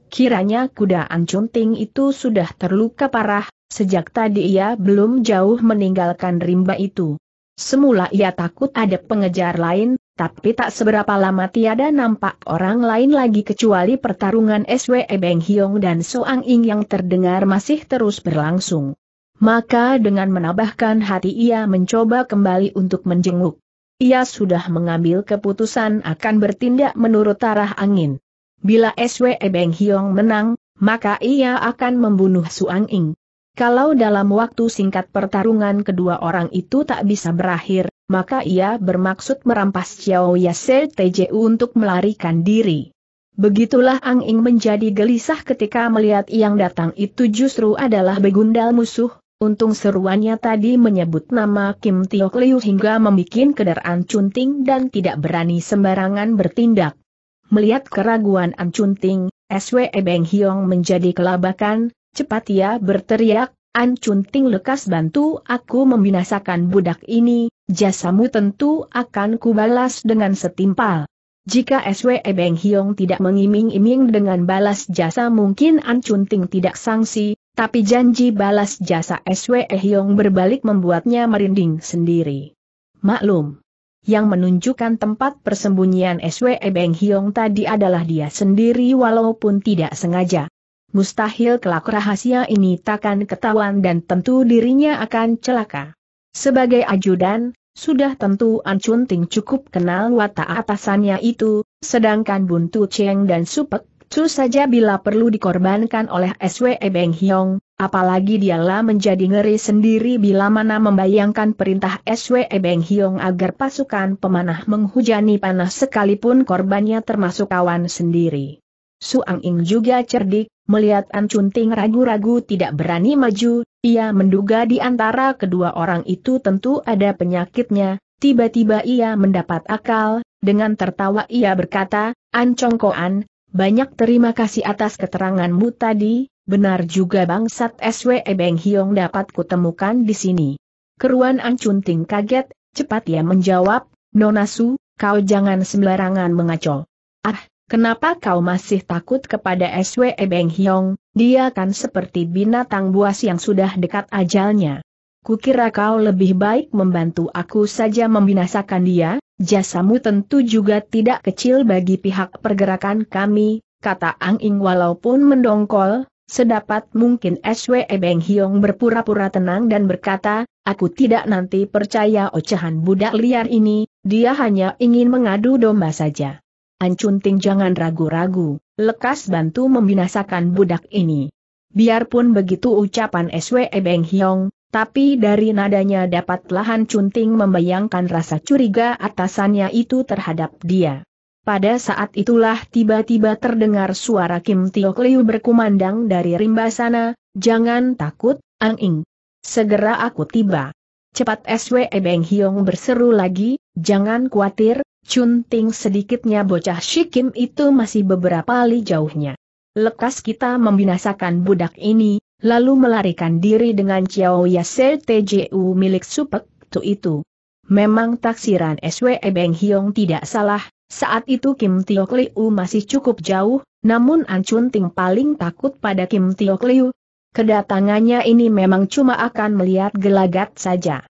Kiranya kuda Ancun Ting itu sudah terluka parah, sejak tadi ia belum jauh meninggalkan rimba itu. Semula ia takut ada pengejar lain, tapi tak seberapa lama tiada nampak orang lain lagi kecuali pertarungan SWE Beng Hiong dan Soang Ing yang terdengar masih terus berlangsung. Maka dengan menambahkan hati ia mencoba kembali untuk menjenguk. Ia sudah mengambil keputusan akan bertindak menurut arah angin. Bila SWE Beng Hiong menang, maka ia akan membunuh Suang Ing. Kalau dalam waktu singkat pertarungan kedua orang itu tak bisa berakhir, maka ia bermaksud merampas Xiao Yase TJU untuk melarikan diri. Begitulah Ang Ing menjadi gelisah ketika melihat yang datang itu justru adalah begundal musuh, untung seruannya tadi menyebut nama Kim Tio Liu hingga membuat Chun cunting dan tidak berani sembarangan bertindak. Melihat keraguan An Cunting, SW Beng Hiong menjadi kelabakan, Cepat ia ya, berteriak, Ancun Ting lekas bantu aku membinasakan budak ini, jasamu tentu akan kubalas dengan setimpal. Jika SWE Beng Hiong tidak mengiming-iming dengan balas jasa mungkin Ancun Ting tidak sangsi, tapi janji balas jasa SWE Hiong berbalik membuatnya merinding sendiri. Maklum, yang menunjukkan tempat persembunyian SWE Beng Hiong tadi adalah dia sendiri walaupun tidak sengaja mustahil kelak rahasia ini takkan ketahuan dan tentu dirinya akan celaka. Sebagai ajudan, sudah tentu An Chun Ting cukup kenal watak atasannya itu, sedangkan Buntu Cheng dan Supek Cu saja bila perlu dikorbankan oleh SWE Beng Hiong, apalagi dialah menjadi ngeri sendiri bila mana membayangkan perintah SWE Beng Hiong agar pasukan pemanah menghujani panah sekalipun korbannya termasuk kawan sendiri. Suang Ing juga cerdik, melihat An Cunting ragu-ragu tidak berani maju, ia menduga di antara kedua orang itu tentu ada penyakitnya, tiba-tiba ia mendapat akal, dengan tertawa ia berkata, An An, banyak terima kasih atas keteranganmu tadi, benar juga bangsat SWE Beng Hiong dapat kutemukan di sini. Keruan An Cunting kaget, cepat ia menjawab, Nonasu, kau jangan sembarangan mengacau. Ah, Kenapa kau masih takut kepada SWE Beng Hiong, dia kan seperti binatang buas yang sudah dekat ajalnya. Kukira kau lebih baik membantu aku saja membinasakan dia, jasamu tentu juga tidak kecil bagi pihak pergerakan kami, kata Ang Ing walaupun mendongkol, sedapat mungkin SWE Beng Hiong berpura-pura tenang dan berkata, aku tidak nanti percaya ocehan budak liar ini, dia hanya ingin mengadu domba saja. Ancunting jangan ragu-ragu, lekas bantu membinasakan budak ini. Biarpun begitu ucapan SWE Beng Hiong, tapi dari nadanya dapat lahan Cunting membayangkan rasa curiga atasannya itu terhadap dia. Pada saat itulah tiba-tiba terdengar suara Kim Tiok Liu berkumandang dari rimba sana, jangan takut, Ang Ing. Segera aku tiba. Cepat SWE Beng Hiong berseru lagi, jangan khawatir, Cunting sedikitnya bocah Shikim itu masih beberapa li jauhnya. Lekas kita membinasakan budak ini, lalu melarikan diri dengan Chiao Yaser TJU milik Supek Tu itu. Memang taksiran SWE Beng Hiong tidak salah, saat itu Kim Tiok Liu masih cukup jauh, namun An Ting paling takut pada Kim Tiok Liu. Kedatangannya ini memang cuma akan melihat gelagat saja.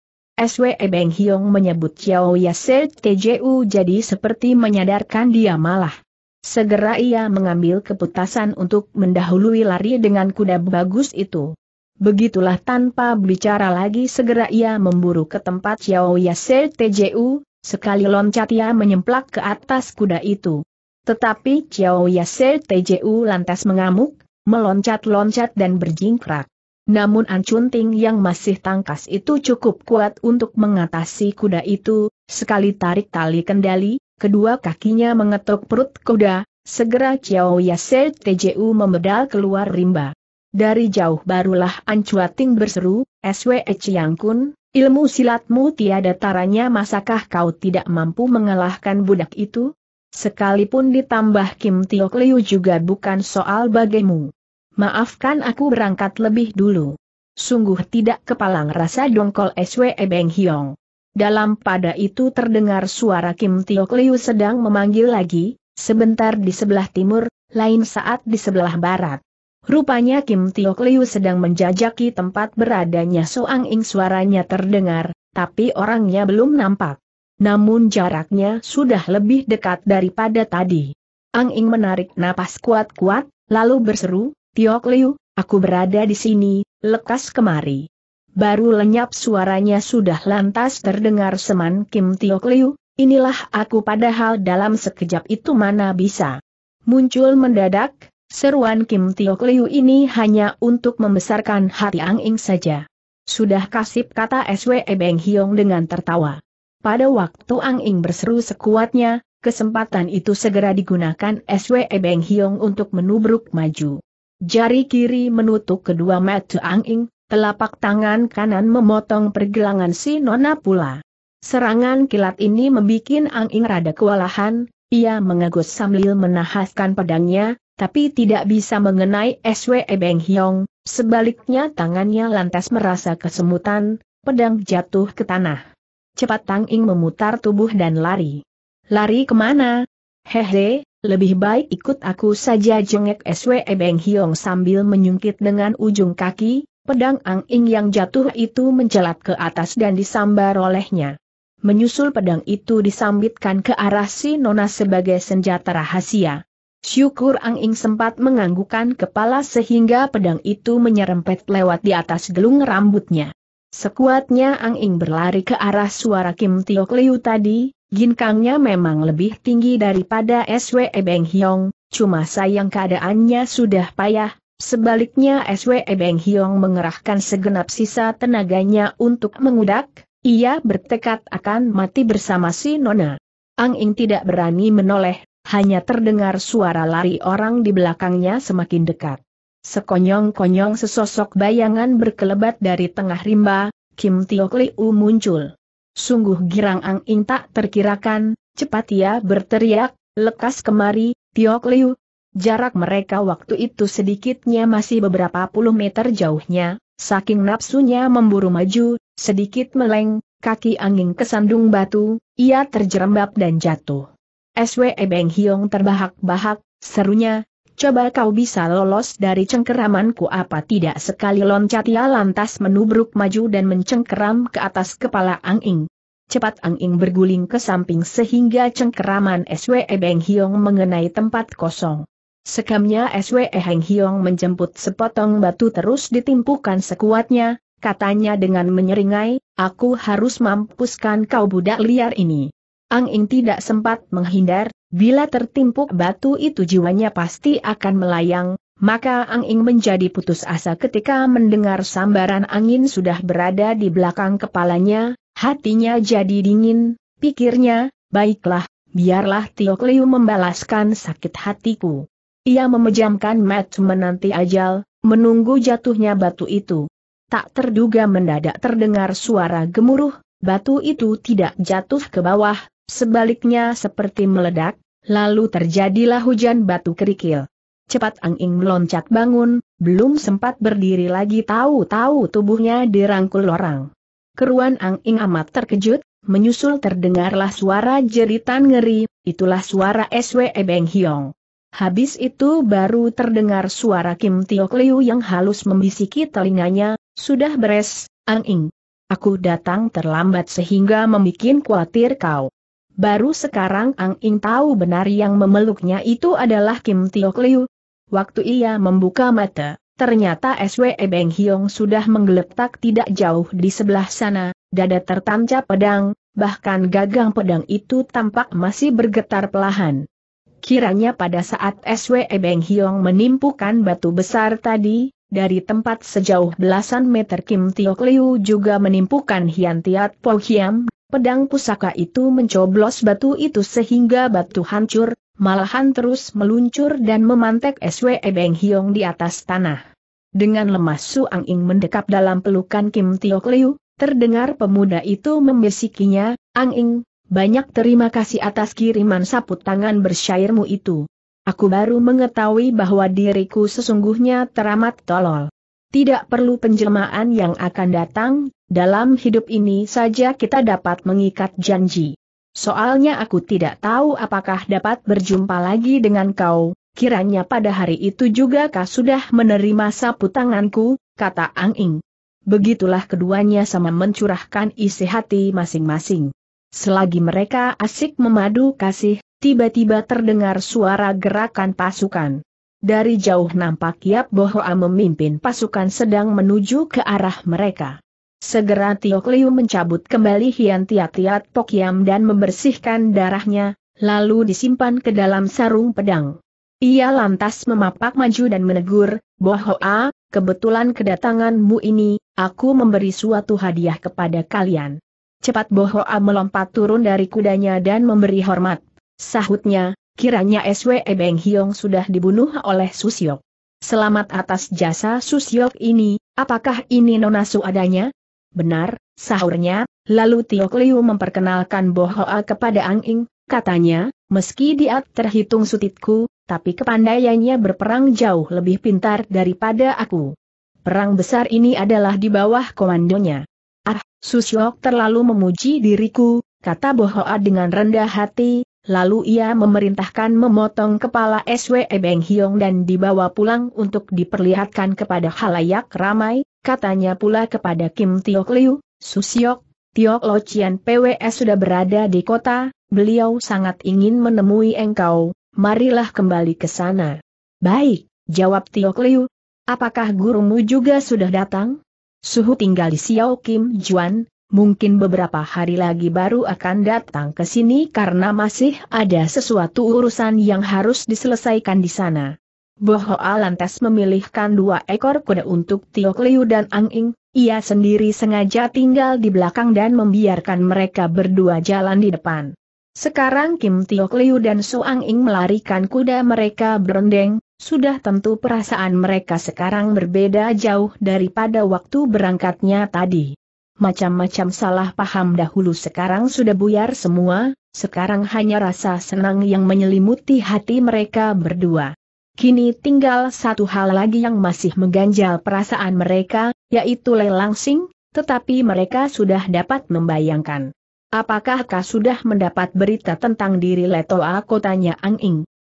SWE Beng Hiong menyebut Chiao Yase TJU jadi seperti menyadarkan dia malah. Segera ia mengambil keputusan untuk mendahului lari dengan kuda bagus itu. Begitulah tanpa bicara lagi segera ia memburu ke tempat Chiao Yase TJU, sekali loncat ia menyemplak ke atas kuda itu. Tetapi Chiao Yase TJU lantas mengamuk, meloncat-loncat dan berjingkrak. Namun Ancunting yang masih tangkas itu cukup kuat untuk mengatasi kuda itu, sekali tarik tali kendali, kedua kakinya mengetuk perut kuda, segera Chiao Yase TJU memedal keluar rimba. Dari jauh barulah Ancuating berseru, SWE Chiang Kun, ilmu silatmu tiada taranya masakah kau tidak mampu mengalahkan budak itu? Sekalipun ditambah Kim Tiok Liu juga bukan soal bagimu maafkan aku berangkat lebih dulu. Sungguh tidak kepalang rasa dongkol SWE Beng Hiong. Dalam pada itu terdengar suara Kim Tio Liu sedang memanggil lagi, sebentar di sebelah timur, lain saat di sebelah barat. Rupanya Kim Tio Liu sedang menjajaki tempat beradanya Soang Ing suaranya terdengar, tapi orangnya belum nampak. Namun jaraknya sudah lebih dekat daripada tadi. Ang Ing menarik napas kuat-kuat, lalu berseru, Tiok Liu, aku berada di sini, lekas kemari. Baru lenyap suaranya sudah lantas terdengar seman Kim Tiok Liu, inilah aku padahal dalam sekejap itu mana bisa. Muncul mendadak, seruan Kim Tiok Liu ini hanya untuk membesarkan hati Ang Ing saja. Sudah kasip kata SWE Beng Hiong dengan tertawa. Pada waktu Ang Ing berseru sekuatnya, kesempatan itu segera digunakan SWE Beng Hiong untuk menubruk maju. Jari kiri menutup kedua mata angin, telapak tangan kanan memotong pergelangan si nona pula. Serangan kilat ini membuat angin rada kewalahan, ia mengegus sambil menahaskan pedangnya, tapi tidak bisa mengenai SWE Beng Hyong. sebaliknya tangannya lantas merasa kesemutan, pedang jatuh ke tanah. Cepat Tang Ing memutar tubuh dan lari. Lari kemana? Hehe, lebih baik ikut aku saja jengek SW e Beng Hiong sambil menyungkit dengan ujung kaki, pedang Ang Ing yang jatuh itu mencelat ke atas dan disambar olehnya. Menyusul pedang itu disambitkan ke arah si Nona sebagai senjata rahasia. Syukur Ang Ing sempat menganggukan kepala sehingga pedang itu menyerempet lewat di atas gelung rambutnya. Sekuatnya Ang Ing berlari ke arah suara Kim Tiok Liu tadi, Ginkangnya memang lebih tinggi daripada SWE Beng Hiong, cuma sayang keadaannya sudah payah, sebaliknya SWE Beng Hiong mengerahkan segenap sisa tenaganya untuk mengudak, ia bertekad akan mati bersama si Nona. Ang Ing tidak berani menoleh, hanya terdengar suara lari orang di belakangnya semakin dekat. Sekonyong-konyong sesosok bayangan berkelebat dari tengah rimba, Kim Tio Kliu muncul. Sungguh girang Ang Ing tak terkirakan, cepat ia berteriak, lekas kemari, Tiok Liu. Jarak mereka waktu itu sedikitnya masih beberapa puluh meter jauhnya, saking nafsunya memburu maju, sedikit meleng, kaki angin kesandung batu, ia terjerembab dan jatuh. SWE Beng Hiong terbahak-bahak, serunya, coba kau bisa lolos dari cengkeramanku apa tidak sekali loncat ia lantas menubruk maju dan mencengkeram ke atas kepala Ang Ing. Cepat Ang Ing berguling ke samping sehingga cengkeraman SWE Beng Hiong mengenai tempat kosong. Sekamnya SWE Heng Hiong menjemput sepotong batu terus ditimpukan sekuatnya, katanya dengan menyeringai, aku harus mampuskan kau budak liar ini. Ang Ing tidak sempat menghindar, Bila tertimpuk batu itu jiwanya pasti akan melayang, maka Ang Ing menjadi putus asa ketika mendengar sambaran angin sudah berada di belakang kepalanya, hatinya jadi dingin, pikirnya, baiklah, biarlah Tiok Liu membalaskan sakit hatiku. Ia memejamkan mat, menanti ajal, menunggu jatuhnya batu itu. Tak terduga mendadak terdengar suara gemuruh, batu itu tidak jatuh ke bawah, sebaliknya seperti meledak, lalu terjadilah hujan batu kerikil. Cepat Ang Ing meloncat bangun, belum sempat berdiri lagi tahu-tahu tubuhnya dirangkul orang. Keruan Ang Ing amat terkejut, menyusul terdengarlah suara jeritan ngeri, itulah suara SWE Beng Hiong. Habis itu baru terdengar suara Kim Tiok Liu yang halus membisiki telinganya, sudah beres, Ang Ing. Aku datang terlambat sehingga membuat khawatir kau. Baru sekarang Ang Ing tahu benar yang memeluknya itu adalah Kim Tiok Liu. Waktu ia membuka mata, ternyata SWE Beng Hiong sudah menggeletak tidak jauh di sebelah sana, dada tertancap pedang, bahkan gagang pedang itu tampak masih bergetar pelahan. Kiranya pada saat SWE Beng Hiong menimpukan batu besar tadi, dari tempat sejauh belasan meter Kim Tiok Liu juga menimpukan Hian Tiat Po Hiam Pedang pusaka itu mencoblos batu itu sehingga batu hancur, malahan terus meluncur dan memantek SWE Beng Hiong di atas tanah. Dengan lemas Suang Ing mendekap dalam pelukan Kim Tio Liu, terdengar pemuda itu membesikinya, Ang Ing, banyak terima kasih atas kiriman saput tangan bersyairmu itu. Aku baru mengetahui bahwa diriku sesungguhnya teramat tolol. Tidak perlu penjelmaan yang akan datang, dalam hidup ini saja kita dapat mengikat janji. Soalnya aku tidak tahu apakah dapat berjumpa lagi dengan kau, kiranya pada hari itu juga kau sudah menerima sapu tanganku, kata Ang Ing. Begitulah keduanya sama mencurahkan isi hati masing-masing. Selagi mereka asik memadu kasih, tiba-tiba terdengar suara gerakan pasukan. Dari jauh nampak Yap Bohoa memimpin pasukan sedang menuju ke arah mereka. Segera Tio Liu mencabut kembali Hian Tiat Tiat Tok Yam dan membersihkan darahnya, lalu disimpan ke dalam sarung pedang. Ia lantas memapak maju dan menegur, Bohoa, kebetulan kedatanganmu ini, aku memberi suatu hadiah kepada kalian. Cepat Bohoa melompat turun dari kudanya dan memberi hormat. Sahutnya, kiranya SWE Beng Hiong sudah dibunuh oleh Susyok. Selamat atas jasa Susyok ini, apakah ini Nona Su adanya? Benar, sahurnya, lalu Tio Liu memperkenalkan Bohoa kepada Ang Ing, katanya, meski dia terhitung sutitku, tapi kepandaiannya berperang jauh lebih pintar daripada aku. Perang besar ini adalah di bawah komandonya. Ah, Susyok terlalu memuji diriku, kata Bohoa dengan rendah hati, Lalu ia memerintahkan memotong kepala SW Beng Hiong dan dibawa pulang untuk diperlihatkan kepada halayak ramai, katanya pula kepada Kim Tiok Liu, Susiok, Tiok Lo Cian PWS sudah berada di kota, beliau sangat ingin menemui engkau, marilah kembali ke sana. Baik, jawab Tiok Liu. Apakah gurumu juga sudah datang? Suhu tinggal di Xiao Kim Juan, Mungkin beberapa hari lagi baru akan datang ke sini karena masih ada sesuatu urusan yang harus diselesaikan di sana. Bohoa lantas memilihkan dua ekor kuda untuk Tio Liu dan Ang Ing, ia sendiri sengaja tinggal di belakang dan membiarkan mereka berdua jalan di depan. Sekarang Kim Tio Liu dan Su Ang Ing melarikan kuda mereka berendeng, sudah tentu perasaan mereka sekarang berbeda jauh daripada waktu berangkatnya tadi macam-macam salah paham dahulu sekarang sudah buyar semua, sekarang hanya rasa senang yang menyelimuti hati mereka berdua. Kini tinggal satu hal lagi yang masih mengganjal perasaan mereka, yaitu lelang sing, tetapi mereka sudah dapat membayangkan. Apakah kau sudah mendapat berita tentang diri Letoa kotanya Ang Ing?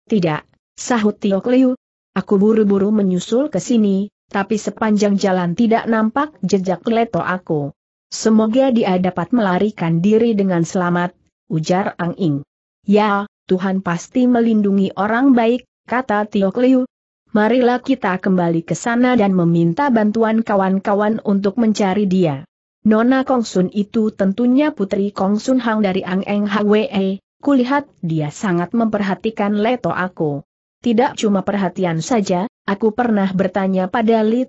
Tidak, sahut Tio Kliu Aku buru-buru menyusul ke sini, tapi sepanjang jalan tidak nampak jejak Leto aku. Semoga dia dapat melarikan diri dengan selamat, ujar Ang Ing. Ya, Tuhan pasti melindungi orang baik, kata Tio Liu. Marilah kita kembali ke sana dan meminta bantuan kawan-kawan untuk mencari dia. Nona Kongsun itu tentunya putri Kongsun Hang dari Ang Eng Hwe, kulihat dia sangat memperhatikan leto aku. Tidak cuma perhatian saja, aku pernah bertanya pada Li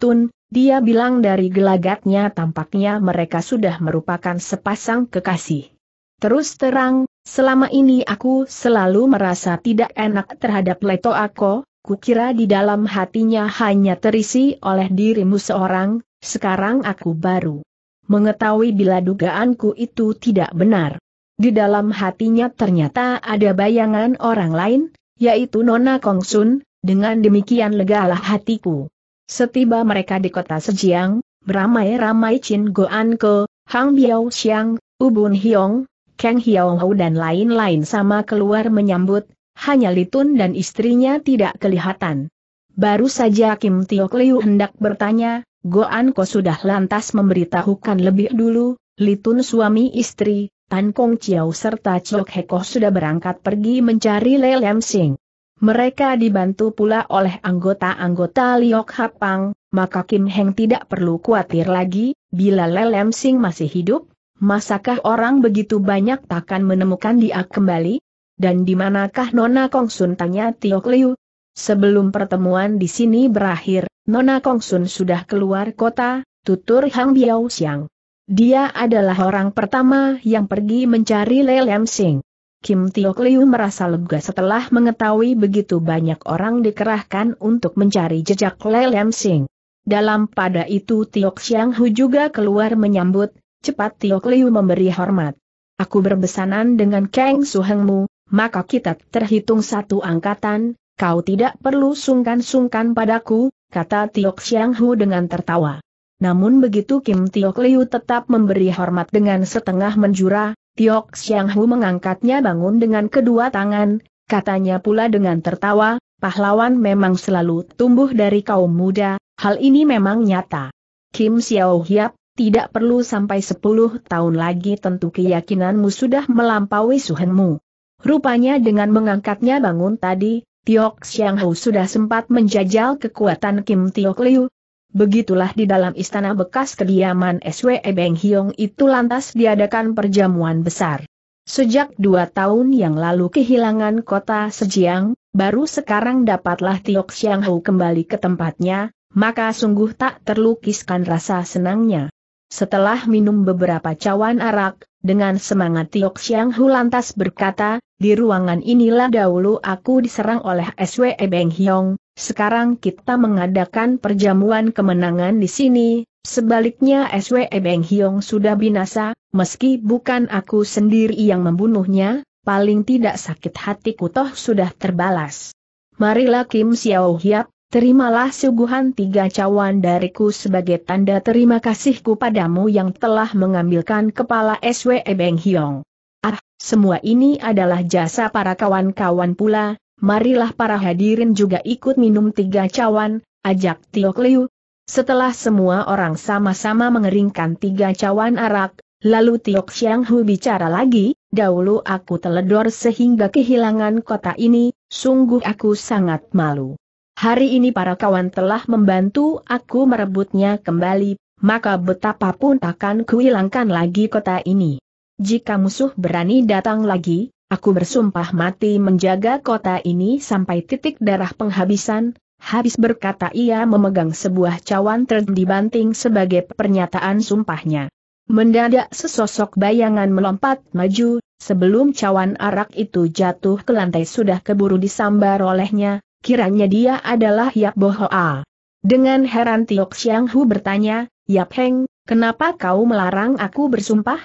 dia bilang dari gelagatnya tampaknya mereka sudah merupakan sepasang kekasih. Terus terang, selama ini aku selalu merasa tidak enak terhadap Leto Ako, kukira di dalam hatinya hanya terisi oleh dirimu seorang, sekarang aku baru mengetahui bila dugaanku itu tidak benar. Di dalam hatinya ternyata ada bayangan orang lain, yaitu Nona Kongsun, dengan demikian legalah hatiku. Setiba mereka di kota Sejiang, beramai-ramai Chin Goan Ke, Hang Biao Xiang, Ubun Hiong, Kang Hiao Hou dan lain-lain sama keluar menyambut, hanya Litun dan istrinya tidak kelihatan. Baru saja Kim Tio Liu hendak bertanya, Goan Ko sudah lantas memberitahukan lebih dulu, Litun suami istri, Tan Kong Chiao serta Chok Heko sudah berangkat pergi mencari Lelem Sing. Mereka dibantu pula oleh anggota-anggota Liok Hapang, maka Kim Heng tidak perlu khawatir lagi, bila Lelem Sing masih hidup, masakah orang begitu banyak takkan menemukan dia kembali? Dan di manakah Nona Sun tanya Tiok Liu? Sebelum pertemuan di sini berakhir, Nona Kong Sun sudah keluar kota, tutur Hang Biao Xiang. Dia adalah orang pertama yang pergi mencari Lelem Sing. Kim Tio Liu merasa lega setelah mengetahui begitu banyak orang dikerahkan untuk mencari jejak Lei Lam Sing. Dalam pada itu Tiok Xiang Hu juga keluar menyambut, cepat Tiok Liu memberi hormat. Aku berbesanan dengan Kang Suhengmu, maka kita terhitung satu angkatan, kau tidak perlu sungkan-sungkan padaku, kata Tiok Xiang Hu dengan tertawa. Namun begitu Kim Tiok Liu tetap memberi hormat dengan setengah menjura, Tiok Xiang Hu mengangkatnya bangun dengan kedua tangan, katanya pula dengan tertawa, pahlawan memang selalu tumbuh dari kaum muda, hal ini memang nyata. Kim Xiao Hiap, tidak perlu sampai 10 tahun lagi tentu keyakinanmu sudah melampaui suhenmu. Rupanya dengan mengangkatnya bangun tadi, Tiok Xiang Hu sudah sempat menjajal kekuatan Kim Tiok Liu, Begitulah di dalam istana bekas kediaman SWE Beng Hiong itu lantas diadakan perjamuan besar. Sejak dua tahun yang lalu kehilangan kota Sejiang, baru sekarang dapatlah Tiok Xiang Hou kembali ke tempatnya, maka sungguh tak terlukiskan rasa senangnya. Setelah minum beberapa cawan arak, dengan semangat Tiok Xiang Hu lantas berkata, di ruangan inilah dahulu aku diserang oleh SWE Beng Hiong, sekarang kita mengadakan perjamuan kemenangan di sini, sebaliknya SW Beng Hiong sudah binasa, meski bukan aku sendiri yang membunuhnya, paling tidak sakit hatiku toh sudah terbalas. Marilah Kim Xiao Hiap, terimalah suguhan tiga cawan dariku sebagai tanda terima kasihku padamu yang telah mengambilkan kepala SW Beng Hiong. Ah, semua ini adalah jasa para kawan-kawan pula, marilah para hadirin juga ikut minum tiga cawan, ajak Tio Liu. Setelah semua orang sama-sama mengeringkan tiga cawan arak, lalu Tio Xiang Hu bicara lagi, dahulu aku teledor sehingga kehilangan kota ini, sungguh aku sangat malu. Hari ini para kawan telah membantu aku merebutnya kembali, maka betapapun takkan kuhilangkan lagi kota ini. Jika musuh berani datang lagi, Aku bersumpah mati menjaga kota ini sampai titik darah penghabisan, habis berkata ia memegang sebuah cawan terdibanting sebagai pernyataan sumpahnya. Mendadak sesosok bayangan melompat maju, sebelum cawan arak itu jatuh ke lantai sudah keburu disambar olehnya, kiranya dia adalah Yap Bohoa. Dengan heran Tiok Xiang Hu bertanya, Yap Heng, kenapa kau melarang aku bersumpah?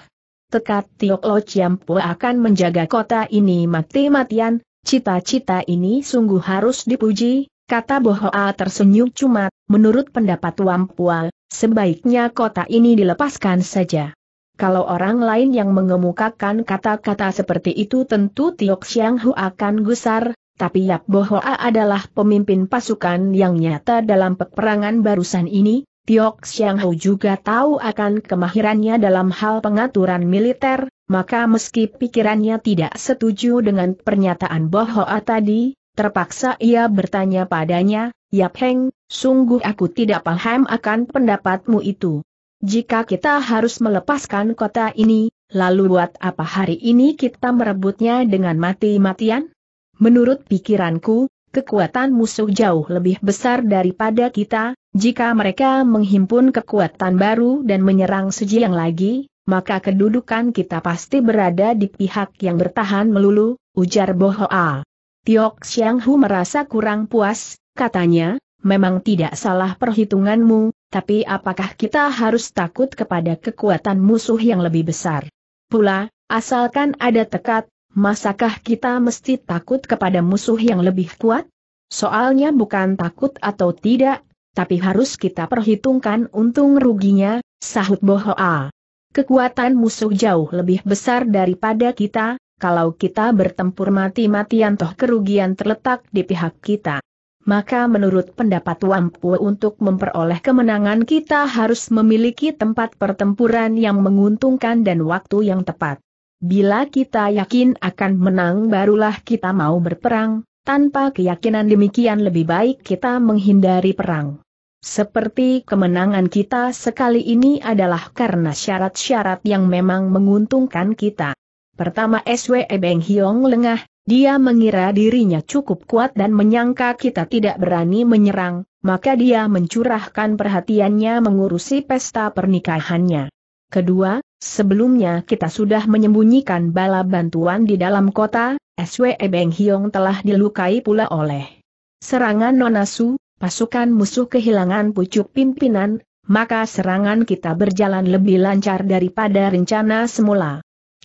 tekad Tiok Lo Chiampo akan menjaga kota ini mati-matian, cita-cita ini sungguh harus dipuji, kata Bohoa tersenyum cuma, menurut pendapat Wampual, sebaiknya kota ini dilepaskan saja. Kalau orang lain yang mengemukakan kata-kata seperti itu tentu Tiok Xiang Hu akan gusar, tapi Yap Bohoa adalah pemimpin pasukan yang nyata dalam peperangan barusan ini, Tiok Xiang Hou juga tahu akan kemahirannya dalam hal pengaturan militer, maka meski pikirannya tidak setuju dengan pernyataan Bohoa tadi, terpaksa ia bertanya padanya, Yap Heng, sungguh aku tidak paham akan pendapatmu itu. Jika kita harus melepaskan kota ini, lalu buat apa hari ini kita merebutnya dengan mati-matian? Menurut pikiranku, kekuatan musuh jauh lebih besar daripada kita, jika mereka menghimpun kekuatan baru dan menyerang sejiang lagi, maka kedudukan kita pasti berada di pihak yang bertahan melulu, ujar Bohoa. Tiok Xiang Hu merasa kurang puas, katanya, memang tidak salah perhitunganmu, tapi apakah kita harus takut kepada kekuatan musuh yang lebih besar? Pula, asalkan ada tekad, masakah kita mesti takut kepada musuh yang lebih kuat? Soalnya bukan takut atau tidak, tapi harus kita perhitungkan untung ruginya, sahut Bohoa. Kekuatan musuh jauh lebih besar daripada kita, kalau kita bertempur mati-matian toh kerugian terletak di pihak kita. Maka menurut pendapat Wampu untuk memperoleh kemenangan kita harus memiliki tempat pertempuran yang menguntungkan dan waktu yang tepat. Bila kita yakin akan menang barulah kita mau berperang, tanpa keyakinan demikian lebih baik kita menghindari perang. Seperti kemenangan kita sekali ini adalah karena syarat-syarat yang memang menguntungkan kita. Pertama SWE Beng Hiong lengah, dia mengira dirinya cukup kuat dan menyangka kita tidak berani menyerang, maka dia mencurahkan perhatiannya mengurusi pesta pernikahannya. Kedua, sebelumnya kita sudah menyembunyikan bala bantuan di dalam kota, SWE Beng Hiong telah dilukai pula oleh serangan Nonasu, pasukan musuh kehilangan pucuk pimpinan, maka serangan kita berjalan lebih lancar daripada rencana semula.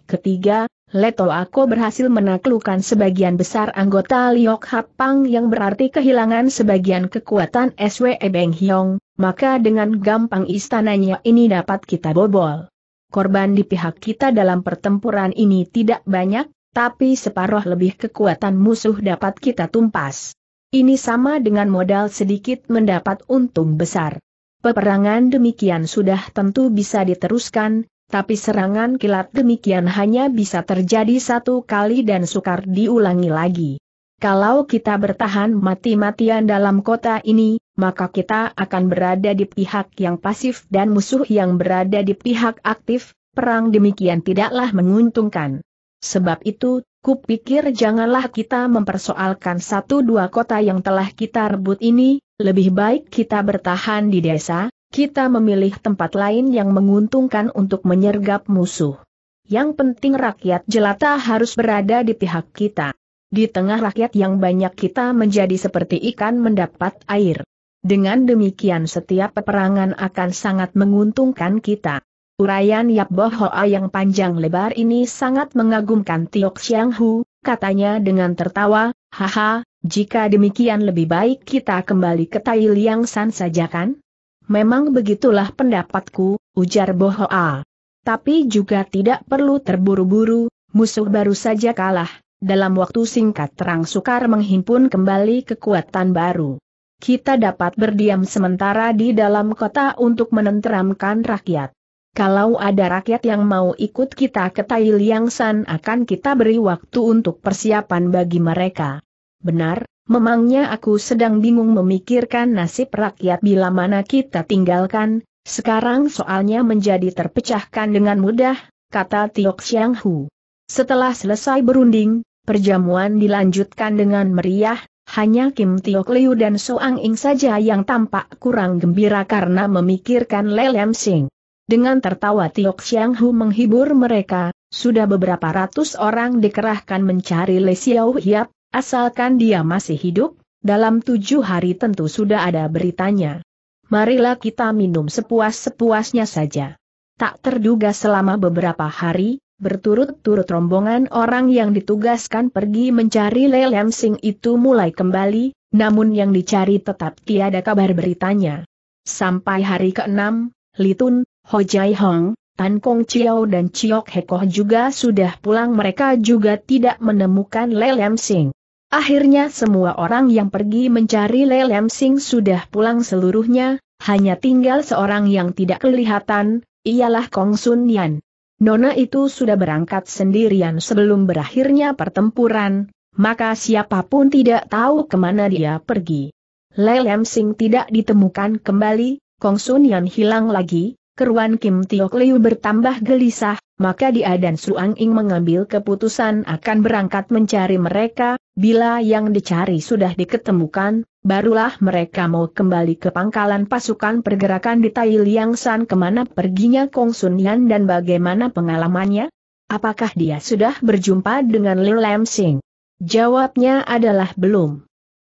Ketiga, Leto Ako berhasil menaklukkan sebagian besar anggota Liok Hapang yang berarti kehilangan sebagian kekuatan SWE Beng Hyong, maka dengan gampang istananya ini dapat kita bobol. Korban di pihak kita dalam pertempuran ini tidak banyak, tapi separuh lebih kekuatan musuh dapat kita tumpas. Ini sama dengan modal sedikit mendapat untung besar. Peperangan demikian sudah tentu bisa diteruskan, tapi serangan kilat demikian hanya bisa terjadi satu kali dan sukar diulangi lagi. Kalau kita bertahan mati-matian dalam kota ini, maka kita akan berada di pihak yang pasif dan musuh yang berada di pihak aktif, perang demikian tidaklah menguntungkan. Sebab itu, Kupikir janganlah kita mempersoalkan satu dua kota yang telah kita rebut ini, lebih baik kita bertahan di desa, kita memilih tempat lain yang menguntungkan untuk menyergap musuh. Yang penting rakyat jelata harus berada di pihak kita. Di tengah rakyat yang banyak kita menjadi seperti ikan mendapat air. Dengan demikian setiap peperangan akan sangat menguntungkan kita. Urayan Yap Bo Hoa yang panjang lebar ini sangat mengagumkan Tiok Xiang Hu, katanya dengan tertawa, haha, jika demikian lebih baik kita kembali ke Tai Liang San saja kan? Memang begitulah pendapatku, ujar Bo Hoa. Tapi juga tidak perlu terburu-buru, musuh baru saja kalah, dalam waktu singkat terang sukar menghimpun kembali kekuatan baru. Kita dapat berdiam sementara di dalam kota untuk menenteramkan rakyat. Kalau ada rakyat yang mau ikut kita ke Tai Liang San akan kita beri waktu untuk persiapan bagi mereka. Benar, memangnya aku sedang bingung memikirkan nasib rakyat bila mana kita tinggalkan, sekarang soalnya menjadi terpecahkan dengan mudah, kata Tiok Xiang Hu. Setelah selesai berunding, perjamuan dilanjutkan dengan meriah, hanya Kim Tiok Liu dan Soang Ing saja yang tampak kurang gembira karena memikirkan Lelem Sing. Dengan tertawa Tiok Xiang Hu menghibur mereka, sudah beberapa ratus orang dikerahkan mencari Le Xiao Hiap, asalkan dia masih hidup, dalam tujuh hari tentu sudah ada beritanya. Marilah kita minum sepuas-sepuasnya saja. Tak terduga selama beberapa hari, berturut-turut rombongan orang yang ditugaskan pergi mencari Le Lansing itu mulai kembali, namun yang dicari tetap tiada kabar beritanya. Sampai hari ke-6, Litun, Ho Jai Hong, Tan Kong Chiao dan Chiok Hekoh juga sudah pulang mereka juga tidak menemukan Lam Sing. Akhirnya semua orang yang pergi mencari Lam Sing sudah pulang seluruhnya, hanya tinggal seorang yang tidak kelihatan, ialah Kong Sun Yan. Nona itu sudah berangkat sendirian sebelum berakhirnya pertempuran, maka siapapun tidak tahu kemana dia pergi. Lam Sing tidak ditemukan kembali, Kong Sun Yan hilang lagi, keruan Kim Tiok Liu bertambah gelisah, maka dia dan Suang Ing mengambil keputusan akan berangkat mencari mereka, bila yang dicari sudah diketemukan, barulah mereka mau kembali ke pangkalan pasukan pergerakan di Tai Liang San kemana perginya Kong Sun Yan dan bagaimana pengalamannya? Apakah dia sudah berjumpa dengan Liu Lam Sing? Jawabnya adalah belum.